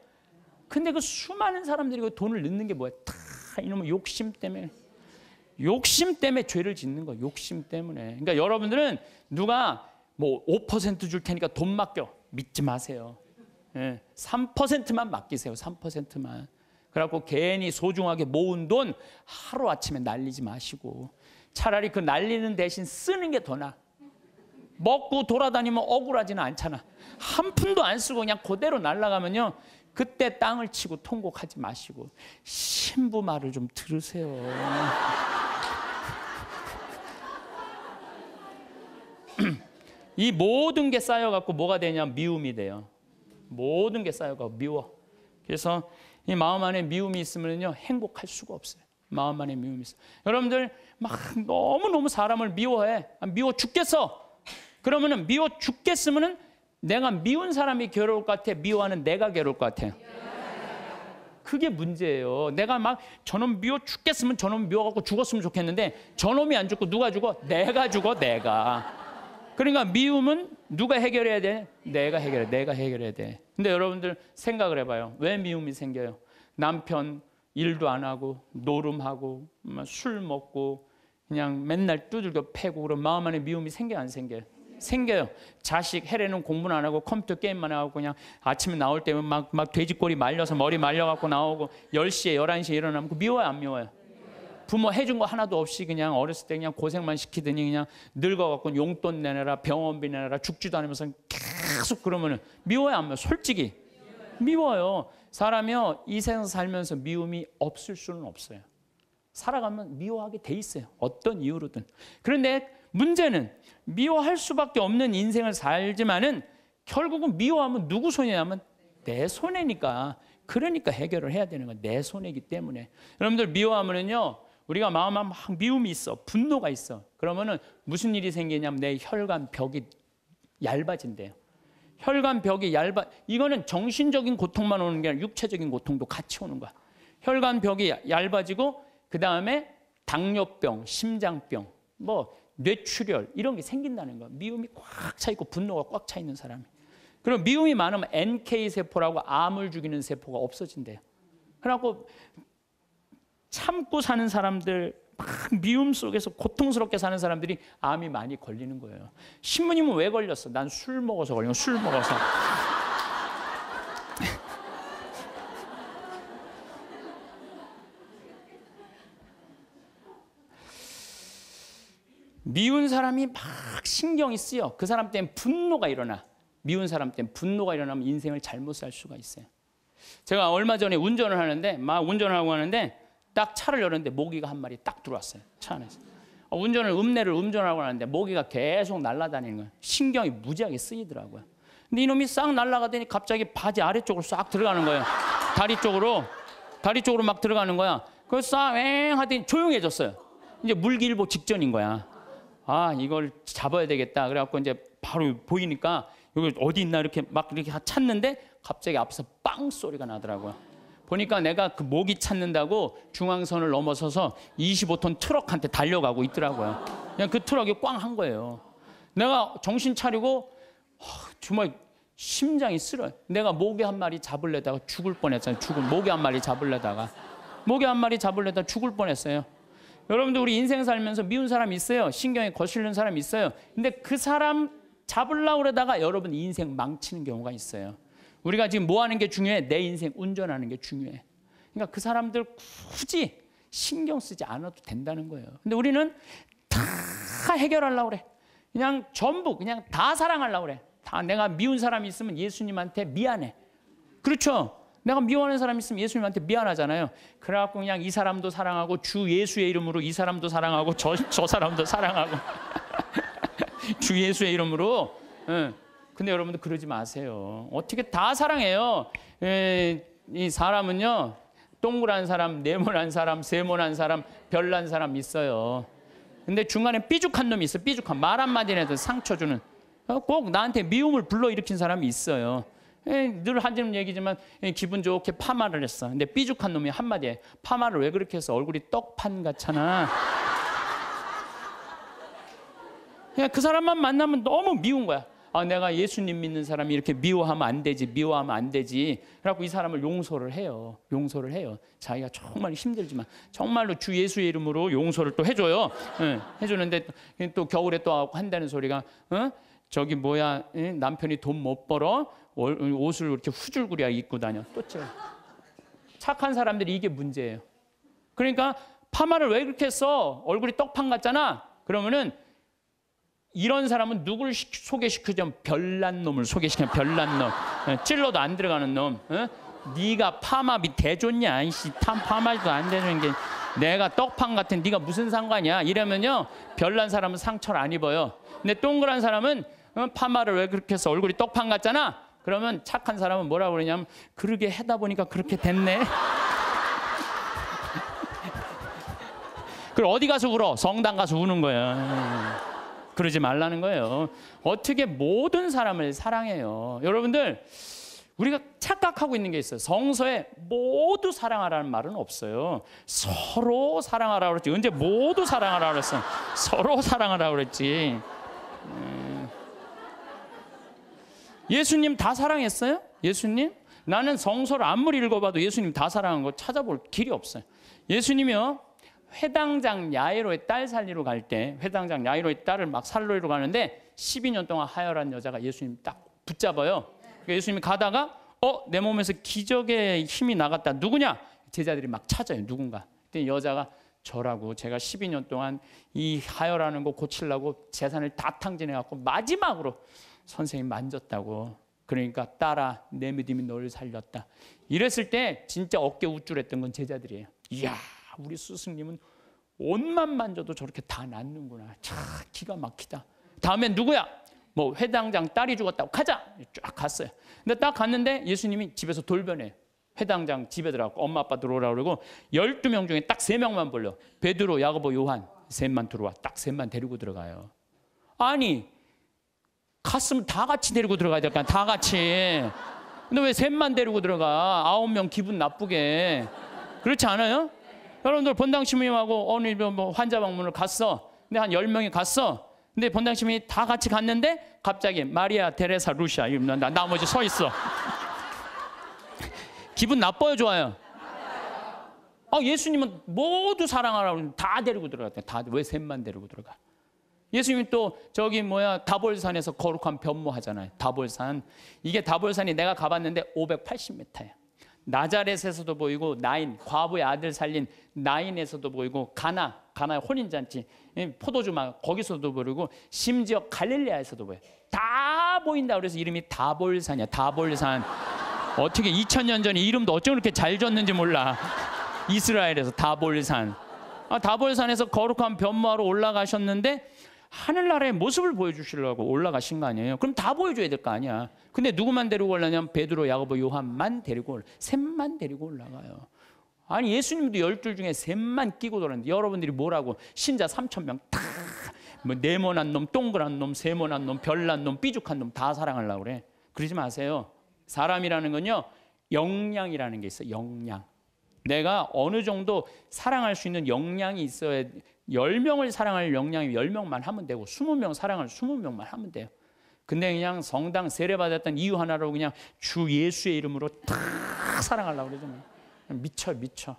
근데 그 수많은 사람들이 그 돈을 넣는 게 뭐야? 다 이놈의 욕심 때문에. 욕심 때문에 죄를 짓는 거예요. 욕심 때문에. 그러니까 여러분들은 누가 뭐 5%줄 테니까 돈 맡겨. 믿지 마세요. 예, 3%만 맡기세요. 3%만. 그래갖고 괜히 소중하게 모은 돈 하루아침에 날리지 마시고 차라리 그 날리는 대신 쓰는 게 더 나. 먹고 돌아다니면 억울하지는 않잖아. 한 푼도 안 쓰고 그냥 그대로 날라가면요. 그때 땅을 치고 통곡하지 마시고 신부 말을 좀 들으세요. 이 모든 게 쌓여갖고 뭐가 되냐면 미움이 돼요. 모든 게 쌓여갖고 미워. 그래서 이 마음 안에 미움이 있으면요 행복할 수가 없어요. 마음 안에 미움이 있어. 여러분들 막 너무 너무 사람을 미워해. 아, 미워 죽겠어. 그러면은 미워 죽겠으면은 내가 미운 사람이 괴로울 것 같아. 미워하는 내가 괴로울 것 같아. 그게 문제예요. 내가 막 저놈 미워 죽겠으면 저놈 미워갖고 죽었으면 좋겠는데 저놈이 안 죽고 누가 죽어? 내가 죽어, 내가. 그러니까 미움은 누가 해결해야 돼? 내가 해결해. 내가 해결해야 돼. 근데 여러분들 생각을 해봐요. 왜 미움이 생겨요? 남편 일도 안 하고 노름하고 뭐 술 먹고 그냥 맨날 두들겨 패고 그런 마음 안에 미움이 생겨 안 생겨요? 생겨요. 자식 해례는 공부는 안 하고 컴퓨터 게임만 하고 그냥 아침에 나올 때면 막, 막 돼지꼬리 말려서 머리 말려갖고 나오고 10시에 11시에 일어나면 그 미워요 안 미워요? 부모 해준 거 하나도 없이 그냥 어렸을 때 그냥 고생만 시키더니 그냥 늙어갖고 용돈 내내라 병원비 내내라 죽지도 않으면서 계속 그러면은 미워요 안 미워? 솔직히 미워요. 사람이요 이 세상 살면서 미움이 없을 수는 없어요. 살아가면 미워하게 돼 있어요. 어떤 이유로든. 그런데 문제는 미워할 수밖에 없는 인생을 살지만은 결국은 미워하면 누구 손이냐면 내 손해니까. 그러니까 해결을 해야 되는 건 내 손해이기 때문에. 여러분들 미워하면은요. 우리가 마음에 막 미움이 있어, 분노가 있어. 그러면은 무슨 일이 생기냐면 내 혈관 벽이 얇아진대요. 혈관 벽이 얇아. 이거는 정신적인 고통만 오는 게 아니라 육체적인 고통도 같이 오는 거야. 혈관 벽이 얇아지고 그 다음에 당뇨병, 심장병, 뭐 뇌출혈 이런 게 생긴다는 거야. 미움이 꽉 차 있고 분노가 꽉 차 있는 사람이. 그럼 미움이 많으면 NK 세포라고 암을 죽이는 세포가 없어진대요. 그래갖고 참고 사는 사람들 막 미움 속에서 고통스럽게 사는 사람들이 암이 많이 걸리는 거예요. 신부님은 왜 걸렸어? 난 술 먹어서 걸린 술 먹어서. 미운 사람이 막 신경이 쓰여. 그 사람 때문에 분노가 일어나. 미운 사람 때문에 분노가 일어나면 인생을 잘못 살 수가 있어요. 제가 얼마 전에 운전을 하는데 막 운전하고 하는데 딱 차를 열었는데 모기가 한 마리 딱 들어왔어요. 차 안에서. 어, 운전을 읍내를운전하고나는데 모기가 계속 날아다니는 거예요. 신경이 무지하게 쓰이더라고요. 근데 이놈이 싹 날아가더니 갑자기 바지 아래쪽으로 싹 들어가는 거예요. 다리 쪽으로 다리 쪽으로 막 들어가는 거야. 그래서 싹엥 하더니 조용해졌어요. 이제 물길보 직전인 거야. 아 이걸 잡아야 되겠다. 그래갖고 이제 바로 보이니까 여기 어디 있나 이렇게 막 이렇게 찾는데 갑자기 앞에서 빵 소리가 나더라고요. 보니까 내가 그 목이 찾는다고 중앙선을 넘어서서 25톤 트럭한테 달려가고 있더라고요. 그냥 그 트럭이 꽝 한 거예요. 내가 정신 차리고 정말 심장이 쓰러요. 내가 모기 한 마리 잡을려다가 죽을 뻔했잖아요. 죽을 모기 한 마리 잡을려다가 모기 한 마리 잡을려다 죽을 뻔했어요. 여러분들 우리 인생 살면서 미운 사람 있어요. 신경에 거슬리는 사람 있어요. 근데 그 사람 잡을라 그러다가 여러분 인생 망치는 경우가 있어요. 우리가 지금 뭐 하는 게 중요해? 내 인생 운전하는 게 중요해. 그러니까 그 사람들 굳이 신경 쓰지 않아도 된다는 거예요. 근데 우리는 다 해결하려고 그래. 그냥 전부 그냥 다 사랑하려고 그래. 다 내가 미운 사람이 있으면 예수님한테 미안해. 그렇죠? 내가 미워하는 사람 있으면 예수님한테 미안하잖아요. 그래갖고 그냥 이 사람도 사랑하고 주 예수의 이름으로 이 사람도 사랑하고 저, 저 사람도 사랑하고 주 예수의 이름으로 응. 근데 여러분들 그러지 마세요. 어떻게 다 사랑해요. 에, 예, 이 사람은요. 동그란 사람, 네모난 사람, 세모난 사람, 별난 사람 있어요. 근데 중간에 삐죽한 놈이 있어. 삐죽한 말 한마디라도 상처 주는. 어, 꼭 나한테 미움을 불러일으킨 사람이 있어요. 예, 늘 하는 얘기지만 예, 기분 좋게 파마를 했어. 근데 삐죽한 놈이 한마디에 파마를 왜 그렇게 해서 얼굴이 떡판 같잖아. 그 사람만 만나면 너무 미운 거야. 아 내가 예수님 믿는 사람이 이렇게 미워하면 안 되지 미워하면 안 되지 그래갖고 이 사람을 용서를 해요 용서를 해요 자기가 정말 힘들지만 정말로 주 예수의 이름으로 용서를 또 해줘요 응, 예, 해주는데 또 겨울에 또 한다는 소리가 응? 어? 저기 뭐야 응? 남편이 돈 못 벌어 옷을 이렇게 후줄구리야 입고 다녀 또 쪄. 착한 사람들이 이게 문제예요 그러니까 파마를 왜 그렇게 써 얼굴이 떡판 같잖아 그러면은 이런 사람은 누굴 소개시키자 별난 놈을 소개시켜면 별난 놈. 예, 찔러도 안 들어가는 놈. 어? 네가 파마 밑대 줬냐? 이씨 파마도 안 되는 게 내가 떡판 같은 네가 무슨 상관이야? 이러면요. 별난 사람은 상처를 안 입어요. 근데 동그란 사람은 어, 파마를 왜 그렇게 해서 얼굴이 떡판 같잖아. 그러면 착한 사람은 뭐라고 그러냐면 그러게 해다 보니까 그렇게 됐네. 그걸 어디 가서 울어? 성당 가서 우는 거야. 그러지 말라는 거예요. 어떻게 모든 사람을 사랑해요. 여러분들 우리가 착각하고 있는 게 있어요. 성서에 모두 사랑하라는 말은 없어요. 서로 사랑하라 그랬지. 언제 모두 사랑하라 그랬어? 서로 사랑하라 그랬지. 네. 예수님 다 사랑했어요? 예수님? 나는 성서를 아무리 읽어봐도 예수님 다 사랑한 거 찾아볼 길이 없어요. 예수님이요. 회당장 야이로의 딸살리러갈 때 회당장 야이로의 딸을 막 살로이로 가는데 12년 동안 하혈한 여자가 예수님 딱 붙잡아요. 그러니까 예수님이 가다가 어내 몸에서 기적의 힘이 나갔다. 누구냐? 제자들이 막 찾아요. 누군가. 그때 여자가 저라고 제가 12년 동안 이 하혈하는 거 고치려고 재산을 다 탕진해 갖고 마지막으로 선생님 만졌다고. 그러니까 따라 내 믿음이 너를 살렸다. 이랬을 때 진짜 어깨 우쭐했던 건 제자들이에요. 이야. 우리 스승님은 옷만 만져도 저렇게 다 낫는구나. 참 기가 막히다. 다음엔 누구야? 뭐 회당장 딸이 죽었다고 가자. 쫙 갔어요. 근데 딱 갔는데 예수님이 집에서 돌변해. 회당장 집에 들어가고 엄마 아빠 들어오라 그러고 12명 중에 딱 3명만 불러. 베드로, 야고보, 요한 셋만 들어와. 딱 셋만 데리고 들어가요. 아니 갔으면 다 같이 데리고 들어가야 될까? 다 같이. 근데 왜 셋만 데리고 들어가? 아홉 명 기분 나쁘게. 그렇지 않아요? 여러분들 본당 신부하고 어느 뭐, 뭐 환자 방문을 갔어. 근데 한 열명이 갔어. 근데 본당 신부이다 같이 갔는데 갑자기 마리아 데레사 루시아 이름 나 나머지 서 있어. 기분 나빠요, 좋아요? 아, 예수님은 모두 사랑하라고 다 데리고 들어갔대. 다 왜 셋만 데리고 들어가? 예수님이 또 저기 뭐야 다볼산에서 거룩한 변모하잖아요. 다볼산. 이게 다볼산이 내가 가봤는데 580m야. 나자렛에서도 보이고 나인 과부의 아들 살린 나인에서도 보이고 가나 가나 의 혼인잔치 포도주막 거기서도 보이고 심지어 갈릴리아에서도 보여 다 보인다 그래서 이름이 다볼산이야 다볼산 어떻게 2000년 전에 이름도 어쩜 그렇게 잘 졌는지 몰라 이스라엘에서 다볼산 아, 다볼산에서 거룩한 변모하러 올라가셨는데 하늘나라의 모습을 보여주시려고 올라가신 거 아니에요? 그럼 다 보여줘야 될 거 아니야. 근데 누구만 데리고 올라냐면 베드로, 야고보, 요한만 데리고 셋만 데리고 올라가요. 아니 예수님도 열둘 중에 셋만 끼고 돌았는데 여러분들이 뭐라고 신자 3천 명다 뭐 네모난 놈, 동그란 놈, 세모난 놈, 별난 놈, 삐죽한 놈 다 사랑하려고 그래. 그러지 마세요. 사람이라는 건요. 역량이라는 게 있어. 역량. 내가 어느 정도 사랑할 수 있는 역량이 있어야 10명을 사랑할 역량이 10명만 하면 되고 20명 사랑할 20명만 하면 돼요. 근데 그냥 성당 세례받았던 이유 하나로 그냥 주 예수의 이름으로 탁 사랑하려고 그러죠. 뭐. 미쳐 미쳐.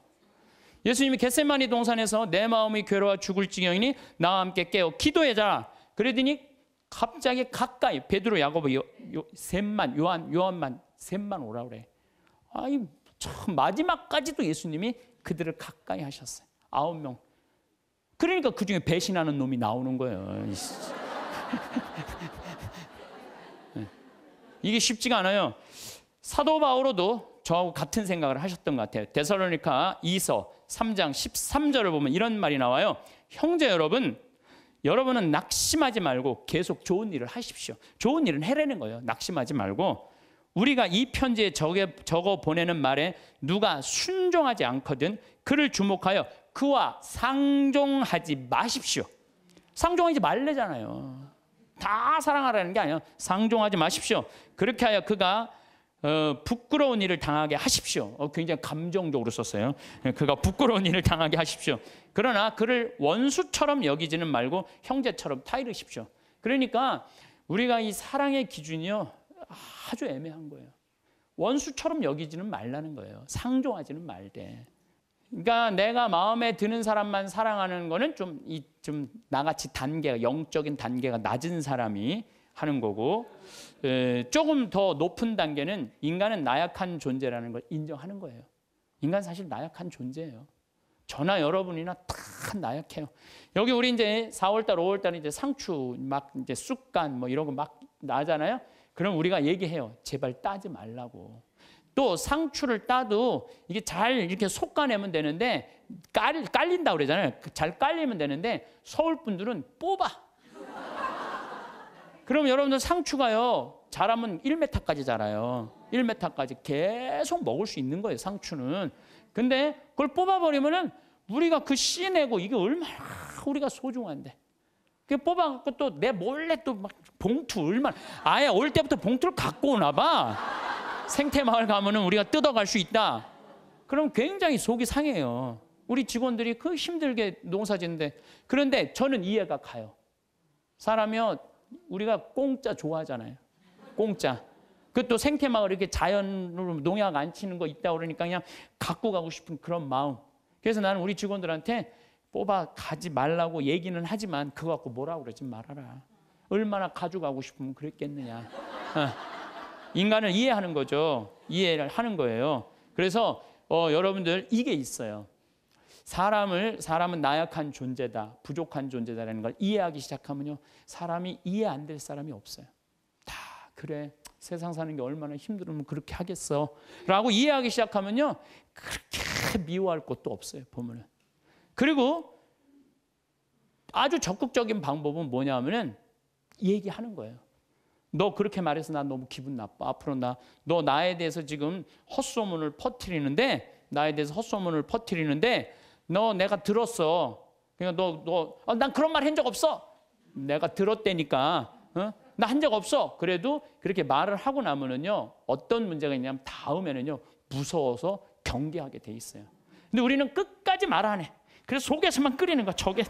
예수님이 겟세마니 동산에서 내 마음이 괴로워 죽을 지경이니 나와 함께 깨어 기도해자. 그러더니 갑자기 가까이 베드로 야고보 요, 요 셋만 요한 요한만 셋만 오라 그래. 아이 참 마지막까지도 예수님이 그들을 가까이 하셨어요. 아홉 명 그러니까 그 중에 배신하는 놈이 나오는 거예요. 예. 이게 쉽지가 않아요. 사도 바오로도 저하고 같은 생각을 하셨던 것 같아요. 데살로니카 2서 3장 13절을 보면 이런 말이 나와요. 형제 여러분, 여러분은 낙심하지 말고 계속 좋은 일을 하십시오. 좋은 일은 해내는 거예요. 낙심하지 말고 우리가 이 편지에 적어 보내는 말에 누가 순종하지 않거든 그를 주목하여 그와 상종하지 마십시오. 상종하지 말래잖아요. 다 사랑하라는 게아니에 상종하지 마십시오. 그렇게 하여 그가 어, 부끄러운 일을 당하게 하십시오. 어, 굉장히 감정적으로 썼어요. 예, 그가 부끄러운 일을 당하게 하십시오. 그러나 그를 원수처럼 여기지는 말고 형제처럼 타이르십시오. 그러니까 우리가 이 사랑의 기준이요 아주 애매한 거예요. 원수처럼 여기지는 말라는 거예요. 상종하지는 말되. 그러니까 내가 마음에 드는 사람만 사랑하는 거는 좀 이 좀 나같이 단계가 영적인 단계가 낮은 사람이 하는 거고 에, 조금 더 높은 단계는 인간은 나약한 존재라는 걸 인정하는 거예요. 인간 사실 나약한 존재예요. 저나 여러분이나 다 나약해요. 여기 우리 이제 4월달, 5월달 이제 상추 막 이제 쑥간 뭐 이런 거 막 나잖아요. 그럼 우리가 얘기해요. 제발 따지 말라고. 또 상추를 따도 이게 잘 이렇게 솎아내면 되는데 깔, 깔린다 고 그러잖아요. 잘 깔리면 되는데 서울 분들은 뽑아. 그럼 여러분들 상추가요. 자라면 1m까지 자라요. 1m까지 계속 먹을 수 있는 거예요. 상추는. 근데 그걸 뽑아버리면은 우리가 그 씨 내고 이게 얼마나 우리가 소중한데. 그 뽑아갖고 또 내 몰래 또 막 봉투 얼마나 아예 올 때부터 봉투를 갖고 오나 봐. 생태마을 가면은 우리가 뜯어갈 수 있다. 그럼 굉장히 속이 상해요. 우리 직원들이 그 힘들게 농사짓는데 그런데 저는 이해가 가요. 사람이 우리가 공짜 좋아하잖아요. 공짜. 그또 생태마을 이렇게 자연으로 농약 안 치는 거 있다 그러니까 그냥 갖고 가고 싶은 그런 마음. 그래서 나는 우리 직원들한테 뽑아 가지 말라고 얘기는 하지만 그거 갖고 뭐라 그러지 말아라. 얼마나 가져가고 싶으면 그랬겠느냐. 어. 인간을 이해하는 거죠. 이해를 하는 거예요. 그래서 어, 여러분들 이게 있어요. 사람을 사람은 나약한 존재다, 부족한 존재다라는 걸 이해하기 시작하면요, 사람이 이해 안 될 사람이 없어요. 다 그래. 세상 사는 게 얼마나 힘들으면 그렇게 하겠어. 라고 이해하기 시작하면요. 그렇게 미워할 것도 없어요, 보면은. 그리고 아주 적극적인 방법은 뭐냐면은 얘기하는 거예요. 너 그렇게 말해서 난 너무 기분 나빠. 앞으로 나, 너 나에 대해서 지금 헛소문을 퍼트리는데, 나에 대해서 헛소문을 퍼트리는데, 너 내가 들었어. 그냥 그러니까 너, 너, 어, 난 그런 말 한 적 없어. 내가 들었대니까. 어? 나한 적 없어. 그래도 그렇게 말을 하고 나면은요, 어떤 문제가 있냐면 다음에는요, 무서워서 경계하게 돼 있어요. 근데 우리는 끝까지 말 안 해. 그래서 속에서만 끓이는 거야. 저게,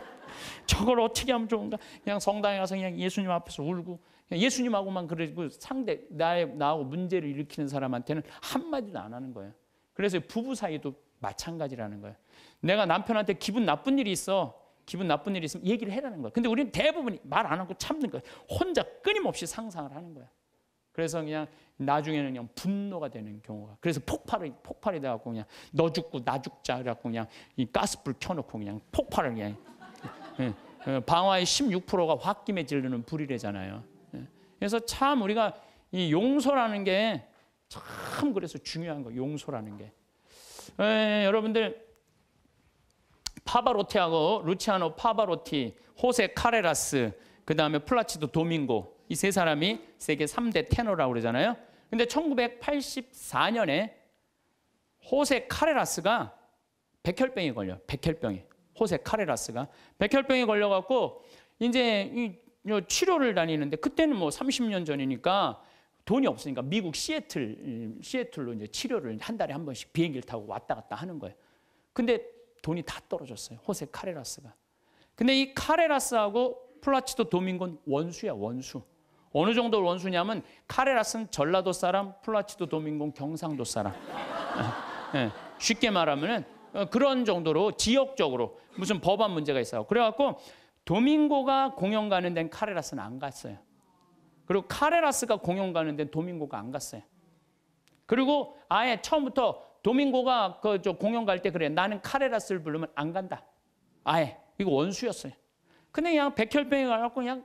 저걸 어떻게 하면 좋은가? 그냥 성당에 가서 그냥 예수님 앞에서 울고, 예수님하고만 그러고 상대 나의 나하고 문제를 일으키는 사람한테는 한마디도 안 하는 거예요. 그래서 부부 사이도 마찬가지라는 거예요. 내가 남편한테 기분 나쁜 일이 있어. 기분 나쁜 일이 있으면 얘기를 해라는 거예요. 근데 우리는 대부분이 말 안 하고 참는 거예요. 혼자 끊임없이 상상을 하는 거예요. 그래서 그냥 나중에는 그냥 분노가 되는 경우가 그래서 폭발이 폭발이 돼갖고 그냥 너 죽고 나 죽자 그래갖고 그냥 이 가스불 켜놓고 그냥 폭발을 그냥 예, 예, 방화의 16%가 홧김에 질르는 불이래잖아요. 그래서 참 우리가 이 용서라는 게 참 그래서 중요한 거 용서라는 게 에, 예, 여러분들 파바로티하고 루치아노 파바로티, 호세 카레라스, 그 다음에 플라치도 도밍고 이 세 사람이 세계 3대 테너라고 그러잖아요. 근데 1984년에 호세 카레라스가 백혈병이 걸려. 백혈병이. 호세 카레라스가 백혈병이 걸려 갖고 이제 치료를 다니는데 그때는 뭐 30년 전이니까 돈이 없으니까 미국 시애틀 시애틀로 이제 치료를 한 달에 한 번씩 비행기를 타고 왔다 갔다 하는 거예요. 근데 돈이 다 떨어졌어요. 호세 카레라스가. 근데 이 카레라스하고 플라치도 도밍곤 원수야 원수. 어느 정도 원수냐면 카레라스는 전라도 사람, 플라치도 도밍곤 경상도 사람. 네, 쉽게 말하면은 어, 그런 정도로 지역적으로 무슨 법안 문제가 있어요. 그래갖고 도밍고가 공연 가는 데는 카레라스는 안 갔어요. 그리고 카레라스가 공연 가는 데는 도밍고가 안 갔어요. 그리고 아예 처음부터 도밍고가 그저 공연 갈 때 그래. 나는 카레라스를 부르면 안 간다. 아예. 이거 원수였어요. 근데 그냥 백혈병이 가갖고 그냥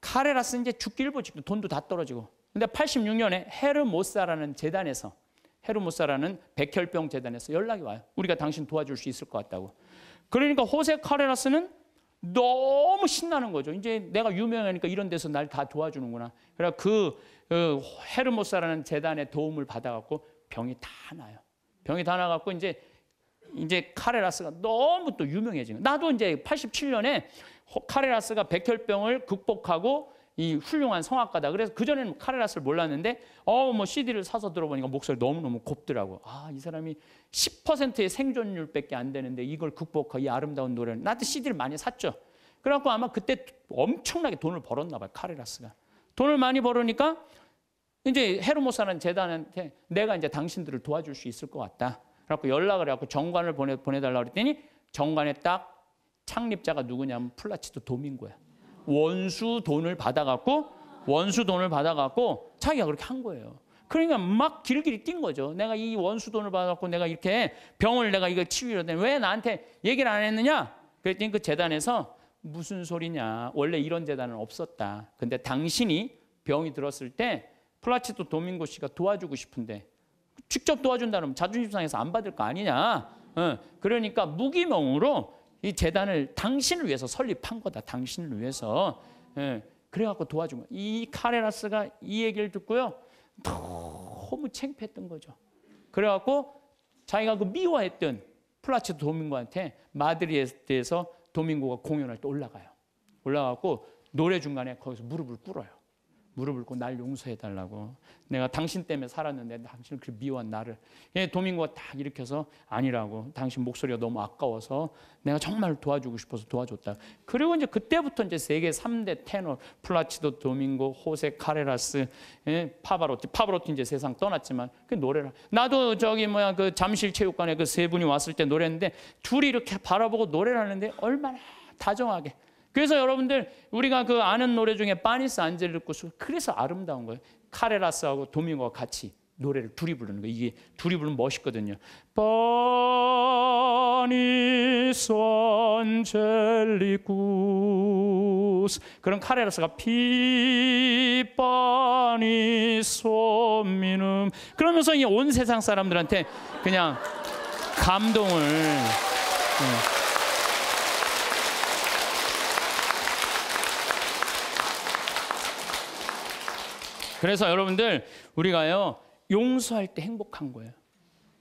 카레라스 이제 죽기 일보 직 돈도 다 떨어지고. 근데 86년에 헤르모사라는 재단에서 헤르모사라는 백혈병 재단에서 연락이 와요. 우리가 당신 도와줄 수 있을 것 같다고. 그러니까 호세 카레라스는 너무 신나는 거죠. 이제 내가 유명하니까 이런 데서 날 다 도와주는구나. 그래서 그, 그 헤르모사라는 재단의 도움을 받아갖고 병이 다 나요. 병이 다 나갖고 이제 이제 카레라스가 너무 또 유명해진 거 나도 이제 87년에 카레라스가 백혈병을 극복하고 이 훌륭한 성악가다. 그래서 그전에는 카레라스를 몰랐는데 어 뭐 CD를 사서 들어보니까 목소리 너무너무 곱더라고. 아, 이 사람이 10%의 생존율밖에 안 되는데 이걸 극복한 이 아름다운 노래를 나한테 CD를 많이 샀죠. 그래갖고 아마 그때 엄청나게 돈을 벌었나 봐요. 카레라스가. 돈을 많이 벌으니까 이제 헤르모사는 재단한테 내가 이제 당신들을 도와줄 수 있을 것 같다. 그래갖고 연락을 해갖고 정관을 보내, 보내달라고 그랬더니 정관에 딱 창립자가 누구냐면 플라치도 도민고야. 원수 돈을 받아갖고 원수 돈을 받아갖고 자기가 그렇게 한 거예요. 그러니까 막 길길이 뛴 거죠. 내가 이 원수 돈을 받았고 내가 이렇게 병을 내가 이걸 치유를 했는데 왜 나한테 얘기를 안 했느냐? 그랬더니 그 재단에서 무슨 소리냐. 원래 이런 재단은 없었다. 근데 당신이 병이 들었을 때 플라치도 도밍고 씨가 도와주고 싶은데 직접 도와준다면 자존심 상해서 안 받을 거 아니냐. 그러니까 무기명으로 이 재단을 당신을 위해서 설립한 거다. 당신을 위해서. 예, 그래갖고 도와준 거이 카레라스가 이 얘기를 듣고요. 너무 창피했던 거죠. 그래갖고 자기가 그 미워했던 플라치도 도민고한테 마드리에서 도민고가 공연할 때 올라가요. 올라가고 노래 중간에 거기서 무릎을 꿇어요. 무릎을 꿇고 날 용서해 달라고. 내가 당신 때문에 살았는데 당신을 그렇게 미워한 나를. 예, 도민고가딱 일으켜서 아니라고. 당신 목소리가 너무 아까워서 내가 정말 도와주고 싶어서 도와줬다. 그리고 이제 그때부터 이제 세계 3대 테너 플라치도 도민고, 호세 카레라스, 예, 파바로티. 파바로티 이제 세상 떠났지만 그 노래를 나도 저기 뭐야 그 잠실 체육관에 그 세 분이 왔을 때 노래했는데 둘이 이렇게 바라보고 노래를 하는데 얼마나 다정하게 그래서 여러분들 우리가 그 아는 노래 중에 파니스 안젤리쿠스 그래서 아름다운 거예요. 카레라스하고 도밍고 같이 노래를 둘이 부르는 거예요. 이게 둘이 부르면 멋있거든요. 파니스 안젤리쿠스 그런 카레라스가 피파니스 미눔 그러면서 이온 세상 사람들한테 그냥 감동을 네. 그래서 여러분들 우리가요 용서할 때 행복한 거예요.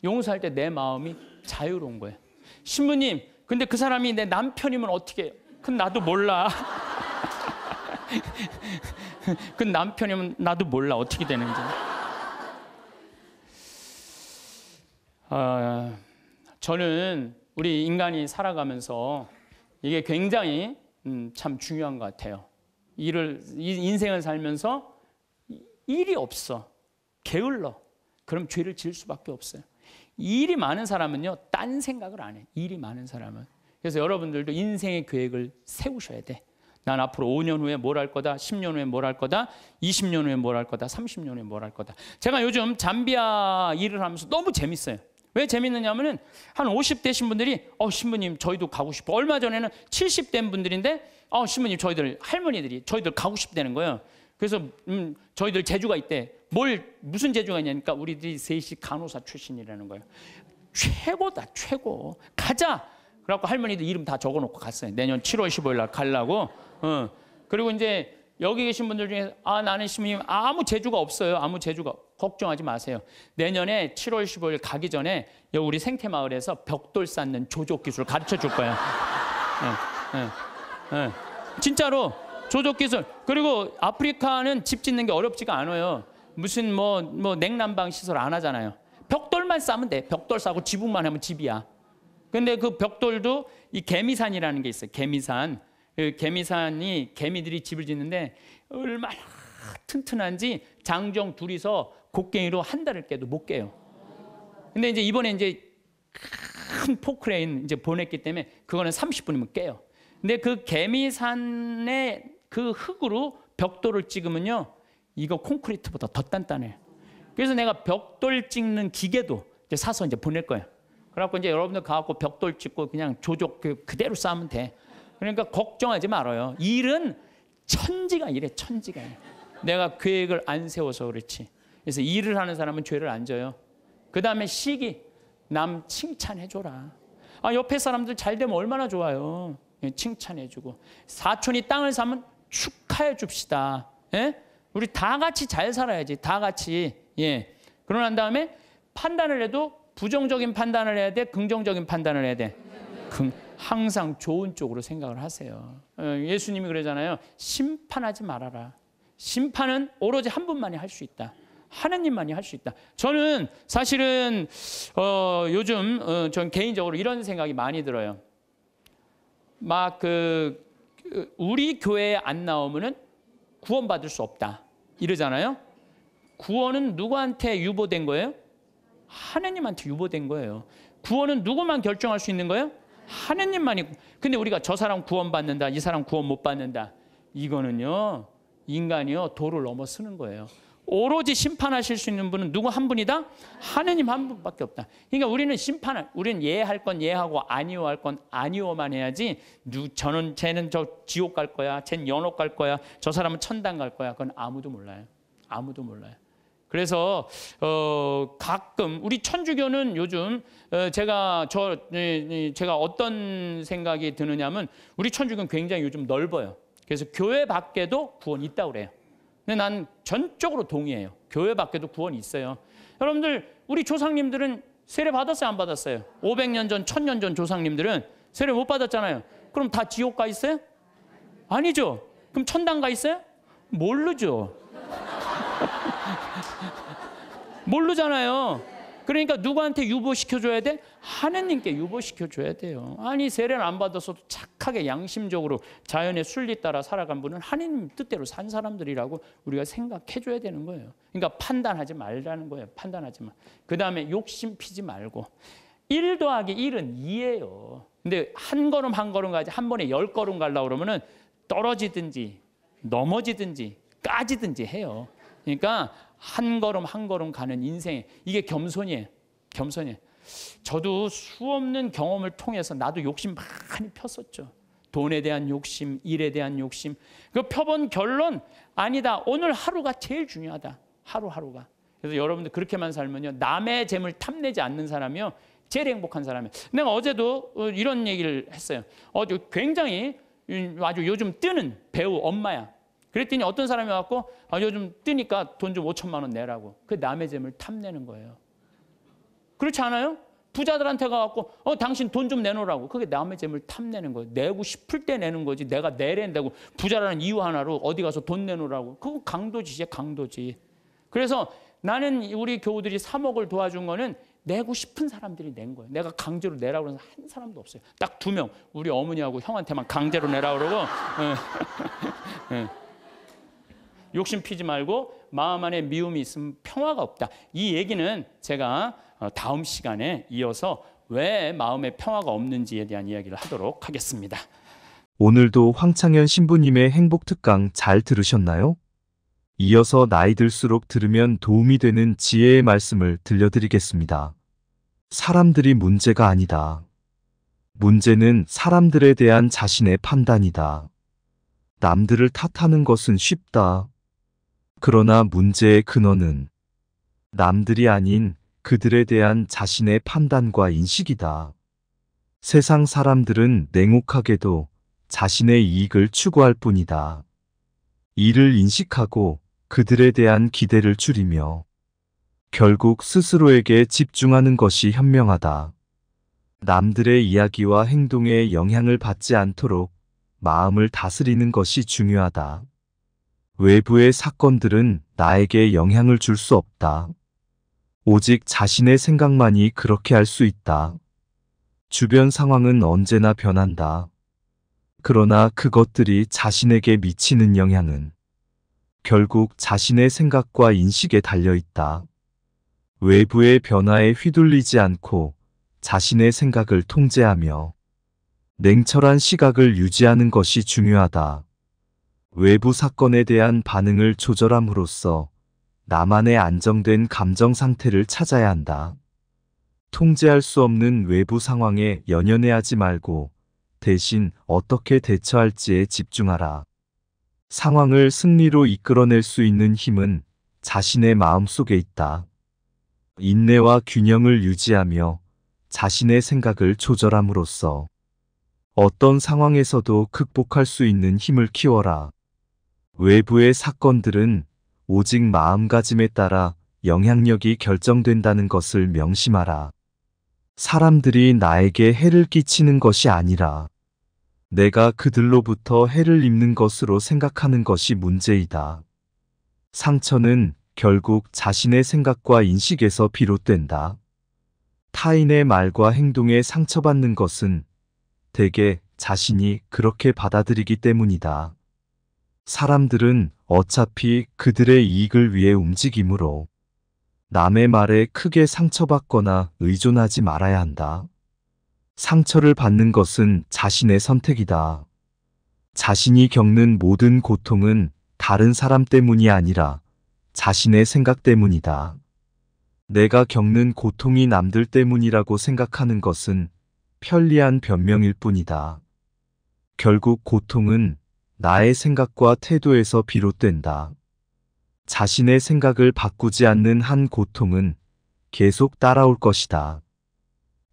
용서할 때 내 마음이 자유로운 거예요. 신부님, 근데 그 사람이 내 남편이면 어떻게 그 나도 몰라. 그 남편이면 나도 몰라. 어떻게 되는지. 어, 저는 우리 인간이 살아가면서 이게 굉장히 음, 참 중요한 것 같아요. 일을, 인생을 살면서 일이 없어. 게을러. 그럼 죄를 지을 수밖에 없어요. 일이 많은 사람은요, 딴 생각을 안 해. 일이 많은 사람은. 그래서 여러분들도 인생의 계획을 세우셔야 돼. 난 앞으로 5년 후에 뭘 할 거다, 10년 후에 뭘 할 거다, 20년 후에 뭘 할 거다, 30년 후에 뭘 할 거다. 제가 요즘 잠비아 일을 하면서 너무 재밌어요. 왜 재밌느냐면은 한 50대신 분들이 어 신부님 저희도 가고 싶어. 얼마 전에는 70된 분들인데 어 신부님 저희들 할머니들이 저희들 가고 싶다는 거예요. 그래서 음, 저희들 재주가 있대. 뭘 무슨 재주가 있냐니까 우리들이 셋이 간호사 출신이라는 거예요. 최고다 최고. 가자. 그래갖고 할머니들 이름 다 적어놓고 갔어요. 내년 7월 15일 날갈라고 어. 그리고 이제 여기 계신 분들 중에 아 나는 시모님 아무 재주가 없어요. 아무 재주가 걱정하지 마세요. 내년에 7월 15일 가기 전에 여기 우리 생태마을에서 벽돌 쌓는 조족 기술 가르쳐 줄 거예요. 네, 예, 네, 예. 진짜로 조족 기술. 그리고 아프리카는 집 짓는 게 어렵지가 않아요. 무슨 뭐, 뭐 냉난방 시설 안 하잖아요. 벽돌만 싸면 돼. 벽돌 싸고 지붕만 하면 집이야. 근데 그 벽돌도 이 개미산이라는 게 있어요. 개미산. 그 개미산이 개미들이 집을 짓는데 얼마나 튼튼한지 장정 둘이서 곡괭이로 한 달을 깨도 못 깨요. 근데 이제 이번에 이제 큰 포크레인 이제 보냈기 때문에 그거는 30분이면 깨요. 근데 그 개미산의 그 흙으로 벽돌을 찍으면요. 이거 콘크리트보다 더 단단해요. 그래서 내가 벽돌 찍는 기계도 이제 사서 이제 보낼 거예요. 그래갖고 이제 여러분들 가갖고 벽돌 찍고 그냥 조족 그 그대로 싸면 돼. 그러니까 걱정하지 말아요. 일은 천지가 일래 천지가. 이래. 내가 계획을 안 세워서 그렇지. 그래서 일을 하는 사람은 죄를 안 져요. 그 다음에 시기. 남 칭찬해줘라. 아, 옆에 사람들 잘 되면 얼마나 좋아요. 칭찬해주고. 사촌이 땅을 사면 축하해 줍시다. 예? 우리 다 같이 잘 살아야지. 다 같이. 예. 그러고 난 다음에 판단을 해도 부정적인 판단을 해야 돼. 긍정적인 판단을 해야 돼. 항상 좋은 쪽으로 생각을 하세요. 어, 예수님이 그러잖아요. 심판하지 말아라. 심판은 오로지 한 분만이 할 수 있다. 하나님만이 할 수 있다. 저는 사실은 어, 요즘 어, 전 개인적으로 이런 생각이 많이 들어요. 막그 우리 교회에 안 나오면은 구원받을 수 없다. 이러잖아요. 구원은 누구한테 유보된 거예요? 하나님한테 유보된 거예요. 구원은 누구만 결정할 수 있는 거예요? 하나님만이. 근데 우리가 저 사람 구원받는다, 이 사람 구원 못 받는다. 이거는요, 인간이요, 도를 넘어 쓰는 거예요. 오로지 심판하실 수 있는 분은 누구 한 분이다? 하느님 한 분밖에 없다. 그러니까 우리는 심판을, 우리는 예할 건 예하고 아니오 할 건 아니오만 해야지. 누, 저는 쟤는 저 지옥 갈 거야, 쟤는 연옥 갈 거야, 저 사람은 천당 갈 거야. 그건 아무도 몰라요. 아무도 몰라요. 그래서 어, 가끔 우리 천주교는 요즘 어, 제가 저 에, 제가 어떤 생각이 드느냐면 우리 천주교는 굉장히 요즘 넓어요. 그래서 교회 밖에도 구원이 있다고 그래요. 근데 난 전적으로 동의해요. 교회 밖에도 구원이 있어요. 여러분들 우리 조상님들은 세례 받았어요, 안 받았어요? 500년 전, 1000년 전 조상님들은 세례 못 받았잖아요. 그럼 다 지옥 가 있어요? 아니죠. 그럼 천당 가 있어요? 모르죠. 모르잖아요. 그러니까 누구한테 유보시켜줘야 돼? 하느님께 유보시켜줘야 돼요. 아니 세례를 안 받았어도 착하게 양심적으로 자연의 순리 따라 살아간 분은 하느님 뜻대로 산 사람들이라고 우리가 생각해줘야 되는 거예요. 그러니까 판단하지 말라는 거예요. 판단하지 마. 그 다음에 욕심 피지 말고 1 더하기 1은 2예요. 근데 한 걸음 한 걸음 가지 한 번에 열 걸음 갈라 그러면은 떨어지든지 넘어지든지 까지든지 해요. 그러니까 한 걸음 한 걸음 가는 인생 이게 겸손이에요. 겸손이에요. 저도 수없는 경험을 통해서 나도 욕심 많이 폈었죠. 돈에 대한 욕심, 일에 대한 욕심. 그 펴본 결론 아니다. 오늘 하루가 제일 중요하다. 하루하루가. 그래서 여러분들 그렇게만 살면요. 남의 재물 탐내지 않는 사람이요. 제일 행복한 사람이요 내가 어제도 어, 이런 얘기를 했어요. 어제 굉장히 아주 요즘 뜨는 배우 엄마야. 그랬더니 어떤 사람이 와갖고 아, 요즘 뜨니까 돈 좀 5천만 원 내라고. 그 남의 재물 탐내는 거예요. 그렇지 않아요? 부자들한테 가갖고 어 당신 돈 좀 내놓으라고. 그게 남의 재물 탐내는 거예요. 내고 싶을 때 내는 거지. 내가 내랜다고 부자라는 이유 하나로 어디 가서 돈 내놓으라고. 그거 강도지지 강도지. 그래서 나는 우리 교우들이 3억을 도와준 거는 내고 싶은 사람들이 낸 거예요. 내가 강제로 내라고 그러는 한 사람도 없어요. 딱 두 명. 우리 어머니하고 형한테만 강제로 내라 고 그러고. 욕심 피지 말고 마음 안에 미움이 있으면 평화가 없다. 이 얘기는 제가 어, 다음 시간에 이어서 왜 마음에 평화가 없는지에 대한 이야기를 하도록 하겠습니다. 오늘도 황창현 신부님의 행복 특강 잘 들으셨나요? 이어서 나이 들수록 들으면 도움이 되는 지혜의 말씀을 들려드리겠습니다. 사람들이 문제가 아니다. 문제는 사람들에 대한 자신의 판단이다. 남들을 탓하는 것은 쉽다. 그러나 문제의 근원은 남들이 아닌 그들에 대한 자신의 판단과 인식이다. 세상 사람들은 냉혹하게도 자신의 이익을 추구할 뿐이다. 이를 인식하고 그들에 대한 기대를 줄이며 결국 스스로에게 집중하는 것이 현명하다. 남들의 이야기와 행동에 영향을 받지 않도록 마음을 다스리는 것이 중요하다. 외부의 사건들은 나에게 영향을 줄 수 없다. 오직 자신의 생각만이 그렇게 할 수 있다. 주변 상황은 언제나 변한다. 그러나 그것들이 자신에게 미치는 영향은 결국 자신의 생각과 인식에 달려 있다. 외부의 변화에 휘둘리지 않고 자신의 생각을 통제하며 냉철한 시각을 유지하는 것이 중요하다. 외부 사건에 대한 반응을 조절함으로써 나만의 안정된 감정 상태를 찾아야 한다. 통제할 수 없는 외부 상황에 연연해하지 말고 대신 어떻게 대처할지에 집중하라. 상황을 승리로 이끌어낼 수 있는 힘은 자신의 마음 속에 있다. 인내와 균형을 유지하며 자신의 생각을 조절함으로써 어떤 상황에서도 극복할 수 있는 힘을 키워라. 외부의 사건들은 오직 마음가짐에 따라 영향력이 결정된다는 것을 명심하라. 사람들이 나에게 해를 끼치는 것이 아니라 내가 그들로부터 해를 입는 것으로 생각하는 것이 문제이다. 상처는 결국 자신의 생각과 인식에서 비롯된다. 타인의 말과 행동에 상처받는 것은 대개 자신이 그렇게 받아들이기 때문이다. 사람들은 어차피 그들의 이익을 위해 움직이므로 남의 말에 크게 상처받거나 의존하지 말아야 한다. 상처를 받는 것은 자신의 선택이다. 자신이 겪는 모든 고통은 다른 사람 때문이 아니라 자신의 생각 때문이다. 내가 겪는 고통이 남들 때문이라고 생각하는 것은 편리한 변명일 뿐이다. 결국 고통은 나의 생각과 태도에서 비롯된다. 자신의 생각을 바꾸지 않는 한 고통은 계속 따라올 것이다.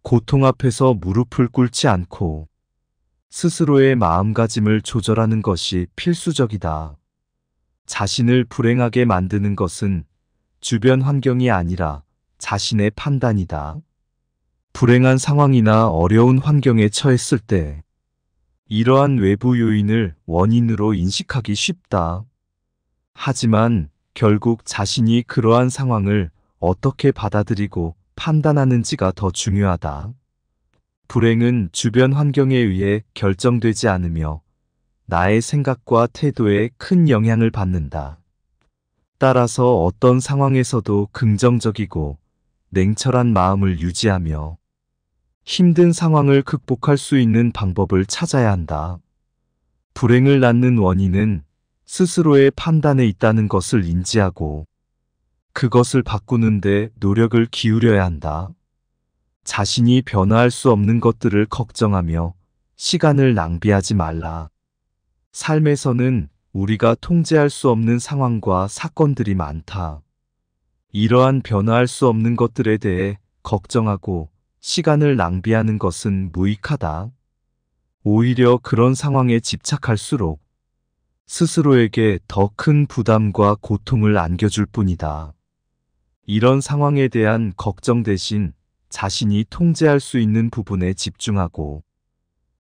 고통 앞에서 무릎을 꿇지 않고 스스로의 마음가짐을 조절하는 것이 필수적이다. 자신을 불행하게 만드는 것은 주변 환경이 아니라 자신의 판단이다. 불행한 상황이나 어려운 환경에 처했을 때 이러한 외부 요인을 원인으로 인식하기 쉽다. 하지만 결국 자신이 그러한 상황을 어떻게 받아들이고 판단하는지가 더 중요하다. 불행은 주변 환경에 의해 결정되지 않으며 나의 생각과 태도에 큰 영향을 받는다. 따라서 어떤 상황에서도 긍정적이고 냉철한 마음을 유지하며 힘든 상황을 극복할 수 있는 방법을 찾아야 한다. 불행을 낳는 원인은 스스로의 판단에 있다는 것을 인지하고 그것을 바꾸는데 노력을 기울여야 한다. 자신이 변화할 수 없는 것들을 걱정하며 시간을 낭비하지 말라. 삶에서는 우리가 통제할 수 없는 상황과 사건들이 많다. 이러한 변화할 수 없는 것들에 대해 걱정하고 시간을 낭비하는 것은 무익하다. 오히려 그런 상황에 집착할수록 스스로에게 더 큰 부담과 고통을 안겨줄 뿐이다. 이런 상황에 대한 걱정 대신 자신이 통제할 수 있는 부분에 집중하고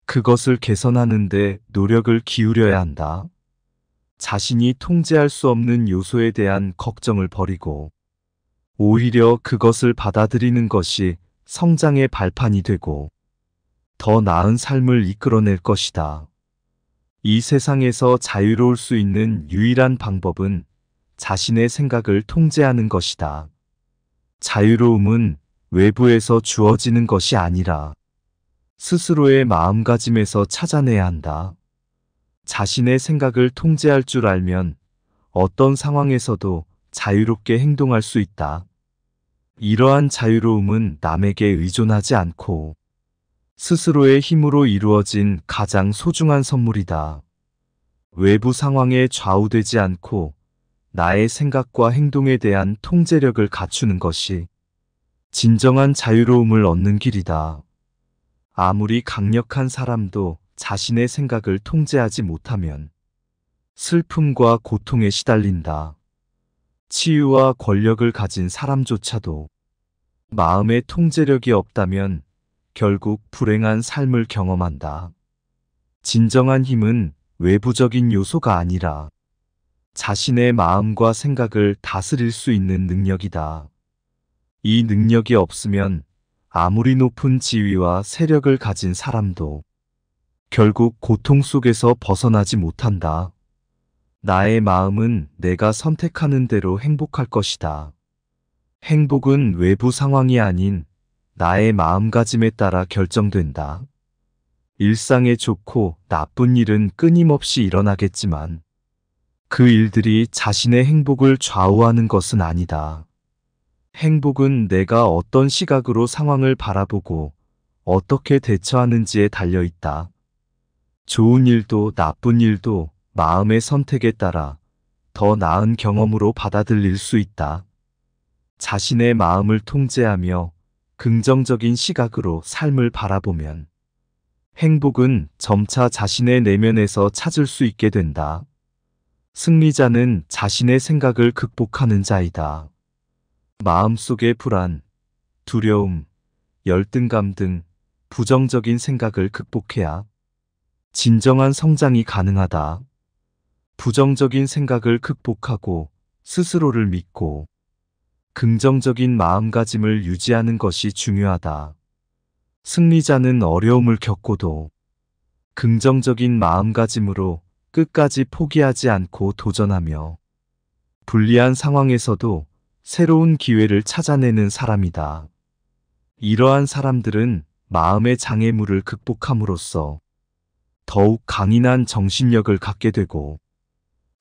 그것을 개선하는데 노력을 기울여야 한다. 자신이 통제할 수 없는 요소에 대한 걱정을 버리고 오히려 그것을 받아들이는 것이 성장의 발판이 되고 더 나은 삶을 이끌어낼 것이다. 이 세상에서 자유로울 수 있는 유일한 방법은 자신의 생각을 통제하는 것이다. 자유로움은 외부에서 주어지는 것이 아니라 스스로의 마음가짐에서 찾아내야 한다. 자신의 생각을 통제할 줄 알면 어떤 상황에서도 자유롭게 행동할 수 있다. 이러한 자유로움은 남에게 의존하지 않고 스스로의 힘으로 이루어진 가장 소중한 선물이다. 외부 상황에 좌우되지 않고 나의 생각과 행동에 대한 통제력을 갖추는 것이 진정한 자유로움을 얻는 길이다. 아무리 강력한 사람도 자신의 생각을 통제하지 못하면 슬픔과 고통에 시달린다. 치유와 권력을 가진 사람조차도 마음의 통제력이 없다면 결국 불행한 삶을 경험한다. 진정한 힘은 외부적인 요소가 아니라 자신의 마음과 생각을 다스릴 수 있는 능력이다. 이 능력이 없으면 아무리 높은 지위와 세력을 가진 사람도 결국 고통 속에서 벗어나지 못한다. 나의 마음은 내가 선택하는 대로 행복할 것이다. 행복은 외부 상황이 아닌 나의 마음가짐에 따라 결정된다. 일상에 좋고 나쁜 일은 끊임없이 일어나겠지만 그 일들이 자신의 행복을 좌우하는 것은 아니다. 행복은 내가 어떤 시각으로 상황을 바라보고 어떻게 대처하는지에 달려 있다. 좋은 일도 나쁜 일도 마음의 선택에 따라 더 나은 경험으로 받아들일 수 있다. 자신의 마음을 통제하며 긍정적인 시각으로 삶을 바라보면 행복은 점차 자신의 내면에서 찾을 수 있게 된다. 승리자는 자신의 생각을 극복하는 자이다. 마음속의 불안, 두려움, 열등감 등 부정적인 생각을 극복해야 진정한 성장이 가능하다. 부정적인 생각을 극복하고 스스로를 믿고 긍정적인 마음가짐을 유지하는 것이 중요하다. 승리자는 어려움을 겪고도 긍정적인 마음가짐으로 끝까지 포기하지 않고 도전하며 불리한 상황에서도 새로운 기회를 찾아내는 사람이다. 이러한 사람들은 마음의 장애물을 극복함으로써 더욱 강인한 정신력을 갖게 되고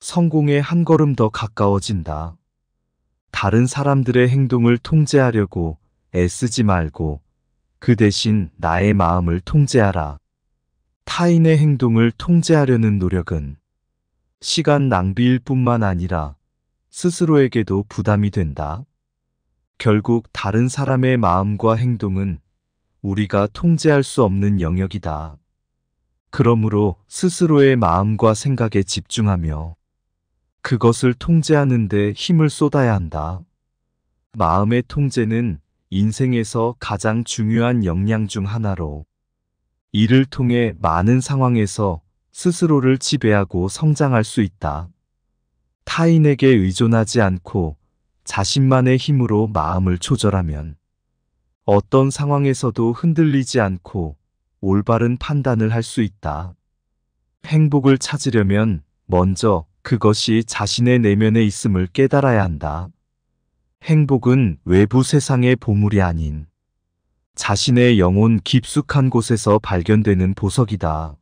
성공에 한 걸음 더 가까워진다. 다른 사람들의 행동을 통제하려고 애쓰지 말고 그 대신 나의 마음을 통제하라. 타인의 행동을 통제하려는 노력은 시간 낭비일 뿐만 아니라 스스로에게도 부담이 된다. 결국 다른 사람의 마음과 행동은 우리가 통제할 수 없는 영역이다. 그러므로 스스로의 마음과 생각에 집중하며 그것을 통제하는 데 힘을 쏟아야 한다. 마음의 통제는 인생에서 가장 중요한 역량 중 하나로 이를 통해 많은 상황에서 스스로를 지배하고 성장할 수 있다. 타인에게 의존하지 않고 자신만의 힘으로 마음을 조절하면 어떤 상황에서도 흔들리지 않고 올바른 판단을 할 수 있다. 행복을 찾으려면 먼저 그것이 자신의 내면에 있음을 깨달아야 한다. 행복은 외부 세상의 보물이 아닌 자신의 영혼 깊숙한 곳에서 발견되는 보석이다.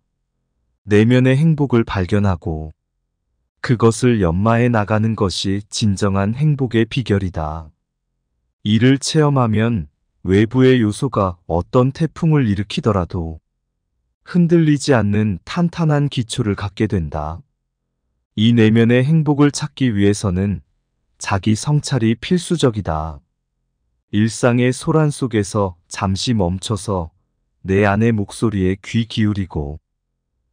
내면의 행복을 발견하고 그것을 연마해 나가는 것이 진정한 행복의 비결이다. 이를 체험하면 외부의 요소가 어떤 태풍을 일으키더라도 흔들리지 않는 탄탄한 기초를 갖게 된다. 이 내면의 행복을 찾기 위해서는 자기 성찰이 필수적이다. 일상의 소란 속에서 잠시 멈춰서 내 안의 목소리에 귀 기울이고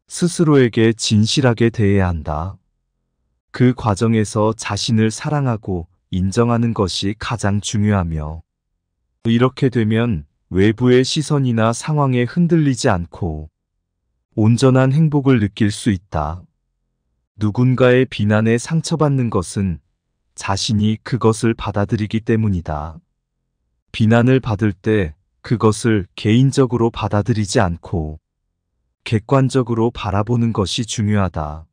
스스로에게 진실하게 대해야 한다. 그 과정에서 자신을 사랑하고 인정하는 것이 가장 중요하며 이렇게 되면 외부의 시선이나 상황에 흔들리지 않고 온전한 행복을 느낄 수 있다. 누군가의 비난에 상처받는 것은 자신이 그것을 받아들이기 때문이다. 비난을 받을 때 그것을 개인적으로 받아들이지 않고 객관적으로 바라보는 것이 중요하다.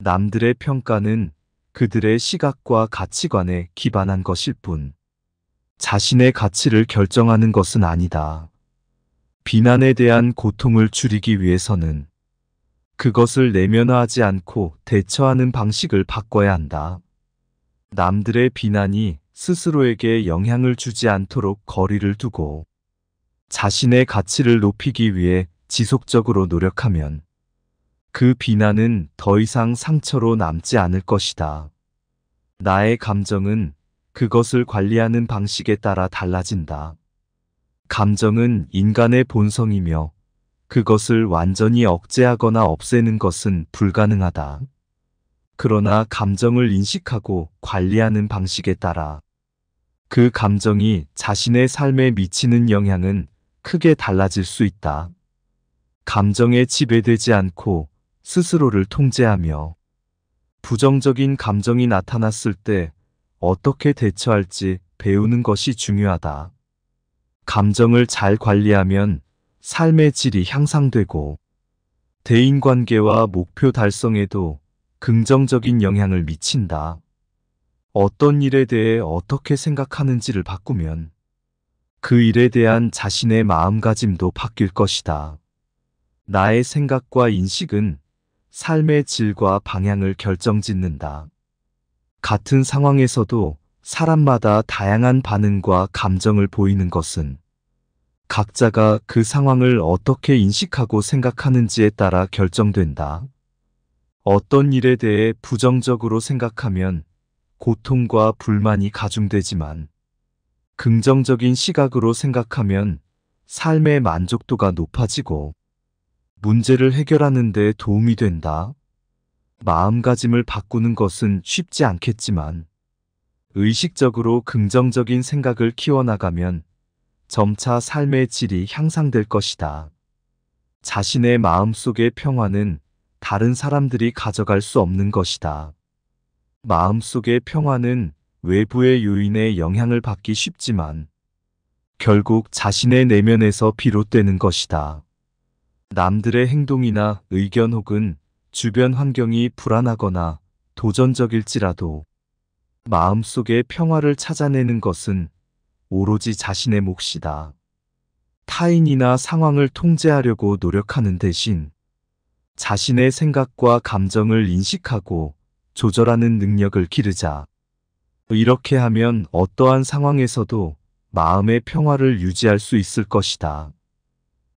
남들의 평가는 그들의 시각과 가치관에 기반한 것일 뿐 자신의 가치를 결정하는 것은 아니다. 비난에 대한 고통을 줄이기 위해서는 그것을 내면화하지 않고 대처하는 방식을 바꿔야 한다. 남들의 비난이 스스로에게 영향을 주지 않도록 거리를 두고 자신의 가치를 높이기 위해 지속적으로 노력하면 그 비난은 더 이상 상처로 남지 않을 것이다. 나의 감정은 그것을 관리하는 방식에 따라 달라진다. 감정은 인간의 본성이며 그것을 완전히 억제하거나 없애는 것은 불가능하다. 그러나 감정을 인식하고 관리하는 방식에 따라 그 감정이 자신의 삶에 미치는 영향은 크게 달라질 수 있다. 감정에 지배되지 않고 스스로를 통제하며 부정적인 감정이 나타났을 때 어떻게 대처할지 배우는 것이 중요하다. 감정을 잘 관리하면 삶의 질이 향상되고 대인관계와 목표 달성에도 긍정적인 영향을 미친다. 어떤 일에 대해 어떻게 생각하는지를 바꾸면 그 일에 대한 자신의 마음가짐도 바뀔 것이다. 나의 생각과 인식은 삶의 질과 방향을 결정짓는다. 같은 상황에서도 사람마다 다양한 반응과 감정을 보이는 것은 각자가 그 상황을 어떻게 인식하고 생각하는지에 따라 결정된다. 어떤 일에 대해 부정적으로 생각하면 고통과 불만이 가중되지만 긍정적인 시각으로 생각하면 삶의 만족도가 높아지고 문제를 해결하는 데 도움이 된다. 마음가짐을 바꾸는 것은 쉽지 않겠지만 의식적으로 긍정적인 생각을 키워나가면 점차 삶의 질이 향상될 것이다. 자신의 마음속의 평화는 다른 사람들이 가져갈 수 없는 것이다. 마음속의 평화는 외부의 요인의 영향을 받기 쉽지만 결국 자신의 내면에서 비롯되는 것이다. 남들의 행동이나 의견 혹은 주변 환경이 불안하거나 도전적일지라도 마음속의 평화를 찾아내는 것은 오로지 자신의 몫이다. 타인이나 상황을 통제하려고 노력하는 대신 자신의 생각과 감정을 인식하고 조절하는 능력을 기르자. 이렇게 하면 어떠한 상황에서도 마음의 평화를 유지할 수 있을 것이다.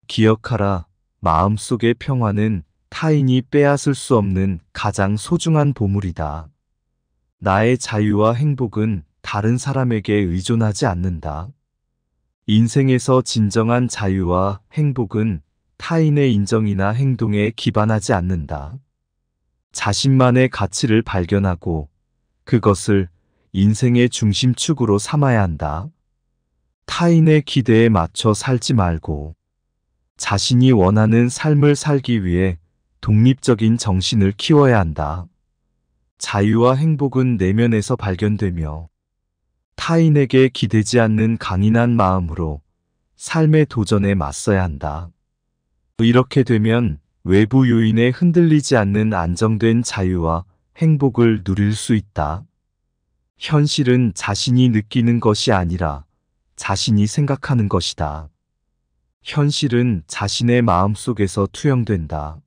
기억하라, 마음속의 평화는 타인이 빼앗을 수 없는 가장 소중한 보물이다. 나의 자유와 행복은 다른 사람에게 의존하지 않는다. 인생에서 진정한 자유와 행복은 타인의 인정이나 행동에 기반하지 않는다. 자신만의 가치를 발견하고 그것을 인생의 중심축으로 삼아야 한다. 타인의 기대에 맞춰 살지 말고 자신이 원하는 삶을 살기 위해 독립적인 정신을 키워야 한다. 자유와 행복은 내면에서 발견되며 타인에게 기대지 않는 강인한 마음으로 삶의 도전에 맞서야 한다. 이렇게 되면 외부 요인에 흔들리지 않는 안정된 자유와 행복을 누릴 수 있다. 현실은 자신이 느끼는 것이 아니라 자신이 생각하는 것이다. 현실은 자신의 마음 속에서 투영된다.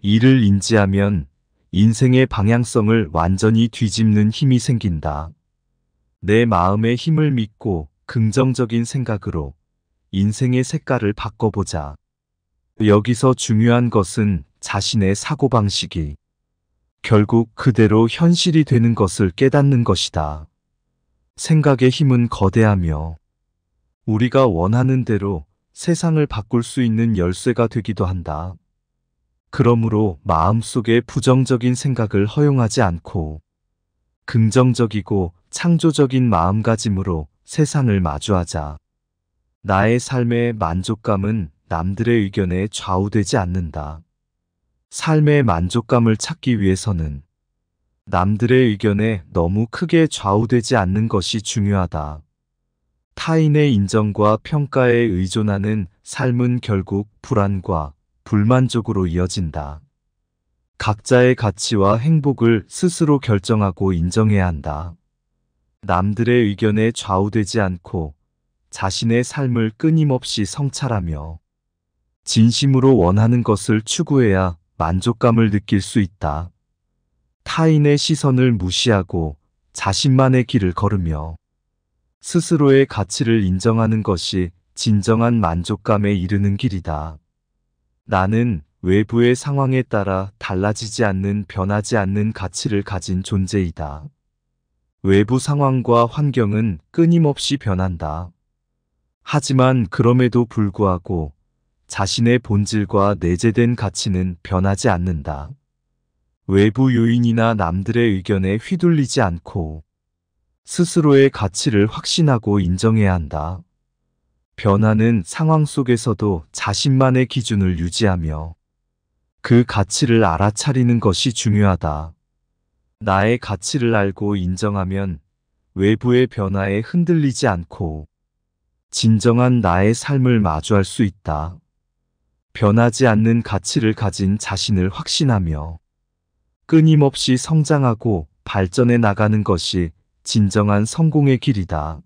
이를 인지하면 인생의 방향성을 완전히 뒤집는 힘이 생긴다. 내 마음의 힘을 믿고 긍정적인 생각으로 인생의 색깔을 바꿔보자. 여기서 중요한 것은 자신의 사고방식이 결국 그대로 현실이 되는 것을 깨닫는 것이다. 생각의 힘은 거대하며 우리가 원하는 대로 세상을 바꿀 수 있는 열쇠가 되기도 한다. 그러므로 마음속에 부정적인 생각을 허용하지 않고 긍정적이고 창조적인 마음가짐으로 세상을 마주하자. 나의 삶의 만족감은 남들의 의견에 좌우되지 않는다. 삶의 만족감을 찾기 위해서는 남들의 의견에 너무 크게 좌우되지 않는 것이 중요하다. 타인의 인정과 평가에 의존하는 삶은 결국 불안과 불만족으로 이어진다. 각자의 가치와 행복을 스스로 결정하고 인정해야 한다. 남들의 의견에 좌우되지 않고 자신의 삶을 끊임없이 성찰하며 진심으로 원하는 것을 추구해야 만족감을 느낄 수 있다. 타인의 시선을 무시하고 자신만의 길을 걸으며 스스로의 가치를 인정하는 것이 진정한 만족감에 이르는 길이다. 나는 외부의 상황에 따라 달라지지 않는 변하지 않는 가치를 가진 존재이다. 외부 상황과 환경은 끊임없이 변한다. 하지만 그럼에도 불구하고 자신의 본질과 내재된 가치는 변하지 않는다. 외부 요인이나 남들의 의견에 휘둘리지 않고 스스로의 가치를 확신하고 인정해야 한다. 변화는 상황 속에서도 자신만의 기준을 유지하며 그 가치를 알아차리는 것이 중요하다. 나의 가치를 알고 인정하면 외부의 변화에 흔들리지 않고 진정한 나의 삶을 마주할 수 있다. 변하지 않는 가치를 가진 자신을 확신하며 끊임없이 성장하고 발전해 나가는 것이 진정한 성공의 길이다.